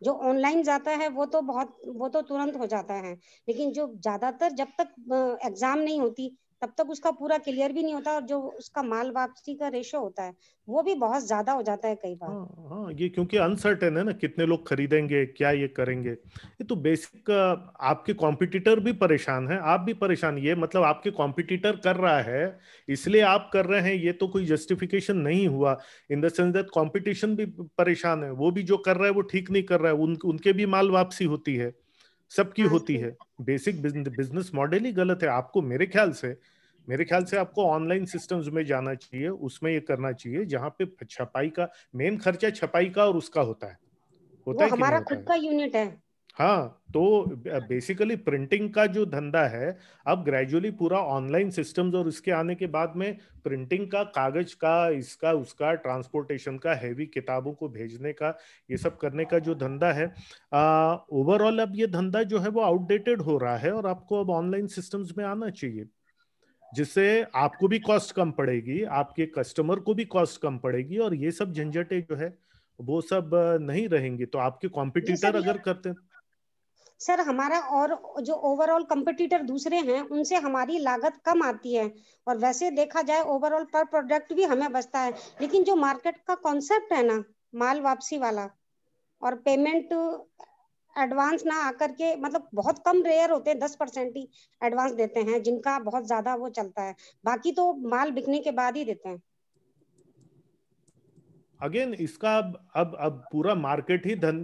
जो ऑनलाइन जाता है वो तो बहुत वो तो तुरंत हो जाता है लेकिन जो ज्यादातर जब तक एग्जाम नहीं होती तब तक उसका पूरा क्लियर भी नहीं होता और जो उसका माल वापसी का रेशो होता है वो भी बहुत ज्यादा हो जाता है कई बार हाँ, हाँ, ये क्योंकि अनसर्टेन है ना कितने लोग खरीदेंगे क्या ये करेंगे ये तो बेसिक आपके कॉम्पिटिटर भी परेशान है आप भी परेशान ये मतलब आपके कॉम्पिटिटर कर रहा है इसलिए आप कर रहे हैं ये तो कोई जस्टिफिकेशन नहीं हुआ in the sense that competition भी परेशान है वो भी जो कर रहा है वो ठीक नहीं कर रहा है उन, उनके भी माल वापसी होती है सबकी हाँ होती है बेसिक बिजनेस मॉडल ही गलत है आपको मेरे ख्याल से मेरे ख्याल से आपको ऑनलाइन सिस्टम्स में जाना चाहिए उसमें ये करना चाहिए जहाँ पे छपाई का मेन खर्चा छपाई का और उसका होता है होता वो है हमारा खुद का यूनिट है हाँ तो बेसिकली प्रिंटिंग का जो धंधा है अब ग्रेजुअली पूरा ऑनलाइन सिस्टम्स और इसके आने के बाद में प्रिंटिंग का कागज का इसका उसका ट्रांसपोर्टेशन का हैवी किताबों को भेजने का ये सब करने का जो धंधा है ओवरऑल अब ये धंधा जो है वो आउटडेटेड हो रहा है और आपको अब ऑनलाइन सिस्टम्स में आना चाहिए जिससे आपको भी कॉस्ट कम पड़ेगी आपके कस्टमर को भी कॉस्ट कम पड़ेगी और ये सब झंझटें जो है वो सब नहीं रहेंगी तो आपके कॉम्पिटिटर अगर करते हैं सर हमारा और जो ओवरऑल कंपटीटर दूसरे हैं उनसे हमारी लागत कम आती है और वैसे देखा जाए ओवरऑल पर प्रोडक्ट भी हमें बचता है लेकिन जो मार्केट का कॉन्सेप्ट है ना माल वापसी वाला और पेमेंट एडवांस ना आकर के मतलब बहुत कम रेयर होते हैं दस परसेंट ही एडवांस देते हैं जिनका बहुत ज्यादा वो चलता है बाकी तो माल बिकने के बाद ही देते हैं अगेन इसका अब अब अब पूरा मार्केट ही धन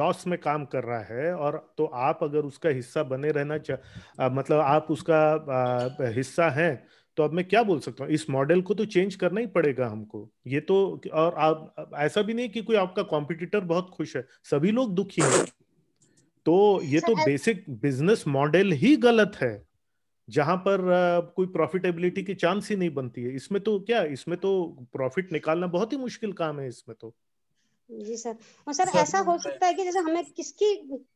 लॉस में काम कर रहा है और तो आप अगर उसका हिस्सा बने रहना चाह मतलब आप उसका आ, हिस्सा हैं तो अब मैं क्या बोल सकता हूँ इस मॉडल को तो चेंज करना ही पड़ेगा हमको ये तो और आप ऐसा भी नहीं कि कोई आपका कॉम्पिटिटर बहुत खुश है सभी लोग दुखी हैं तो ये तो बेसिक बिजनेस मॉडल ही गलत है जहां पर कोई प्रॉफिटेबिलिटी की चांस ही नहीं बनती है इसमें तो क्या इसमें तो प्रॉफिट निकालना बहुत ही मुश्किल काम है इसमें तो जी सर और सर, सर ऐसा हो सकता है कि जैसे हमें किसकी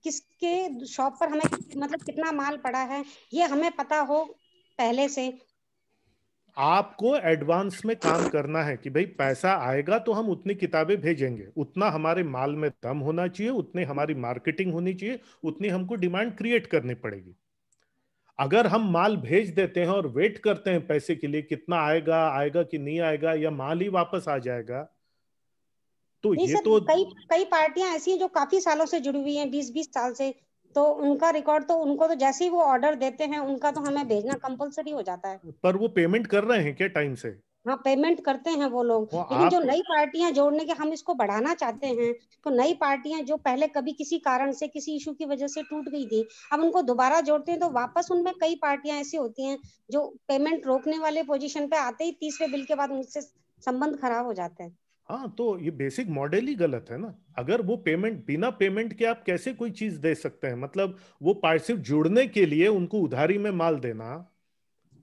किसके शॉप पर हमें मतलब कितना माल पड़ा है ये हमें पता हो पहले से आपको एडवांस में काम करना है कि भाई पैसा आएगा तो हम उतनी किताबें भेजेंगे उतना हमारे माल में दम होना चाहिए उतनी हमारी मार्केटिंग होनी चाहिए उतनी हमको डिमांड क्रिएट करनी पड़ेगी अगर हम माल भेज देते हैं और वेट करते हैं पैसे के लिए कितना आएगा आएगा कि नहीं आएगा या माल ही वापस आ जाएगा तो ये तो कई कई पार्टियां ऐसी हैं जो काफी सालों से जुड़ी हुई हैं बीस बीस साल से तो उनका रिकॉर्ड तो उनको तो जैसे ही वो ऑर्डर देते हैं उनका तो हमें भेजना कंपलसरी हो जाता है पर वो पेमेंट कर रहे हैं क्या टाइम से हाँ पेमेंट करते हैं वो लोग लेकिन जो नई पार्टियां जोड़ने के हम इसको बढ़ाना चाहते हैं तो नई पार्टियां जो पहले कभी किसी कारण से किसी इशू की वजह से टूट गई थी अब उनको दोबारा जोड़ते हैं तो वापस उनमें कई पार्टियां ऐसी होती हैं जो पेमेंट रोकने वाले पोजीशन पे आते ही तीसरे बिल के बाद उनसे संबंध खराब हो जाते हैं हाँ तो ये बेसिक मॉडल ही गलत है ना अगर वो पेमेंट बिना पेमेंट के आप कैसे कोई चीज दे सकते हैं मतलब वो पार्सिव जुड़ने के लिए उनको उधारी में माल देना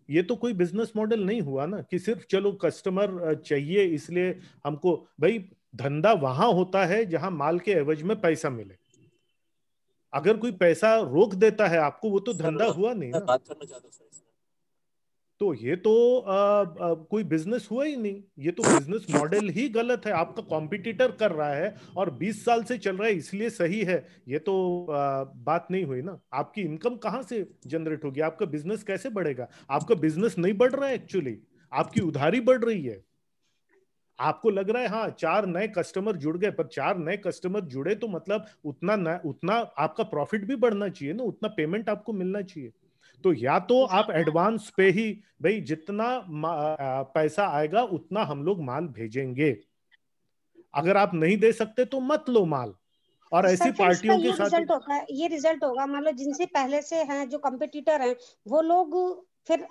ये तो कोई बिजनेस मॉडल नहीं हुआ ना कि सिर्फ चलो कस्टमर चाहिए इसलिए हमको भाई धंधा वहां होता है जहां माल के एवज में पैसा मिले अगर कोई पैसा रोक देता है आपको वो तो धंधा हुआ नहीं ना। बात करना चाहता हूँ तो ये तो आ, आ, कोई बिजनेस हुआ ही नहीं ये तो बिजनेस मॉडल ही गलत है आपका कॉम्पिटिटर कर रहा है और 20 साल से चल रहा है इसलिए सही है ये तो आ, बात नहीं हुई ना आपकी इनकम कहाँ से जनरेट होगी आपका बिजनेस कैसे बढ़ेगा आपका बिजनेस नहीं बढ़ रहा है एक्चुअली आपकी उधारी बढ़ रही है आपको लग रहा है हाँ चार नए कस्टमर जुड़ गए पर चार नए कस्टमर जुड़े तो मतलब उतना न, उतना आपका प्रॉफिट भी बढ़ना चाहिए ना उतना पेमेंट आपको मिलना चाहिए तो या तो, तो आप एडवांस पे ही भाई जितना पैसा आएगा उतना हम लोग माल भेजेंगे अगर आप नहीं दे सकते तो मत लो माल और ऐसी तो पार्टियों के साथ रिजल्ट होगा ये रिजल्ट होगा मान लो जिनसे पहले से हैं जो कंपटीटर हैं वो लोग फिर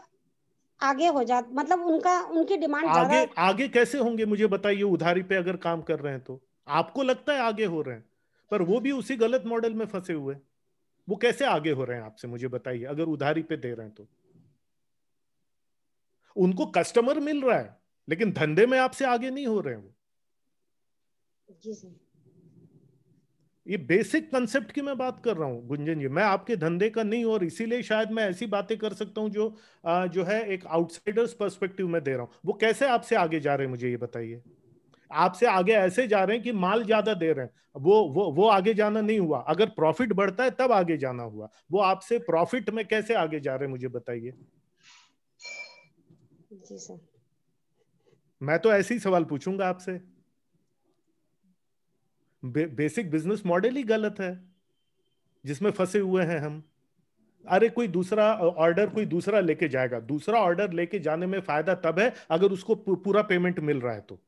आगे हो जाते मतलब उनका उनकी डिमांड आगे आगे कैसे होंगे मुझे बताइए उधारी पे अगर काम कर रहे हैं तो आपको लगता है आगे हो रहे हैं पर वो भी उसी गलत मॉडल में फंसे हुए हैं वो कैसे आगे हो रहे हैं आपसे मुझे बताइए अगर उधारी पे दे रहे हैं तो उनको कस्टमर मिल रहा है लेकिन धंधे में आपसे आगे नहीं हो रहे हैं वो ये बेसिक कंसेप्ट की मैं बात कर रहा हूँ गुंजन जी मैं आपके धंधे का नहीं और इसीलिए शायद मैं ऐसी बातें कर सकता हूँ जो जो है एक आउटसाइडर्स पर्सपेक्टिव में दे रहा हूँ वो कैसे आपसे आगे जा रहे हैं मुझे ये बताइए आपसे आगे ऐसे जा रहे हैं कि माल ज्यादा दे रहे हैं वो वो वो आगे जाना नहीं हुआ अगर प्रॉफिट बढ़ता है तब आगे जाना हुआ वो आपसे प्रॉफिट में कैसे आगे जा रहे हैं मुझे बताइए मैं तो ऐसे ही सवाल पूछूंगा आपसे बे, बेसिक बिजनेस मॉडल ही गलत है जिसमें फंसे हुए हैं हम अरे कोई दूसरा ऑर्डर कोई दूसरा लेके जाएगा दूसरा ऑर्डर लेके जाने में फायदा तब है अगर उसको पूरा पेमेंट मिल रहा है तो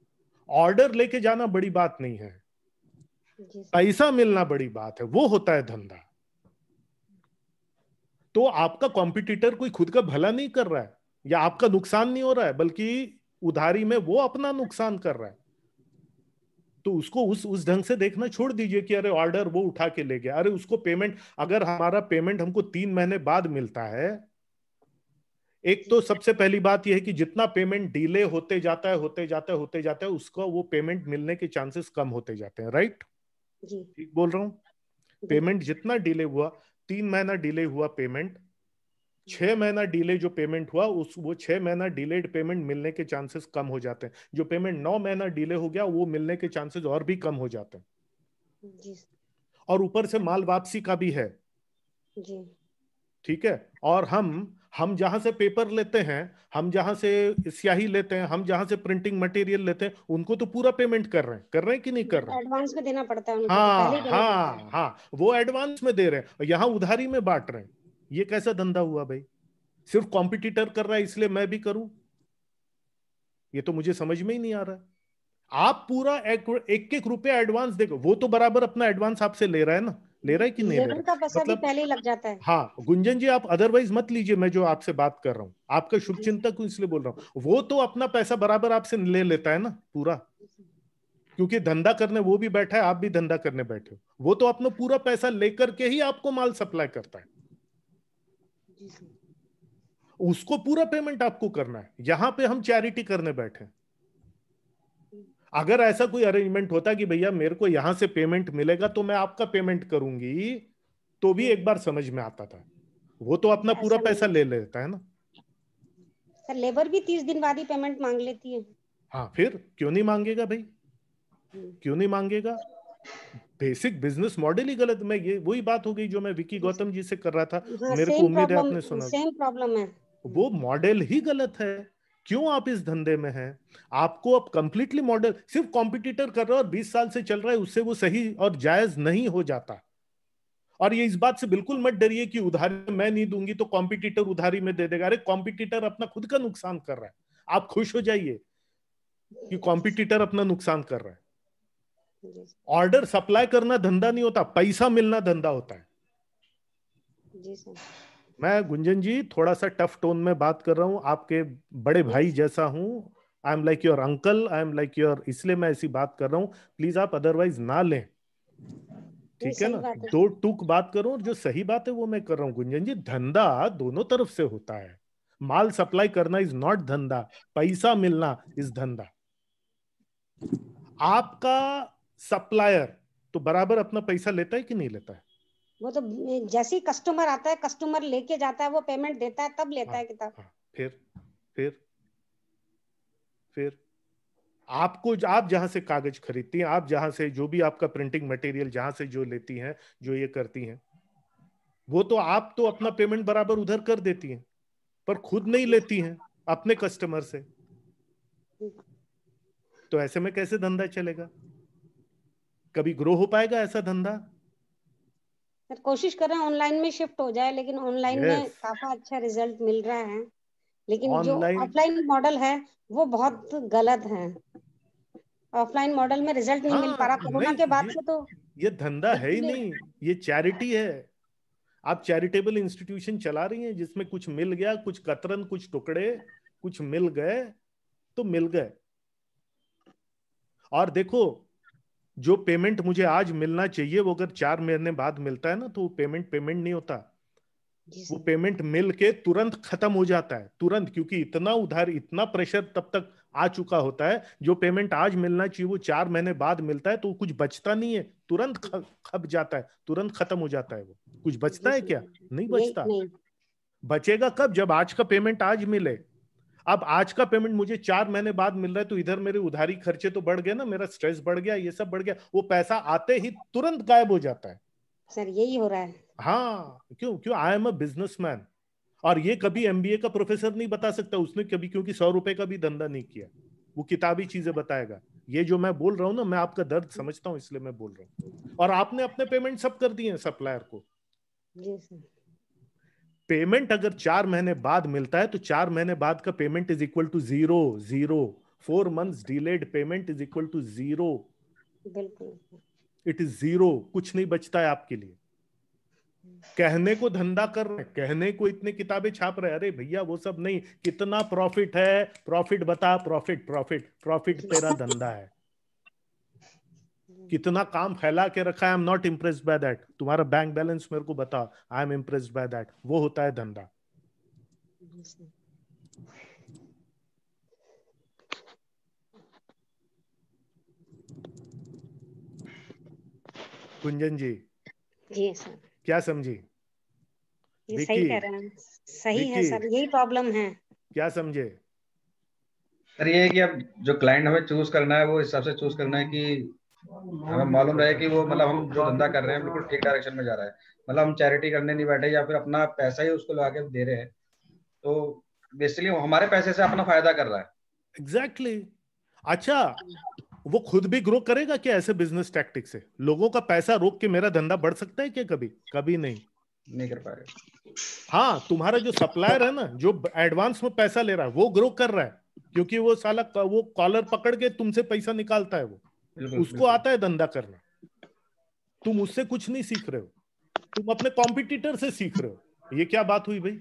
ऑर्डर लेके जाना बड़ी बात नहीं है पैसा मिलना बड़ी बात है वो होता है धंधा तो आपका कॉम्पिटिटर कोई खुद का भला नहीं कर रहा है या आपका नुकसान नहीं हो रहा है बल्कि उधारी में वो अपना नुकसान कर रहा है तो उसको उस उस ढंग से देखना छोड़ दीजिए कि अरे ऑर्डर वो उठा के ले गया अरे उसको पेमेंट अगर हमारा पेमेंट हमको तीन महीने बाद मिलता है एक तो सबसे पहली बात यह है कि जितना पेमेंट डिले होते जाता है होते जाता है होते जाता है उसका वो पेमेंट मिलने के चांसेस कम होते जाते हैं राइट ठीक बोल रहा हूँ पेमेंट जितना डिले हुआ तीन महीना डिले हुआ पेमेंट छह महीना डिले जो पेमेंट हुआ उस वो छह महीना डिलेड पेमेंट मिलने के चांसेस कम हो जाते हैं जो पेमेंट नौ महीना डिले हो गया वो मिलने के चांसेस और भी कम हो जाते हैं और ऊपर से माल वापसी का भी है ठीक है और हम हम जहां से पेपर लेते हैं हम जहां से स्याही लेते हैं हम जहां से प्रिंटिंग मटेरियल लेते हैं उनको तो पूरा पेमेंट कर रहे हैं कर रहे हैं कि नहीं कर रहे एडवांस में हाँ, देना पड़ता है हाँ हाँ हाँ वो एडवांस में दे रहे हैं यहाँ उधारी में बांट रहे हैं ये कैसा धंधा हुआ भाई सिर्फ कॉम्पिटिटर कर रहा है इसलिए मैं भी करूं ये तो मुझे समझ में ही नहीं आ रहा है आप पूरा एक एक रुपया एडवांस देखो वो तो बराबर अपना एडवांस आपसे ले रहा है ना ले रहा है कि नहीं ले रहा है मतलब पहले लग जाता है हाँ गुंजन जी आप अदरवाइज मत लीजिए मैं जो आपसे बात कर रहा हूँ आपका शुभ हाँ। चिंतक हूँ इसलिए बोल रहा हूँ वो तो अपना पैसा बराबर आपसे ले लेता है ना पूरा क्योंकि धंधा करने वो भी बैठा है आप भी धंधा करने बैठे हो वो तो अपना पूरा पैसा लेकर के ही आपको माल सप्लाई करता है उसको पूरा पेमेंट आपको करना है यहाँ पे हम चैरिटी करने बैठे हैं अगर ऐसा कोई अरेंजमेंट होता कि भैया मेरे को यहां से पेमेंट मिलेगा तो मैं आपका पेमेंट करूंगी तो भी एक बार समझ में आता था वो तो अपना पूरा पैसा ले लेता है ना सर लेबर भी तीस दिन बाद ही पेमेंट मांग लेती है हाँ फिर क्यों नहीं मांगेगा भाई क्यों नहीं मांगेगा बेसिक बिजनेस मॉडल ही गलत मैं ये वही बात हो गई जो मैं विकी गौतम जी से कर रहा था हाँ, मेरे को उम्मीद है आपने सुना सेम प्रॉब्लम है वो मॉडल ही गलत है क्यों आप इस धंधे में हैं आपको अब कंप्लीटली मॉडल सिर्फ कॉम्पिटिटर कर रहे हो और 20 साल से चल रहा है उससे वो सही और जायज नहीं हो जाता और ये इस बात से बिल्कुल मत डरिए कि उधारी मैं नहीं दूंगी तो कॉम्पिटिटर उधारी में दे देगा अरे कॉम्पिटिटर अपना खुद का नुकसान कर रहा है आप खुश हो जाइए कि कॉम्पिटिटर अपना नुकसान कर रहा है ऑर्डर सप्लाई करना धंधा नहीं होता पैसा मिलना धंधा होता है जी सर मैं गुंजन जी थोड़ा सा टफ टोन में बात कर रहा हूँ आपके बड़े भाई जैसा हूँ I am like your uncle I am like your इसलिए मैं ऐसी बात कर रहा हूँ प्लीज आप अदरवाइज ना लें ठीक है ना दो टूक बात करूं और जो सही बात है वो मैं कर रहा हूँ गुंजन जी धंधा दोनों तरफ से होता है माल सप्लाई करना इज नॉट धंधा पैसा मिलना इज धंधा आपका सप्लायर तो बराबर अपना पैसा लेता है कि नहीं लेता है वो तो जैसे ही कस्टमर आता है कस्टमर लेके जाता है वो पेमेंट देता है तब लेता हाँ, है किताब हाँ, फिर फिर फिर आपको आप जहां से कागज खरीदती हैं आप जहां से जो भी आपका प्रिंटिंग मटेरियल जहां से जो लेती हैं जो ये करती हैं वो तो आप तो अपना पेमेंट बराबर उधर कर देती हैं पर खुद नहीं लेती हैं अपने कस्टमर से तो ऐसे में कैसे धंधा चलेगा कभी ग्रो हो पाएगा ऐसा धंधा तो कोशिश कर रहे हैं ऑनलाइन में शिफ्ट हो जाए लेकिन ऑनलाइन में काफी अच्छा रिजल्ट मिल रहा है लेकिन online... जो ऑफलाइन मॉडल है वो बहुत गलत है ऑफलाइन मॉडल में रिजल्ट नहीं हाँ, मिल पा रहा हाँ, कोरोना के बाद से तो ये धंधा है ही नहीं ये चैरिटी है आप चैरिटेबल इंस्टीट्यूशन चला रही हैं जिसमें कुछ मिल गया कुछ कतरन कुछ टुकड़े कुछ मिल गए तो मिल गए और देखो जो पेमेंट मुझे आज मिलना चाहिए वो अगर चार महीने बाद मिलता है ना तो वो पेमेंट पेमेंट नहीं होता वो पेमेंट मिल के तुरंत खत्म हो जाता है तुरंत क्योंकि इतना उधार इतना प्रेशर तब तक आ चुका होता है जो पेमेंट आज मिलना चाहिए वो चार महीने बाद मिलता है तो कुछ बचता नहीं है तुरंत खप जाता है तुरंत खत्म हो जाता है वो कुछ बचता है क्या नहीं बचता बचेगा कब जब आज का पेमेंट आज मिले अब आज का पेमेंट मुझे चार महीने बाद मिल रहा है तो इधर मेरे उधारी खर्चे तो बढ़ गए ना मेरा स्ट्रेस बढ़ गया ये सब बढ़ गया वो पैसा आते ही तुरंत गायब हो जाता है सर यही हो रहा है हाँ क्यों क्यों आई एम अ बिजनेसमैन और ये कभी एमबीए का प्रोफेसर नहीं बता सकता उसने कभी क्योंकि सौ रुपए का भी धंधा नहीं किया वो किताबी चीजें बताएगा ये जो मैं बोल रहा हूँ ना मैं आपका दर्द समझता हूँ इसलिए मैं बोल रहा हूँ और आपने अपने पेमेंट सब कर दिए सप्लायर को जी सर पेमेंट अगर चार महीने बाद मिलता है तो चार महीने बाद का payment is equal to zero zero four month delayed payment is equal to zero it is zero कुछ नहीं बचता है आपके लिए कहने को धंधा कर रहे हैं कहने को इतने किताबें छाप रहे अरे भैया वो सब नहीं कितना प्रॉफिट है प्रॉफिट बता प्रॉफिट प्रॉफिट प्रॉफिट तेरा धंधा है कितना काम फैला के रखा है I am not impress by that तुम्हारा बैंक बैलेंस मेरे को बता I am impress by that वो होता है धंधा कुंजन जी जी सर क्या समझी सही कह रहे हैं सही है सर यही प्रॉब्लम है क्या समझे सर ये कि अब जो क्लाइंट हमें चूज करना है वो हिसाब से चूज करना है कि हमें मालूम रहे कि वो मतलब हम जो धंधा कर रहे हैं बिल्कुल ठीक डायरेक्शन में जा रहा है मतलब हम चैरिटी करने नहीं बैठे या फिर अपना पैसा ही उसको लगा के दे रहे हैं तो बेसिकली हमारे पैसे से अपना फायदा कर रहा है एग्जैक्टली exactly. अच्छा वो खुद भी ग्रो करेगा क्या ऐसे बिजनेस टैक्टिक से लोगों का पैसा रोक के मेरा धंधा बढ़ सकता है क्या कभी कभी नहीं नहीं कर पाएगा हाँ तुम्हारा जो सप्लायर है ना जो एडवांस में पैसा ले रहा है वो ग्रो कर रहा है क्योंकि वो साला वो कॉलर पकड़ के तुमसे पैसा निकालता है वो उसको आता है धंधा करना तुम उससे कुछ नहीं सीख रहे हो तुम अपने कॉम्पिटिटर से सीख रहे हो ये क्या बात हुई भाई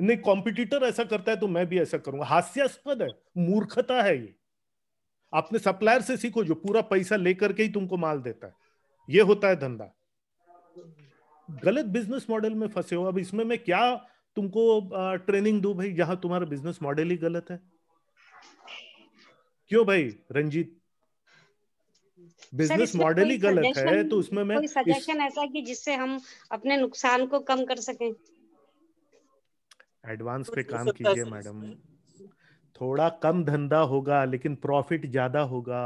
नहीं कॉम्पिटिटर ऐसा करता है तो मैं भी ऐसा करूंगा हास्यास्पद है मूर्खता है ये आपने सप्लायर से सीखो जो पूरा पैसा लेकर के ही तुमको माल देता है ये होता है धंधा गलत बिजनेस मॉडल में फंसे हो अब इसमें मैं क्या तुमको ट्रेनिंग दू भाई जहां तुम्हारा बिजनेस मॉडल ही गलत है क्यों भाई रंजीत बिजनेस मॉडल ही गलत है तो उसमें मैं सजेशन ऐसा कि जिससे हम अपने नुकसान को कम कर सकें एडवांस पे काम कीजिए मैडम थोड़ा कम धंधा होगा लेकिन प्रॉफिट ज्यादा होगा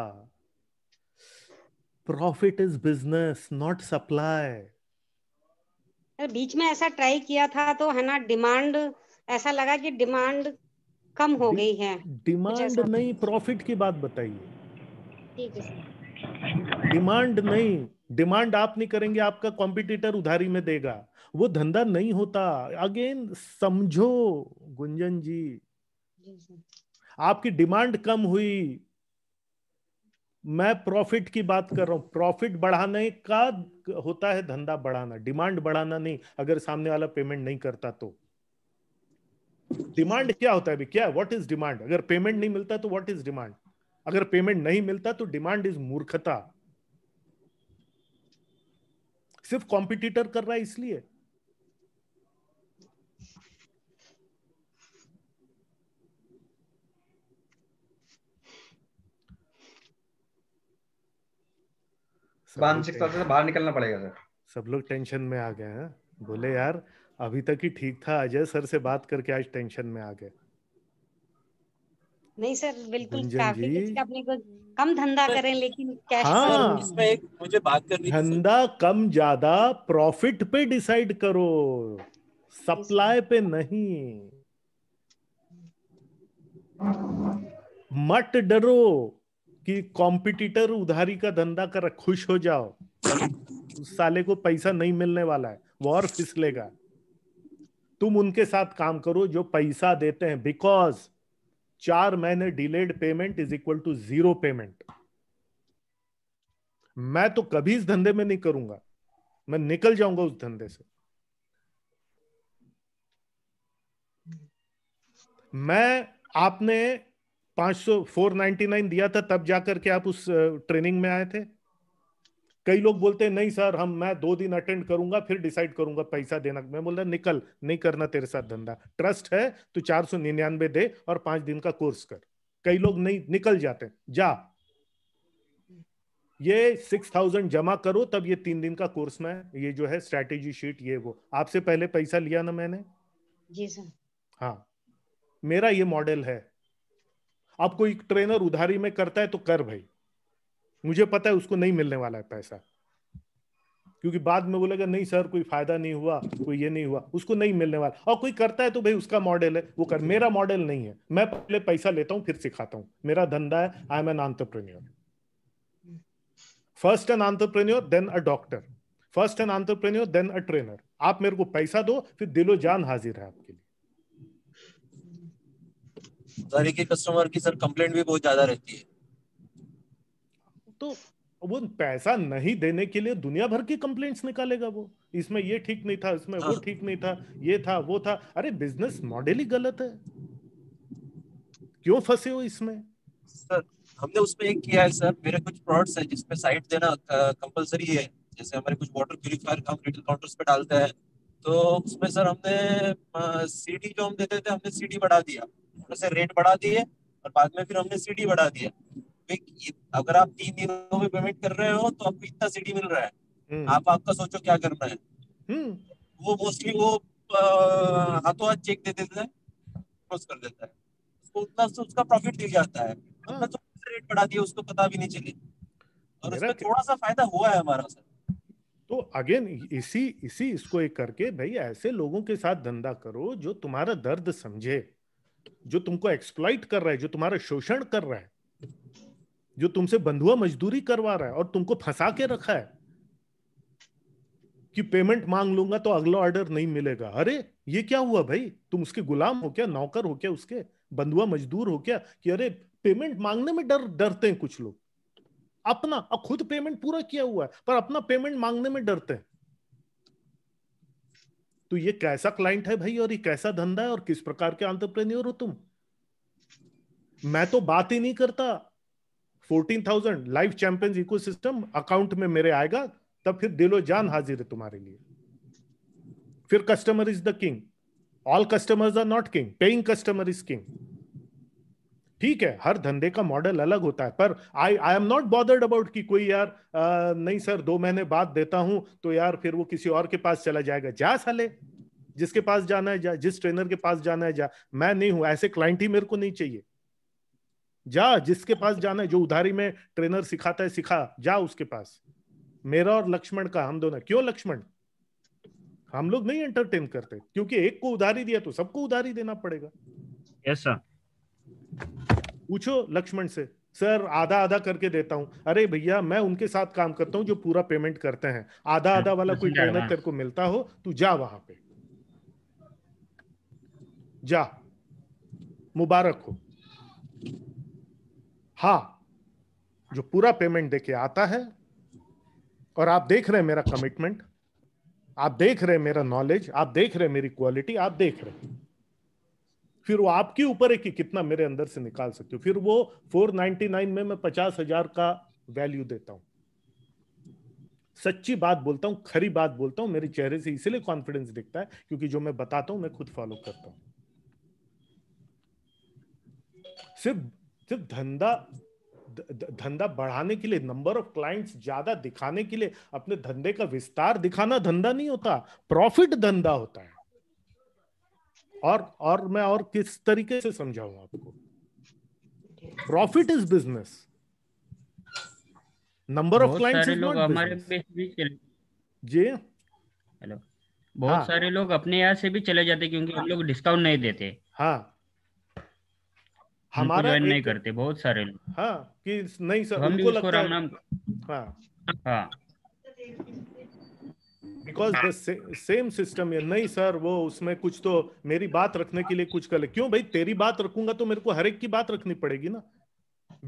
profit is business not supply बीच में ऐसा ट्राई किया था तो है ना डिमांड ऐसा लगा कि डिमांड कम हो गई है डिमांड नहीं प्रॉफिट की बात बताइए डिमांड नहीं डिमांड आप नहीं करेंगे आपका कॉम्पिटिटर उधारी में देगा वो धंधा नहीं होता अगेन समझो गुंजन जी आपकी डिमांड कम हुई मैं प्रॉफिट की बात कर रहा हूं प्रॉफिट बढ़ाने का होता है धंधा बढ़ाना डिमांड बढ़ाना नहीं अगर सामने वाला पेमेंट नहीं करता तो डिमांड क्या होता है क्या व्हाट इज डिमांड अगर पेमेंट नहीं मिलता तो व्हाट इज डिमांड अगर पेमेंट नहीं मिलता तो डिमांड इज मूर्खता सिर्फ कॉम्पिटिटर कर रहा है इसलिए बाहर निकलना पड़ेगा सर सब लोग टेंशन में आ गए हैं बोले यार अभी तक ही ठीक था अजय सर से बात करके आज टेंशन में आ गए नहीं सर बिल्कुल काफी अपने को कम धंधा करें लेकिन कैश हाँ, इसमें एक मुझे बात करनी धंधा कम ज्यादा प्रॉफिट पे डिसाइड करो सप्लाई पे नहीं मत डरो कि कॉम्पिटिटर उधारी का धंधा कर खुश हो जाओ उस साले को पैसा नहीं मिलने वाला है वॉर फिसलेगा तुम उनके साथ काम करो जो पैसा देते हैं बिकॉज चार महीने delayed payment is equal to zero payment मैं तो कभी इस धंधे में नहीं करूंगा मैं निकल जाऊंगा उस धंधे से मैं आपने 500 499 दिया था तब जाकर के आप उस ट्रेनिंग में आए थे कई लोग बोलते हैं नहीं सर हम मैं दो दिन अटेंड करूंगा फिर डिसाइड करूंगा पैसा देना मैं बोल रहा निकल नहीं करना तेरे साथ धंधा ट्रस्ट है तो चार सौ निन्यानवे दे और पांच दिन का कोर्स कर कई लोग नहीं निकल जाते जा ये सिक्स थाउजेंड जमा करो तब ये तीन दिन का कोर्स में ये जो है स्ट्रेटेजी शीट ये वो आपसे पहले पैसा लिया ना मैंने जी सर हाँ मेरा ये मॉडल है आपको एक ट्रेनर उधारी में करता है तो कर भाई मुझे पता है उसको नहीं मिलने वाला है पैसा क्योंकि बाद में बोलेगा नहीं सर कोई फायदा नहीं हुआ कोई ये नहीं हुआ उसको नहीं मिलने वाला और कोई करता है तो भाई उसका मॉडल है वो कर मेरा मॉडल नहीं है मैं पहले पैसा लेता हूं फिर सिखाता हूं मेरा धंधा है I am an entrepreneur first an entrepreneur then a doctor first an entrepreneur then a trainer आप मेरे को पैसा दो फिर दिलो जान हाजिर है आपके लिए सारे तो के कस्टमर की सर कंप्लेंट भी बहुत ज्यादा रहती है तो वो पैसा नहीं देने के लिए दुनिया भर की कंप्लेंट्स निकालेगा वो इसमें ये ठीक नहीं था इसमें वो हाँ। ठीक नहीं था ये था वो था अरे बिजनेस मॉडल ही गलत है क्यों फंसे हो इसमें सर हमने उसमें एक किया है सर मेरे कुछ प्रोडक्ट्स है जिसमें साइट देना कंपलसरी है जैसे हमारे कुछ वाटर प्यूरिफायर का रिटेल काउंटर्स पे डालते हैं तो उसमें सर हमने सीडी जो हम देते थे हमने सीडी बढ़ा दिया उनसे रेट बढ़ा दिए और बाद में फिर हमने सीडी बढ़ा दिया अगर आप तीन दिनों में पेमेंट कर रहे हो तो आपको इतना सीडी मिल रहा है हम्म। आप आपका सोचो क्या करना है हम्म। वो मोस्टली वो हाथों हाथ चेक दे देता है क्रॉस कर देता है उसको उतना उसका प्रॉफिट दिख जाता है उतना हाँ। तो रेट बढ़ा दिया उसको पता भी नहीं चले और उसमें थोड़ा सा फायदा हुआ है हमारा सर तो अगेन इसी इसी इसको एक करके भाई ऐसे लोगों के साथ धंधा करो जो तुम्हारा दर्द समझे जो तुमको एक्सप्लाइट कर रहा है जो तुम्हारा शोषण कर रहा है जो तुमसे बंधुआ मजदूरी करवा रहा है और तुमको फंसा के रखा है कि पेमेंट मांग लूंगा तो अगला ऑर्डर नहीं मिलेगा अरे ये क्या हुआ भाई तुम उसके गुलाम हो क्या नौकर हो क्या उसके बंधुआ मजदूर हो क्या कि अरे पेमेंट मांगने में डर डरते हैं कुछ लोग अपना अब खुद पेमेंट पूरा किया हुआ है पर अपना पेमेंट मांगने में डरते हैं तो ये कैसा क्लाइंट है भाई और ये कैसा धंधा है और किस प्रकार के आंट्रप्रेन्योर हो तुम मैं तो बात ही नहीं करता fourteen thousand life champions ecosystem account में मेरे आएगा तब फिर दिलो जान हाजिर है तुम्हारे लिए फिर customer is the king all customers are not king paying customer is king ठीक है हर धंधे का मॉडल अलग होता है पर I I am not bothered about कि कोई यार आ, नहीं सर दो महीने बाद देता हूं तो यार फिर वो किसी और के पास चला जाएगा जा साले जिसके पास जाना है जा जिस ट्रेनर के पास जाना है जा मैं नहीं हूं ऐसे क्लाइंट ही मेरे को नहीं चाहिए जा जिसके पास जाना है जो उधारी में ट्रेनर सिखाता है सिखा जा उसके पास मेरा और लक्ष्मण का हम दोनों क्यों लक्ष्मण हम लोग नहीं एंटरटेन करते क्योंकि एक को उधारी दिया तो सबको उधारी देना पड़ेगा ऐसा पूछो लक्ष्मण से सर आधा आधा करके देता हूँ अरे भैया मैं उनके साथ काम करता हूँ जो पूरा पेमेंट करते हैं आधा आधा hmm, वाला कोई ट्रेनर तेरे को मिलता हो तू जा वहां पे जा मुबारक हो हाँ जो पूरा पेमेंट देके आता है और आप देख रहे हैं मेरा कमिटमेंट आप देख रहे हैं मेरा नॉलेज आप देख रहे हैं मेरी क्वालिटी आप देख रहे हैं फिर वो आपके ऊपर है कि कितना मेरे अंदर से निकाल सकते हो फिर वो 499 में मैं पचास हजार का वैल्यू देता हूं सच्ची बात बोलता हूं खरी बात बोलता हूं मेरे चेहरे से इसीलिए कॉन्फिडेंस दिखता है क्योंकि जो मैं बताता हूं मैं खुद फॉलो करता हूं सिर्फ सिर्फ धंधा धंधा बढ़ाने के लिए नंबर ऑफ क्लाइंट्स ज्यादा दिखाने के लिए अपने धंधे का विस्तार दिखाना धंधा नहीं होता प्रॉफिट धंधा होता है और और मैं और किस तरीके से समझाऊं आपको profit is business number of clients लोग हमारे जी हेलो बहुत हाँ. सारे लोग अपने यहाँ से भी चले जाते क्योंकि हम हाँ। लोग डिस्काउंट नहीं देते हाँ हमारा ज्वाइन नहीं करते बहुत सारे लोग हाँ कि नहीं सर तो हम उनको लगता राम नाम हाँ बिकॉज द सेम सिस्टम है नहीं सर वो उसमें कुछ तो मेरी बात रखने के लिए कुछ कर ले क्यों भाई तेरी बात रखूंगा तो मेरे को हर एक की बात रखनी पड़ेगी ना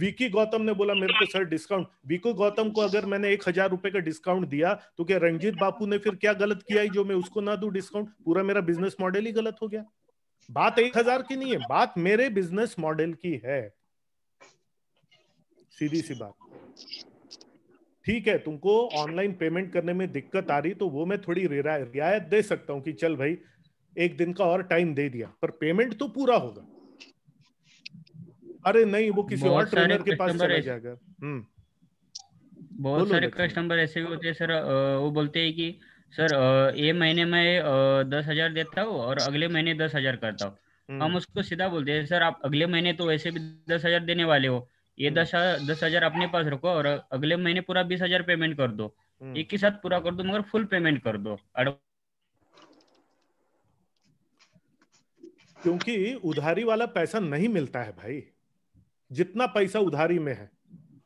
विकी गौतम ने बोला मेरे को सर डिस्काउंट विकी गौतम को अगर मैंने एक हजार रुपए का डिस्काउंट दिया तो क्या रंजीत बापू ने फिर क्या गलत किया है जो मैं उसको ना दू डिस्काउंट पूरा मेरा बिजनेस मॉडल ही गलत हो गया बात एक हजार की नहीं है बात मेरे बिजनेस मॉडल की है सीधी सी बात ठीक है तुमको ऑनलाइन पेमेंट करने में दिक्कत आ रही तो वो मैं थोड़ी रियायत दे सकता हूं कि चल भाई एक दिन का और टाइम दे दिया पर पेमेंट तो पूरा होगा अरे नहीं वो किसी और ट्रेनर के पास चला जाएगा हम्म बहुत सारे कस्टमर ऐसे भी होते हैं सर वो बोलते हैं कि सर ये महीने में दस हजार देता हूँ और अगले महीने दस हजार करता हूँ हम्म। हम उसको सीधा बोलते हैं सर आप अगले महीने तो वैसे भी दस हजार देने वाले हो ये हम्म। दस दस हजार अपने पास रखो और अगले महीने पूरा बीस हजार पेमेंट कर दो हम्म। एक ही साथ पूरा कर दो मगर फुल पेमेंट कर दो क्योंकि उधारी वाला पैसा नहीं मिलता है भाई जितना पैसा उधारी में है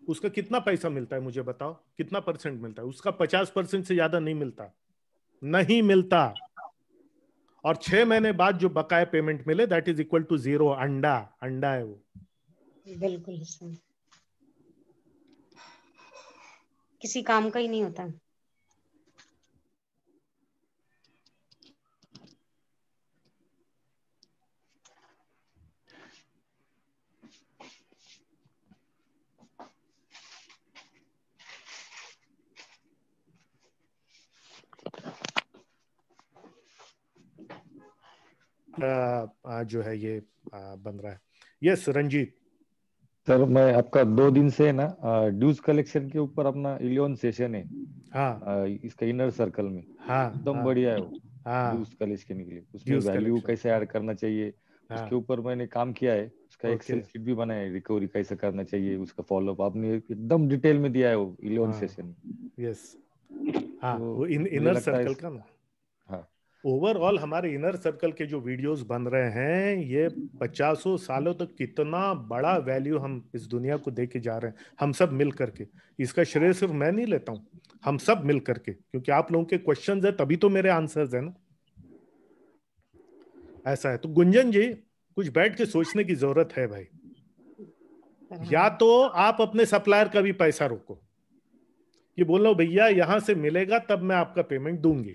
उसका कितना पैसा मिलता है मुझे बताओ कितना परसेंट मिलता है उसका पचास परसेंट से ज्यादा नहीं मिलता नहीं मिलता और छह महीने बाद जो बकाया पेमेंट मिले that is equal to zero अंडा अंडा है वो बिल्कुल किसी काम का ही नहीं होता आ, जो है ये आ, बन रहा है यस रंजीत सर मैं आपका दो दिन से ना ड्यूज कलेक्शन के ऊपर अपना इलेवन सेशन है हाँ इसका इनर सर्कल में हाँ एकदम हाँ, बढ़िया है वो हाँ, ड्यूज कलेक्शन के लिए उसमें वैल्यू कैसे ऐड करना चाहिए हाँ, उसके ऊपर मैंने काम किया है उसका एक शीट भी बनाया है रिकवरी कैसे करना चाहिए उसका फॉलो अप आपने एकदम डिटेल में दिया है वो इलेवन सेशन हाँ। में यस हाँ तो वो इनर सर्कल का ना ओवरऑल हमारे इनर सर्कल के जो वीडियोस बन रहे हैं ये पचासों सालों तक तो कितना बड़ा वैल्यू हम इस दुनिया को देके जा रहे हैं हम सब मिल करके इसका श्रेय सिर्फ मैं नहीं लेता हूँ हम सब मिल करके क्योंकि आप लोगों के क्वेश्चन है तभी तो मेरे आंसर है ना ऐसा है तो गुंजन जी कुछ बैठ के सोचने की जरूरत है भाई हाँ। या तो आप अपने सप्लायर का भी पैसा रोको ये बोलो भैया यहां से मिलेगा तब मैं आपका पेमेंट दूंगी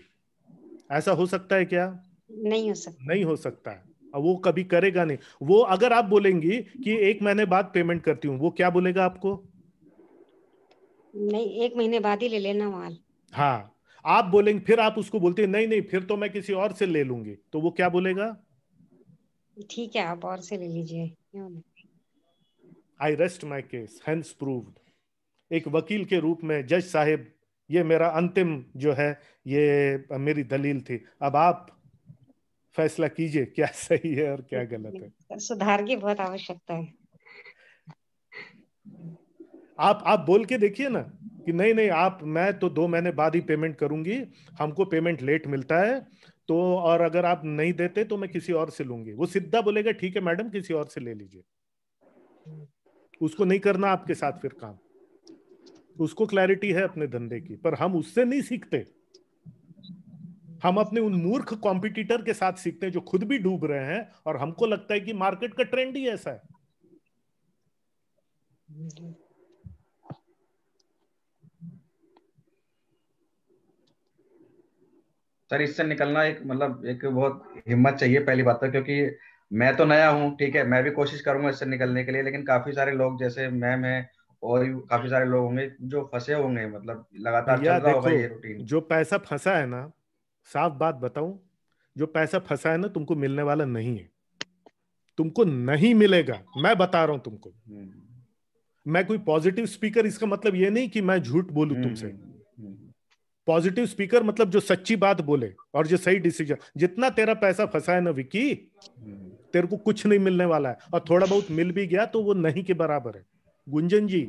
ऐसा हो सकता है क्या नहीं हो सकता नहीं हो सकता है वो कभी करेगा नहीं वो अगर आप बोलेंगी कि एक महीने बाद पेमेंट करती हूँ वो क्या बोलेगा आपको नहीं एक महीने बाद ही ले लेना माल हाँ आप बोलेंगे फिर आप उसको बोलते हैं नहीं नहीं फिर तो मैं किसी और से ले लूंगी तो वो क्या बोलेगा ठीक है आप और से ले लीजिए I rest my case hands proved एक वकील के रूप में जज साहेब ये मेरा अंतिम जो है ये मेरी दलील थी अब आप फैसला कीजिए क्या सही है और क्या गलत है (laughs) सुधार की बहुत आवश्यकता है आप आप बोल के देखिए ना कि नहीं नहीं आप मैं तो दो महीने बाद ही पेमेंट करूंगी हमको पेमेंट लेट मिलता है तो और अगर आप नहीं देते तो मैं किसी और से लूंगी वो सीधा बोलेगा ठीक है मैडम किसी और से ले लीजिए उसको नहीं करना आपके साथ फिर काम उसको क्लैरिटी है अपने धंधे की पर हम उससे नहीं सीखते हम अपने उन मूर्ख कॉम्पिटिटर के साथ सीखते हैं जो खुद भी डूब रहे हैं और हमको लगता है कि मार्केट का ट्रेंड ही ऐसा है सर इससे निकलना एक मतलब एक बहुत हिम्मत चाहिए पहली बात तो क्योंकि मैं तो नया हूं ठीक है मैं भी कोशिश करूंगा इससे निकलने के लिए लेकिन काफी सारे लोग जैसे मैम है और काफी सारे लोग होंगे जो फंसे होंगे मतलब लगातार चल रहा होगा ये रूटीन जो पैसा फंसा है ना साफ बात बताऊं जो पैसा फंसा है ना तुमको मिलने वाला नहीं है तुमको नहीं मिलेगा मैं बता रहा हूं तुमको हम्म। मैं कोई पॉजिटिव स्पीकर इसका मतलब ये नहीं कि मैं झूठ बोलू हम्म, तुमसे पॉजिटिव हम्म, स्पीकर मतलब जो सच्ची बात बोले और जो सही डिसीजन जितना तेरा पैसा फंसा है ना विकी तेरे को कुछ नहीं मिलने वाला है और थोड़ा बहुत मिल भी गया तो वो नहीं के बराबर है गुंजन जी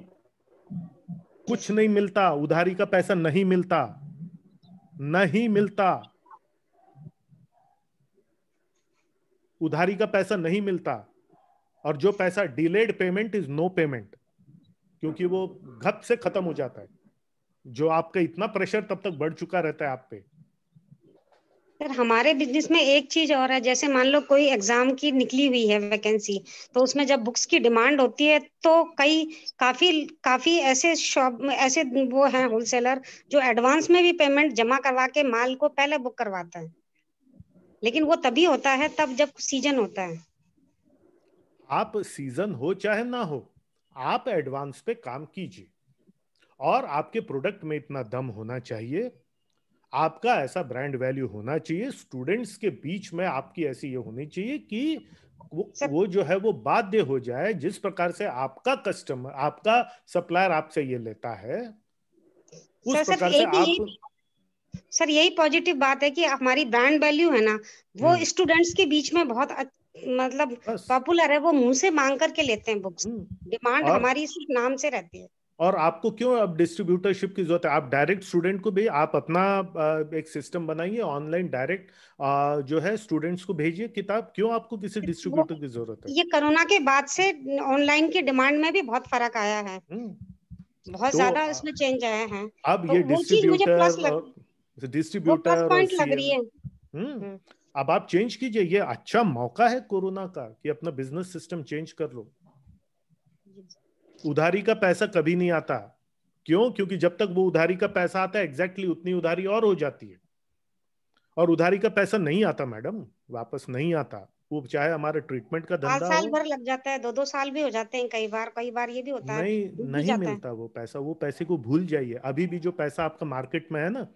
कुछ नहीं मिलता उधारी का पैसा नहीं मिलता नहीं मिलता उधारी का पैसा नहीं मिलता और जो पैसा delayed payment is no payment क्योंकि वो घप से खत्म हो जाता है जो आपका इतना प्रेशर तब तक बढ़ चुका रहता है आप पे सर हमारे बिजनेस में एक चीज और है जैसे मान लो कोई एग्जाम की निकली हुई है वैकेंसी तो उसमें जब बुक्स की डिमांड होती है तो कई काफी काफी ऐसे शॉप ऐसे वो हैं होलसेलर जो एडवांस में भी पेमेंट जमा करवा के माल को पहले बुक करवाता है लेकिन वो तभी होता है तब जब सीजन होता है आप सीजन हो चाहे ना हो आप एडवांस पे काम कीजिए और आपके प्रोडक्ट में इतना दम होना चाहिए आपका ऐसा ब्रांड वैल्यू होना चाहिए स्टूडेंट्स के बीच में आपकी ऐसी ये होनी चाहिए कि वो वो जो है वो बाध्य हो जाए जिस प्रकार से आपका कस्टमर आपका सप्लायर आपसे ये लेता है उस सर, प्रकार से आप सर यही पॉजिटिव बात है कि हमारी ब्रांड वैल्यू है ना वो हम्म। स्टूडेंट्स के बीच में बहुत मतलब पॉपुलर है वो मुंह से मांग करके लेते हैं बुक्स हम्म। डिमांड हमारी सिर्फ नाम से रहती है और आपको क्यों अब डिस्ट्रीब्यूटरशिप की जरूरत है आप डायरेक्ट स्टूडेंट को भी आप अपना एक सिस्टम बनाइए ऑनलाइन डायरेक्ट जो है स्टूडेंट्स को भेजिए किताब क्यों आपको किसी डिस्ट्रीब्यूटर की जरूरत है ये कोरोना के बाद से ऑनलाइन की डिमांड में भी बहुत फर्क आया है हम्म। बहुत तो, ज्यादा उसमें चेंज आया है अब तो ये डिस्ट्रीब्यूटर डिस्ट्रीब्यूटर लग रही है हम्म। हम्म। अब आप चेंज कीजिए ये अच्छा मौका है कोरोना का कि अपना बिजनेस सिस्टम चेंज कर लो उधारी का पैसा कभी नहीं आता क्यों क्योंकि जब तक वो उधारी का पैसा आता है एग्जैक्टली exactly उतनी उधारी और हो जाती है और उधारी का पैसा नहीं आता मैडम वापस नहीं आता वो चाहे हमारा ट्रीटमेंट का धंधा साल भर लग जाता है दो दो साल भी हो जाते हैं कई बार कई बार ये भी होता नहीं, है नहीं नहीं मिलता है। वो पैसा वो पैसे को भूल जाइए अभी भी जो पैसा आपका मार्केट में है ना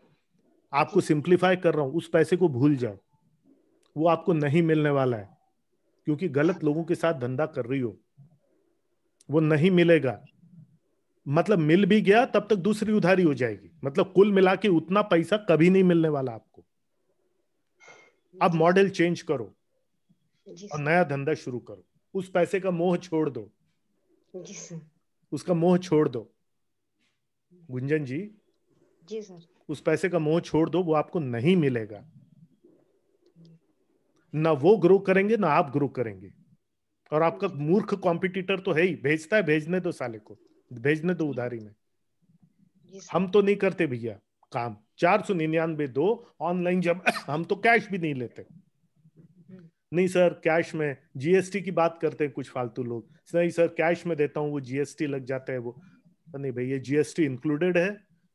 आपको सिंप्लीफाई हम्म। कर रहा हूँ उस पैसे को भूल जाओ वो आपको नहीं मिलने वाला है क्योंकि गलत हाँ। लोगों के साथ धंधा कर रही हो वो नहीं मिलेगा मतलब मिल भी गया तब तक दूसरी उधारी हो जाएगी मतलब कुल मिला के उतना पैसा कभी नहीं मिलने वाला आपको अब मॉडल चेंज करो और नया धंधा शुरू करो उस पैसे का मोह छोड़ दो उसका मोह छोड़ दो गुंजन जी जी सर उस पैसे का मोह छोड़ दो वो आपको नहीं मिलेगा ना वो ग्रो करेंगे ना आप ग्रो करेंगे और आपका मूर्ख कॉम्पिटिटर तो है ही भेजता है भेजने दो साले को भेजने दो उधारी में हम तो नहीं करते भैया काम चार सौ निन्यानबे दो ऑनलाइन जब (coughs) हम तो कैश भी नहीं लेते हम्म। नहीं सर कैश में जीएसटी की बात करते हैं कुछ फालतू लोग नहीं सर कैश में देता हूँ वो जीएसटी लग जाता है वो नहीं भैया जीएसटी इंक्लूडेड है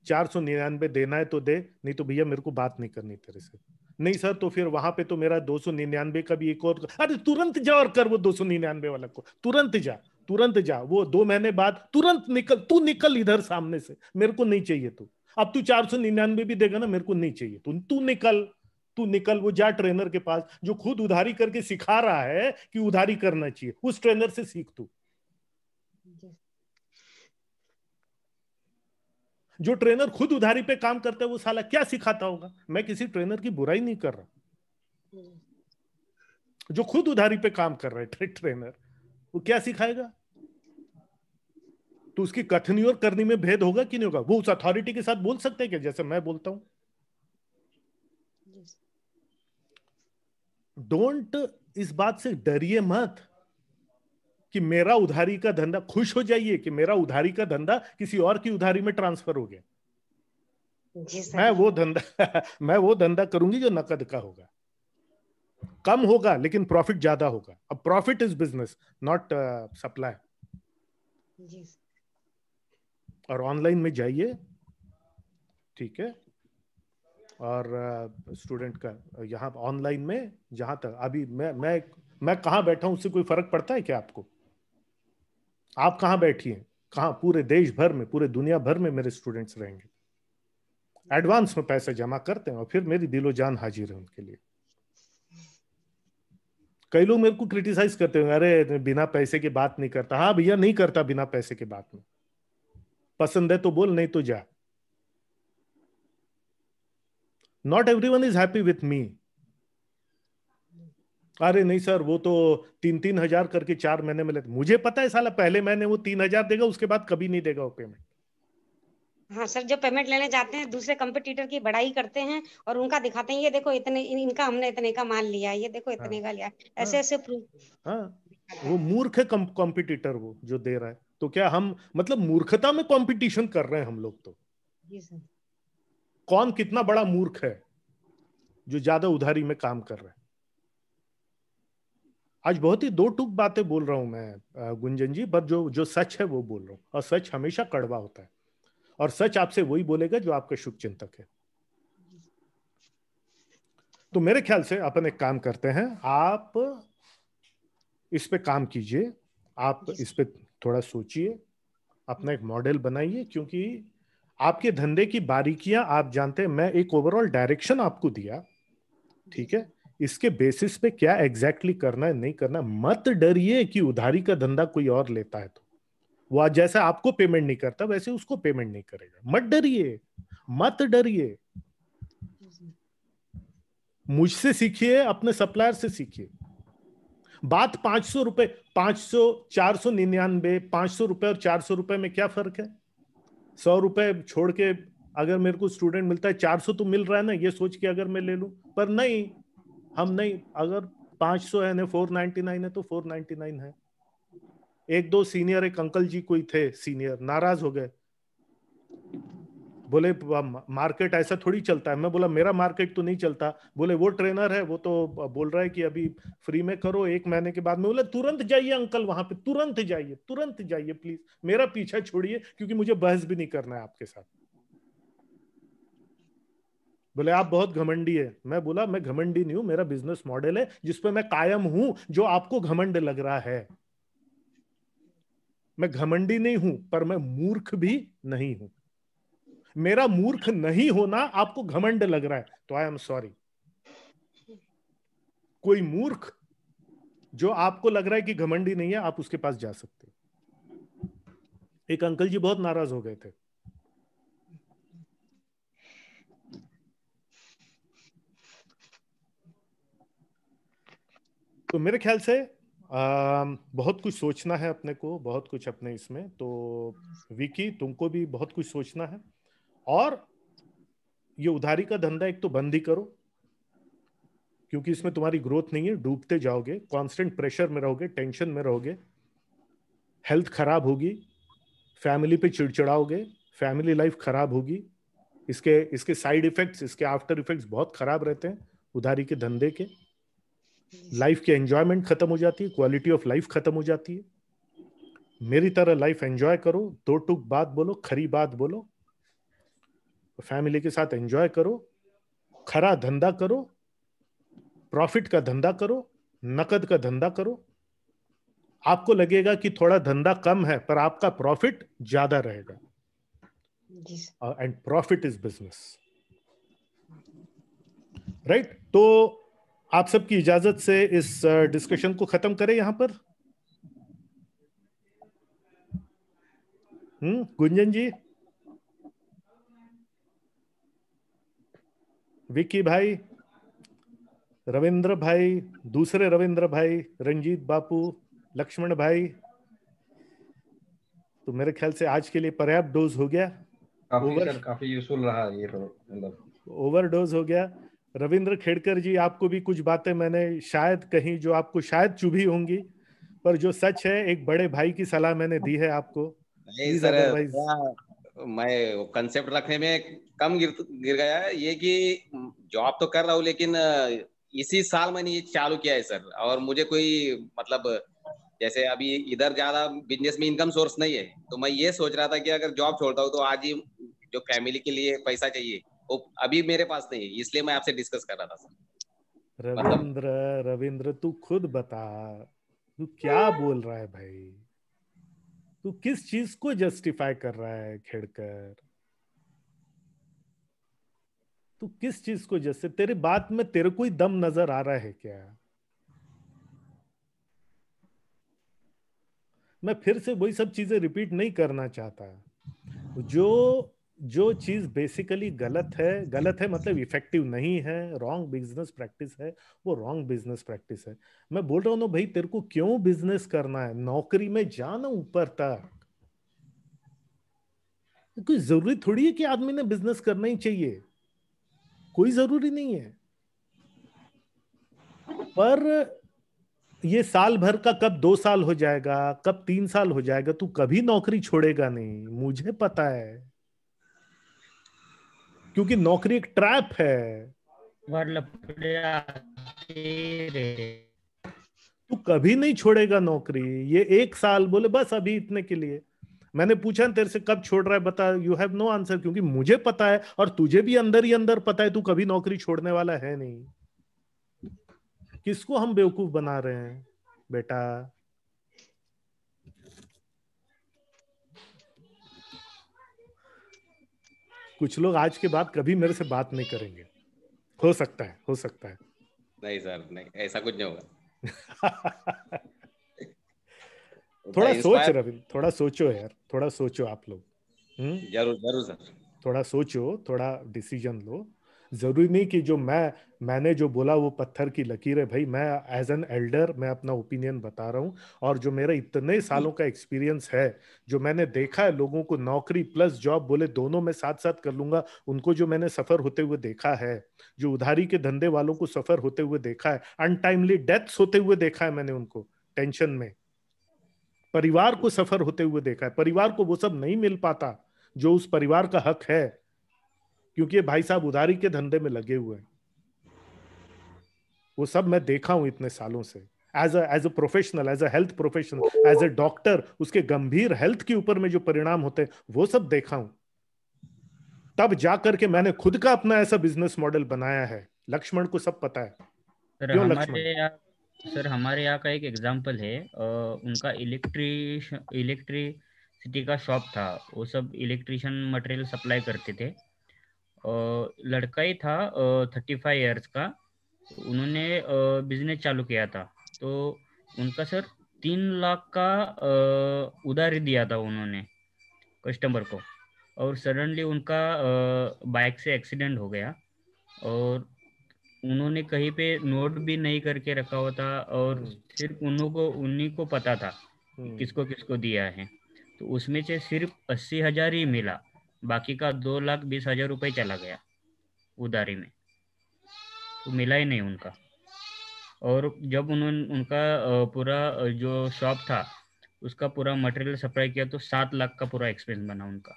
चार सौ निन्यानबे देना है तो दे नहीं तो भैया मेरे को बात नहीं करनी तेरे से नहीं सर तो फिर वहां पे तो मेरा दो सौ निन्यानवे का भी एक और अरे तुरंत जा और कर वो दो सौ निन्यानवे वाला को तुरंत जा तुरंत जा वो दो महीने बाद तुरंत निकल तू निकल इधर सामने से मेरे को नहीं चाहिए तू अब तू चार सौ निन्यानवे भी देगा ना मेरे को नहीं चाहिए तू तू निकल तू निकल वो जा ट्रेनर के पास जो खुद उधारी करके सिखा रहा है कि उधारी करना चाहिए उस ट्रेनर से सीख तू जो ट्रेनर खुद उधारी पे काम करता है वो साला क्या सिखाता होगा मैं किसी ट्रेनर की बुराई नहीं कर रहा जो खुद उधारी पे काम कर रहे थे ट्रेनर वो क्या सिखाएगा तो उसकी कथनी और करनी में भेद होगा कि नहीं होगा वो उस अथॉरिटी के साथ बोल सकते हैं क्या जैसे मैं बोलता हूं डोंट इस बात से डरिए मत कि मेरा उधारी का धंधा खुश हो जाइए कि मेरा उधारी का धंधा किसी और की उधारी में ट्रांसफर हो गया मैं वो धंधा (laughs) मैं वो धंधा करूंगी जो नकद का होगा कम होगा लेकिन प्रॉफिट ज्यादा होगा अब profit is business not supply और ऑनलाइन में जाइए ठीक है और स्टूडेंट uh, का यहाँ ऑनलाइन में जहां तक अभी मैं मैं मैं कहाँ बैठा हूं उससे कोई फर्क पड़ता है क्या आपको आप कहाँ बैठी हैं कहा पूरे देश भर में पूरे दुनिया भर में मेरे स्टूडेंट्स रहेंगे एडवांस में पैसे जमा करते हैं और फिर मेरी दिलो जान हाजिर है उनके लिए कई लोग मेरे को क्रिटिसाइज करते हैं अरे बिना पैसे की बात नहीं करता हाँ भैया नहीं करता बिना पैसे की बात में पसंद है तो बोल नहीं तो जा not everyone is happy with me अरे नहीं सर वो तो तीन तीन हजार करके चार महीने में लेते मुझे पता है साला पहले महीने वो तीन हजार देगा उसके बाद कभी नहीं देगा वो पेमेंट हाँ सर जो पेमेंट लेने जाते हैं दूसरे कंपटीटर की बड़ाई करते हैं और उनका दिखाते हैं ये देखो इतने इनका हमने इतने का माल लिया ये देखो हाँ। इतने का लिया हाँ। ऐसे ऐसे प्रूफ हाँ वो मूर्ख कॉम्पिटिटर वो जो दे रहा है तो क्या हम मतलब मूर्खता में कंपटीशन कर रहे हैं हम लोग तो कौन कितना बड़ा मूर्ख है जो ज्यादा उधारी में काम कर रहा है आज बहुत ही दो टूक बातें बोल रहा हूं मैं गुंजन जी पर जो जो सच है वो बोल रहा हूँ और सच हमेशा कड़वा होता है और सच आपसे वही बोलेगा जो आपका शुभ चिंतक है तो मेरे ख्याल से अपन एक काम करते हैं आप इस पे काम कीजिए आप इस पे थोड़ा सोचिए अपना एक मॉडल बनाइए क्योंकि आपके धंधे की बारीकियां आप जानते हैं मैं एक ओवरऑल डायरेक्शन आपको दिया ठीक है इसके बेसिस पे क्या एग्जैक्टली exactly करना है नहीं करना मत डरिए कि उधारी का धंधा कोई और लेता है तो आज जैसा आपको पेमेंट नहीं करता वैसे उसको पेमेंट नहीं करेगा मत डरिए मत डरिए मुझसे सीखिए अपने सप्लायर से सीखिए बात पांच सौ रुपए पांच सौ चार सौ निन्यानबे पांच सौ रुपए और चार सौ रुपए में क्या फर्क है सौ रुपए छोड़ के अगर मेरे को स्टूडेंट मिलता है चार सौ तो मिल रहा है ना ये सोच के अगर मैं ले लू पर नहीं हम नहीं अगर 500 है ना 499 है तो 499 है एक दो सीनियर एक अंकल जी कोई थे सीनियर नाराज हो गए बोले मार्केट ऐसा थोड़ी चलता है मैं बोला मेरा मार्केट तो नहीं चलता बोले वो ट्रेनर है वो तो बोल रहा है कि अभी फ्री में करो एक महीने के बाद में बोले तुरंत जाइए अंकल वहां पे तुरंत जाइए तुरंत जाइए प्लीज मेरा पीछा छोड़िए क्योंकि मुझे बहस भी नहीं करना है आपके साथ बोले आप बहुत घमंडी है मैं बोला मैं घमंडी नहीं हूं मेरा बिजनेस मॉडल है जिसपे मैं कायम हूं जो आपको घमंड लग रहा है मैं घमंडी नहीं हूं पर मैं मूर्ख भी नहीं हूं मेरा मूर्ख नहीं होना आपको घमंड लग रहा है तो आई एम सॉरी कोई मूर्ख जो आपको लग रहा है कि घमंडी नहीं है आप उसके पास जा सकते एक अंकल जी बहुत नाराज हो गए थे तो मेरे ख्याल से बहुत कुछ सोचना है अपने को बहुत कुछ अपने इसमें तो विकी तुमको भी बहुत कुछ सोचना है और ये उधारी का धंधा एक तो बंद ही करो क्योंकि इसमें तुम्हारी ग्रोथ नहीं है डूबते जाओगे कांस्टेंट प्रेशर में रहोगे टेंशन में रहोगे हेल्थ खराब होगी फैमिली पे चिड़चिड़ाओगे फैमिली लाइफ खराब होगी इसके इसके साइड इफेक्ट्स इसके आफ्टर इफेक्ट्स बहुत खराब रहते हैं उधारी के धंधे के लाइफ की एंजॉयमेंट खत्म हो जाती है क्वालिटी ऑफ लाइफ खत्म हो जाती है मेरी तरह लाइफ एंजॉय करो दो टुक बात बोलो खरी बात बोलो फैमिली के साथ एंजॉय करो खरा धंधा करो प्रॉफिट का धंधा करो नकद का धंधा करो आपको लगेगा कि थोड़ा धंधा कम है पर आपका प्रॉफिट ज्यादा रहेगा and profit is business right तो आप सबकी इजाजत से इस डिस्कशन को खत्म करें यहाँ पर हम्म गुंजन जी विकी भाई रविंद्र भाई दूसरे रविंद्र भाई रंजीत बापू लक्ष्मण भाई तो मेरे ख्याल से आज के लिए पर्याप्त डोज हो गया काफी Over... काफी यूजफुल रहा ये तो, मतलब हो गया रविंद्र खेड़कर जी आपको भी कुछ बातें मैंने शायद कहीं जो आपको शायद चुभी होंगी पर जो सच है एक बड़े भाई की सलाह मैंने दी है आपको नहीं सर मैं कंसेप्ट रखने में कम गिर गिर गया है ये कि जॉब तो कर रहा हूँ लेकिन इसी साल मैंने ये चालू किया है सर और मुझे कोई मतलब जैसे अभी इधर ज्यादा बिजनेस में इनकम सोर्स नहीं है तो मैं ये सोच रहा था कि अगर जॉब छोड़ता हूँ तो आज ही जो फैमिली के लिए पैसा चाहिए अभी मेरे पास नहीं है इसलिए मैं आपसे डिस्कस कर रहा था सर मतलब- रविंद्र रविंद्र तू खुद बता तू क्या हम्म। बोल रहा है भाई तू किस चीज को जस्टिफाई कर रहा है खेड़कर तू किस चीज को जैसे तेरी बात में तेरे कोई दम नजर आ रहा है क्या मैं फिर से वही सब चीजें रिपीट नहीं करना चाहता जो जो चीज बेसिकली गलत है गलत है मतलब इफेक्टिव नहीं है रॉन्ग बिजनेस प्रैक्टिस है वो रॉन्ग बिजनेस प्रैक्टिस है मैं बोल रहा हूँ ना भाई तेरे को क्यों बिजनेस करना है नौकरी में जाना ऊपर तक कोई जरूरी थोड़ी है कि आदमी ने बिजनेस करना ही चाहिए कोई जरूरी नहीं है पर ये साल भर का कब दो साल हो जाएगा कब तीन साल हो जाएगा तू कभी नौकरी छोड़ेगा नहीं मुझे पता है क्योंकि नौकरी एक ट्रैप है तू कभी नहीं छोड़ेगा नौकरी ये एक साल बोले बस अभी इतने के लिए मैंने पूछा तेरे से कब छोड़ रहा है बता यू हैव नो आंसर क्योंकि मुझे पता है और तुझे भी अंदर ही अंदर पता है तू कभी नौकरी छोड़ने वाला है नहीं किसको हम बेवकूफ बना रहे हैं बेटा कुछ लोग आज के बाद कभी मेरे से बात नहीं करेंगे हो सकता है हो सकता है नहीं सर नहीं ऐसा कुछ नहीं होगा (laughs) थोड़ा सोच रवि थोड़ा सोचो यार थोड़ा सोचो आप लोग हम्म? जरूर जरूर सर थोड़ा सोचो थोड़ा डिसीजन लो जरूरी नहीं कि जो मैं मैंने जो बोला वो पत्थर की लकीर है भाई मैं एज एन एल्डर मैं अपना ओपिनियन बता रहा हूँ और जो मेरा इतने सालों का एक्सपीरियंस है जो मैंने देखा है लोगों को नौकरी प्लस जॉब बोले दोनों में साथ साथ कर लूंगा उनको जो मैंने सफर होते हुए देखा है जो उधारी के धंधे वालों को सफर होते हुए देखा है अनटाइमली डेथ्स होते हुए देखा है मैंने उनको टेंशन में परिवार को सफर होते हुए देखा है परिवार को वो सब नहीं मिल पाता जो उस परिवार का हक है क्योंकि भाई साहब उधारी के धंधे में लगे हुए हैं वो सब मैं देखा हूं इतने सालों से as as a professional as a health professional as a doctor उसके गंभीर हेल्थ के ऊपर में जो परिणाम होते हैं वो सब देखा हूं तब जा करके मैंने खुद का अपना ऐसा बिजनेस मॉडल बनाया है लक्ष्मण को सब पता है सर क्यों या, सर हमारे यहाँ का एक एग्जाम्पल है आ, उनका इलेक्ट्री इलेक्ट्रिसिटी का शॉप था वो सब इलेक्ट्रिशियन मटेरियल सप्लाई करते थे लड़का ही था थर्टी फाइव ईयर्स का उन्होंने बिजनेस चालू किया था तो उनका सर तीन लाख का उधारी दिया था उन्होंने कस्टमर को और सडनली उनका बाइक से एक्सीडेंट हो गया और उन्होंने कहीं पे नोट भी नहीं करके रखा हुआ था और हम्म। सिर्फ उन्हों को उन्हीं को पता था हम्म। किसको किसको दिया है तो उसमें से सिर्फ अस्सी हजार ही मिला बाकी का दो लाख बीस हजार रुपये चला गया उधारी में तो मिला ही नहीं उनका और जब उन्होंने उनका पूरा जो शॉप था उसका पूरा मटेरियल सप्लाई किया तो सात लाख का पूरा एक्सपेंस बना उनका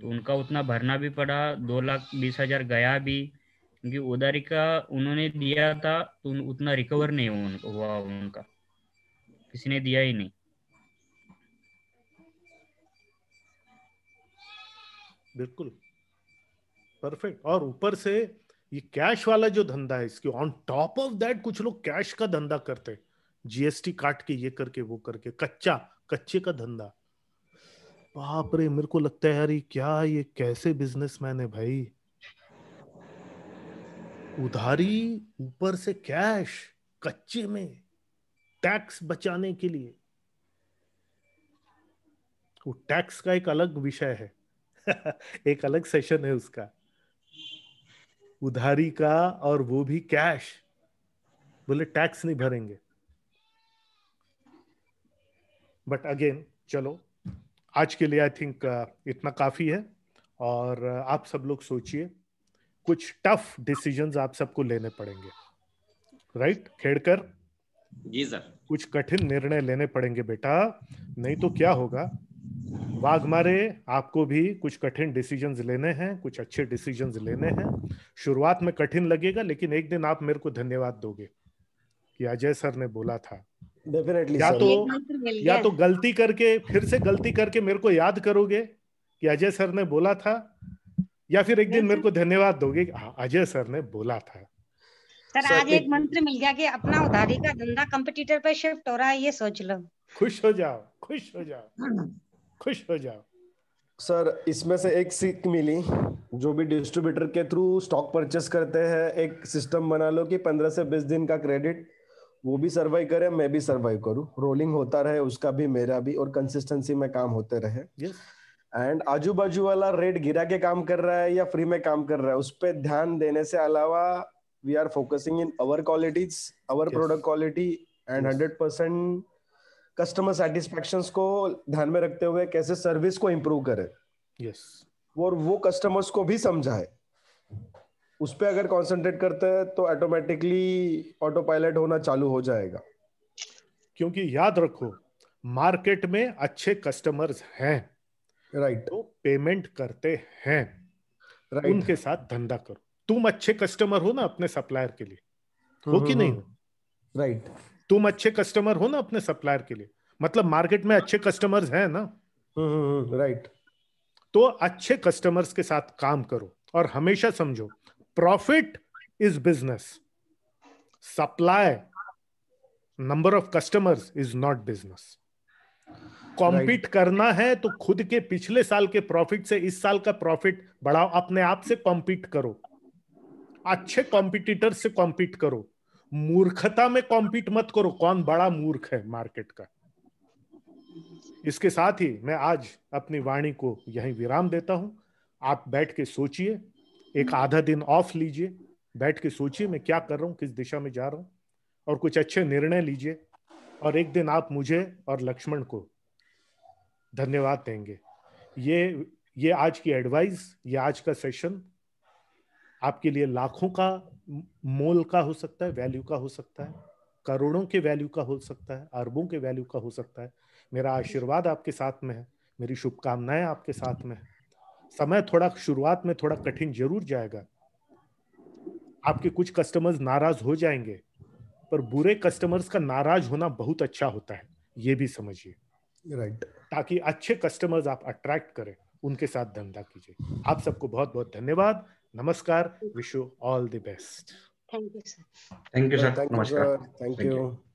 तो उनका उतना भरना भी पड़ा दो लाख बीस हजार गया भी क्योंकि उधारी का उन्होंने दिया था तो उतना रिकवर नहीं हुआ उनका किसी ने दिया ही नहीं बिल्कुल परफेक्ट और ऊपर से ये कैश वाला जो धंधा है इसके ऑन टॉप ऑफ दैट कुछ लोग कैश का धंधा करते हैं जीएसटी काट के ये करके वो करके कच्चा कच्चे का धंधा बाप रे मेरे को लगता है यार ये क्या ये कैसे बिजनेसमैन है भाई उधारी ऊपर से कैश कच्चे में टैक्स बचाने के लिए वो टैक्स का एक अलग विषय है (laughs) एक अलग सेशन है उसका उधारी का और वो भी कैश बोले टैक्स नहीं भरेंगे बट अगेन चलो आज के लिए आई थिंक uh, इतना काफ़ी है और uh, आप सब लोग सोचिए कुछ टफ डिसीजंस आप सबको लेने पड़ेंगे right right? Khedkar ji sir कुछ कठिन निर्णय लेने पड़ेंगे बेटा नहीं तो क्या होगा वाघ मारे आपको भी कुछ कठिन डिसीजंस लेने हैं कुछ अच्छे डिसीजंस लेने हैं शुरुआत में कठिन लगेगा लेकिन एक दिन आप मेरे को धन्यवाद दोगे कि अजय सर ने बोला था डेफिनेटली या तो या तो गलती करके फिर से गलती करके मेरे को याद करोगे कि अजय सर ने बोला था या फिर एक दिन मेरे को धन्यवाद दोगे हाँ, अजय सर ने बोला था सर आज एक मंत्र मिल गया कि अपना उधारी का धंधा कंपटीटर पर शिफ्ट हो रहा है ये सोच लो खुश हो जाओ खुश हो जाओ हाँ। खुश हो जाओ सर इसमें से एक सीख मिली जो भी डिस्ट्रीब्यूटर के थ्रू स्टॉक परचेस करते हैं एक सिस्टम बना लो कि पंद्रह से बीस दिन का क्रेडिट वो भी सर्वाइव करे मैं भी सर्वाइव करूँ रोलिंग होता रहे उसका भी मेरा भी और कंसिस्टेंसी में काम होते रहे एंड yes. आजू बाजू वाला रेट गिरा के काम कर रहा है या फ्री में काम कर रहा है उस पर ध्यान देने से अलावा we are focusing in our qualities our product quality and hundred percent customer satisfaction को ध्यान में रखते हुए कैसे सर्विस को इम्प्रूव करें yes. और वो कस्टमर्स को भी समझाए उस पर अगर कॉन्सेंट्रेट करते हैं तो ऑटोमेटिकली ऑटो पायलट होना चालू हो जाएगा क्योंकि याद रखो मार्केट में अच्छे कस्टमर्स हैं राइट right. तो पेमेंट करते हैं right. उनके साथ धंधा करो तुम अच्छे कस्टमर हो ना अपने सप्लायर के लिए हो कि हम्म, नहीं राइट हम्म, हम्म। right. तुम अच्छे कस्टमर हो ना अपने सप्लायर के लिए मतलब मार्केट में अच्छे कस्टमर्स हैं ना राइट हम्म, हम्म, हम्म, तो अच्छे कस्टमर्स के साथ काम करो और हमेशा समझो profit is business supply number of customers is not business compete करना है तो खुद के पिछले साल के प्रॉफिट से इस साल का प्रॉफिट बढ़ाओ अपने आप से कॉम्पीट करो अच्छे कॉम्पिटिटर से कॉम्पीट करो मूर्खता में कॉम्पीट मत करो कौन बड़ा मूर्ख है मार्केट का इसके साथ ही मैं आज अपनी वाणी को यहीं विराम देता हूं आप बैठ के सोचिए एक आधा दिन ऑफ लीजिए बैठ के सोचिए मैं क्या कर रहा हूँ किस दिशा में जा रहा हूं और कुछ अच्छे निर्णय लीजिए और एक दिन आप मुझे और लक्ष्मण को धन्यवाद देंगे ये ये आज की एडवाइस ये आज का सेशन आपके लिए लाखों का मोल का हो सकता है वैल्यू का हो सकता है करोड़ों के वैल्यू का हो सकता है अरबों के वैल्यू का हो सकता है मेरा आशीर्वाद आपके साथ में है मेरी शुभकामनाएं आपके साथ में है समय थोड़ा शुरुआत में थोड़ा कठिन जरूर जाएगा आपके कुछ कस्टमर्स नाराज हो जाएंगे पर बुरे कस्टमर्स का नाराज होना बहुत अच्छा होता है ये भी समझिए राइट right. ताकि अच्छे कस्टमर्स आप अट्रैक्ट करें उनके साथ धंधा कीजिए आप सबको बहुत बहुत धन्यवाद नमस्कार wish you all the best thank you sir thank you sir thank thank you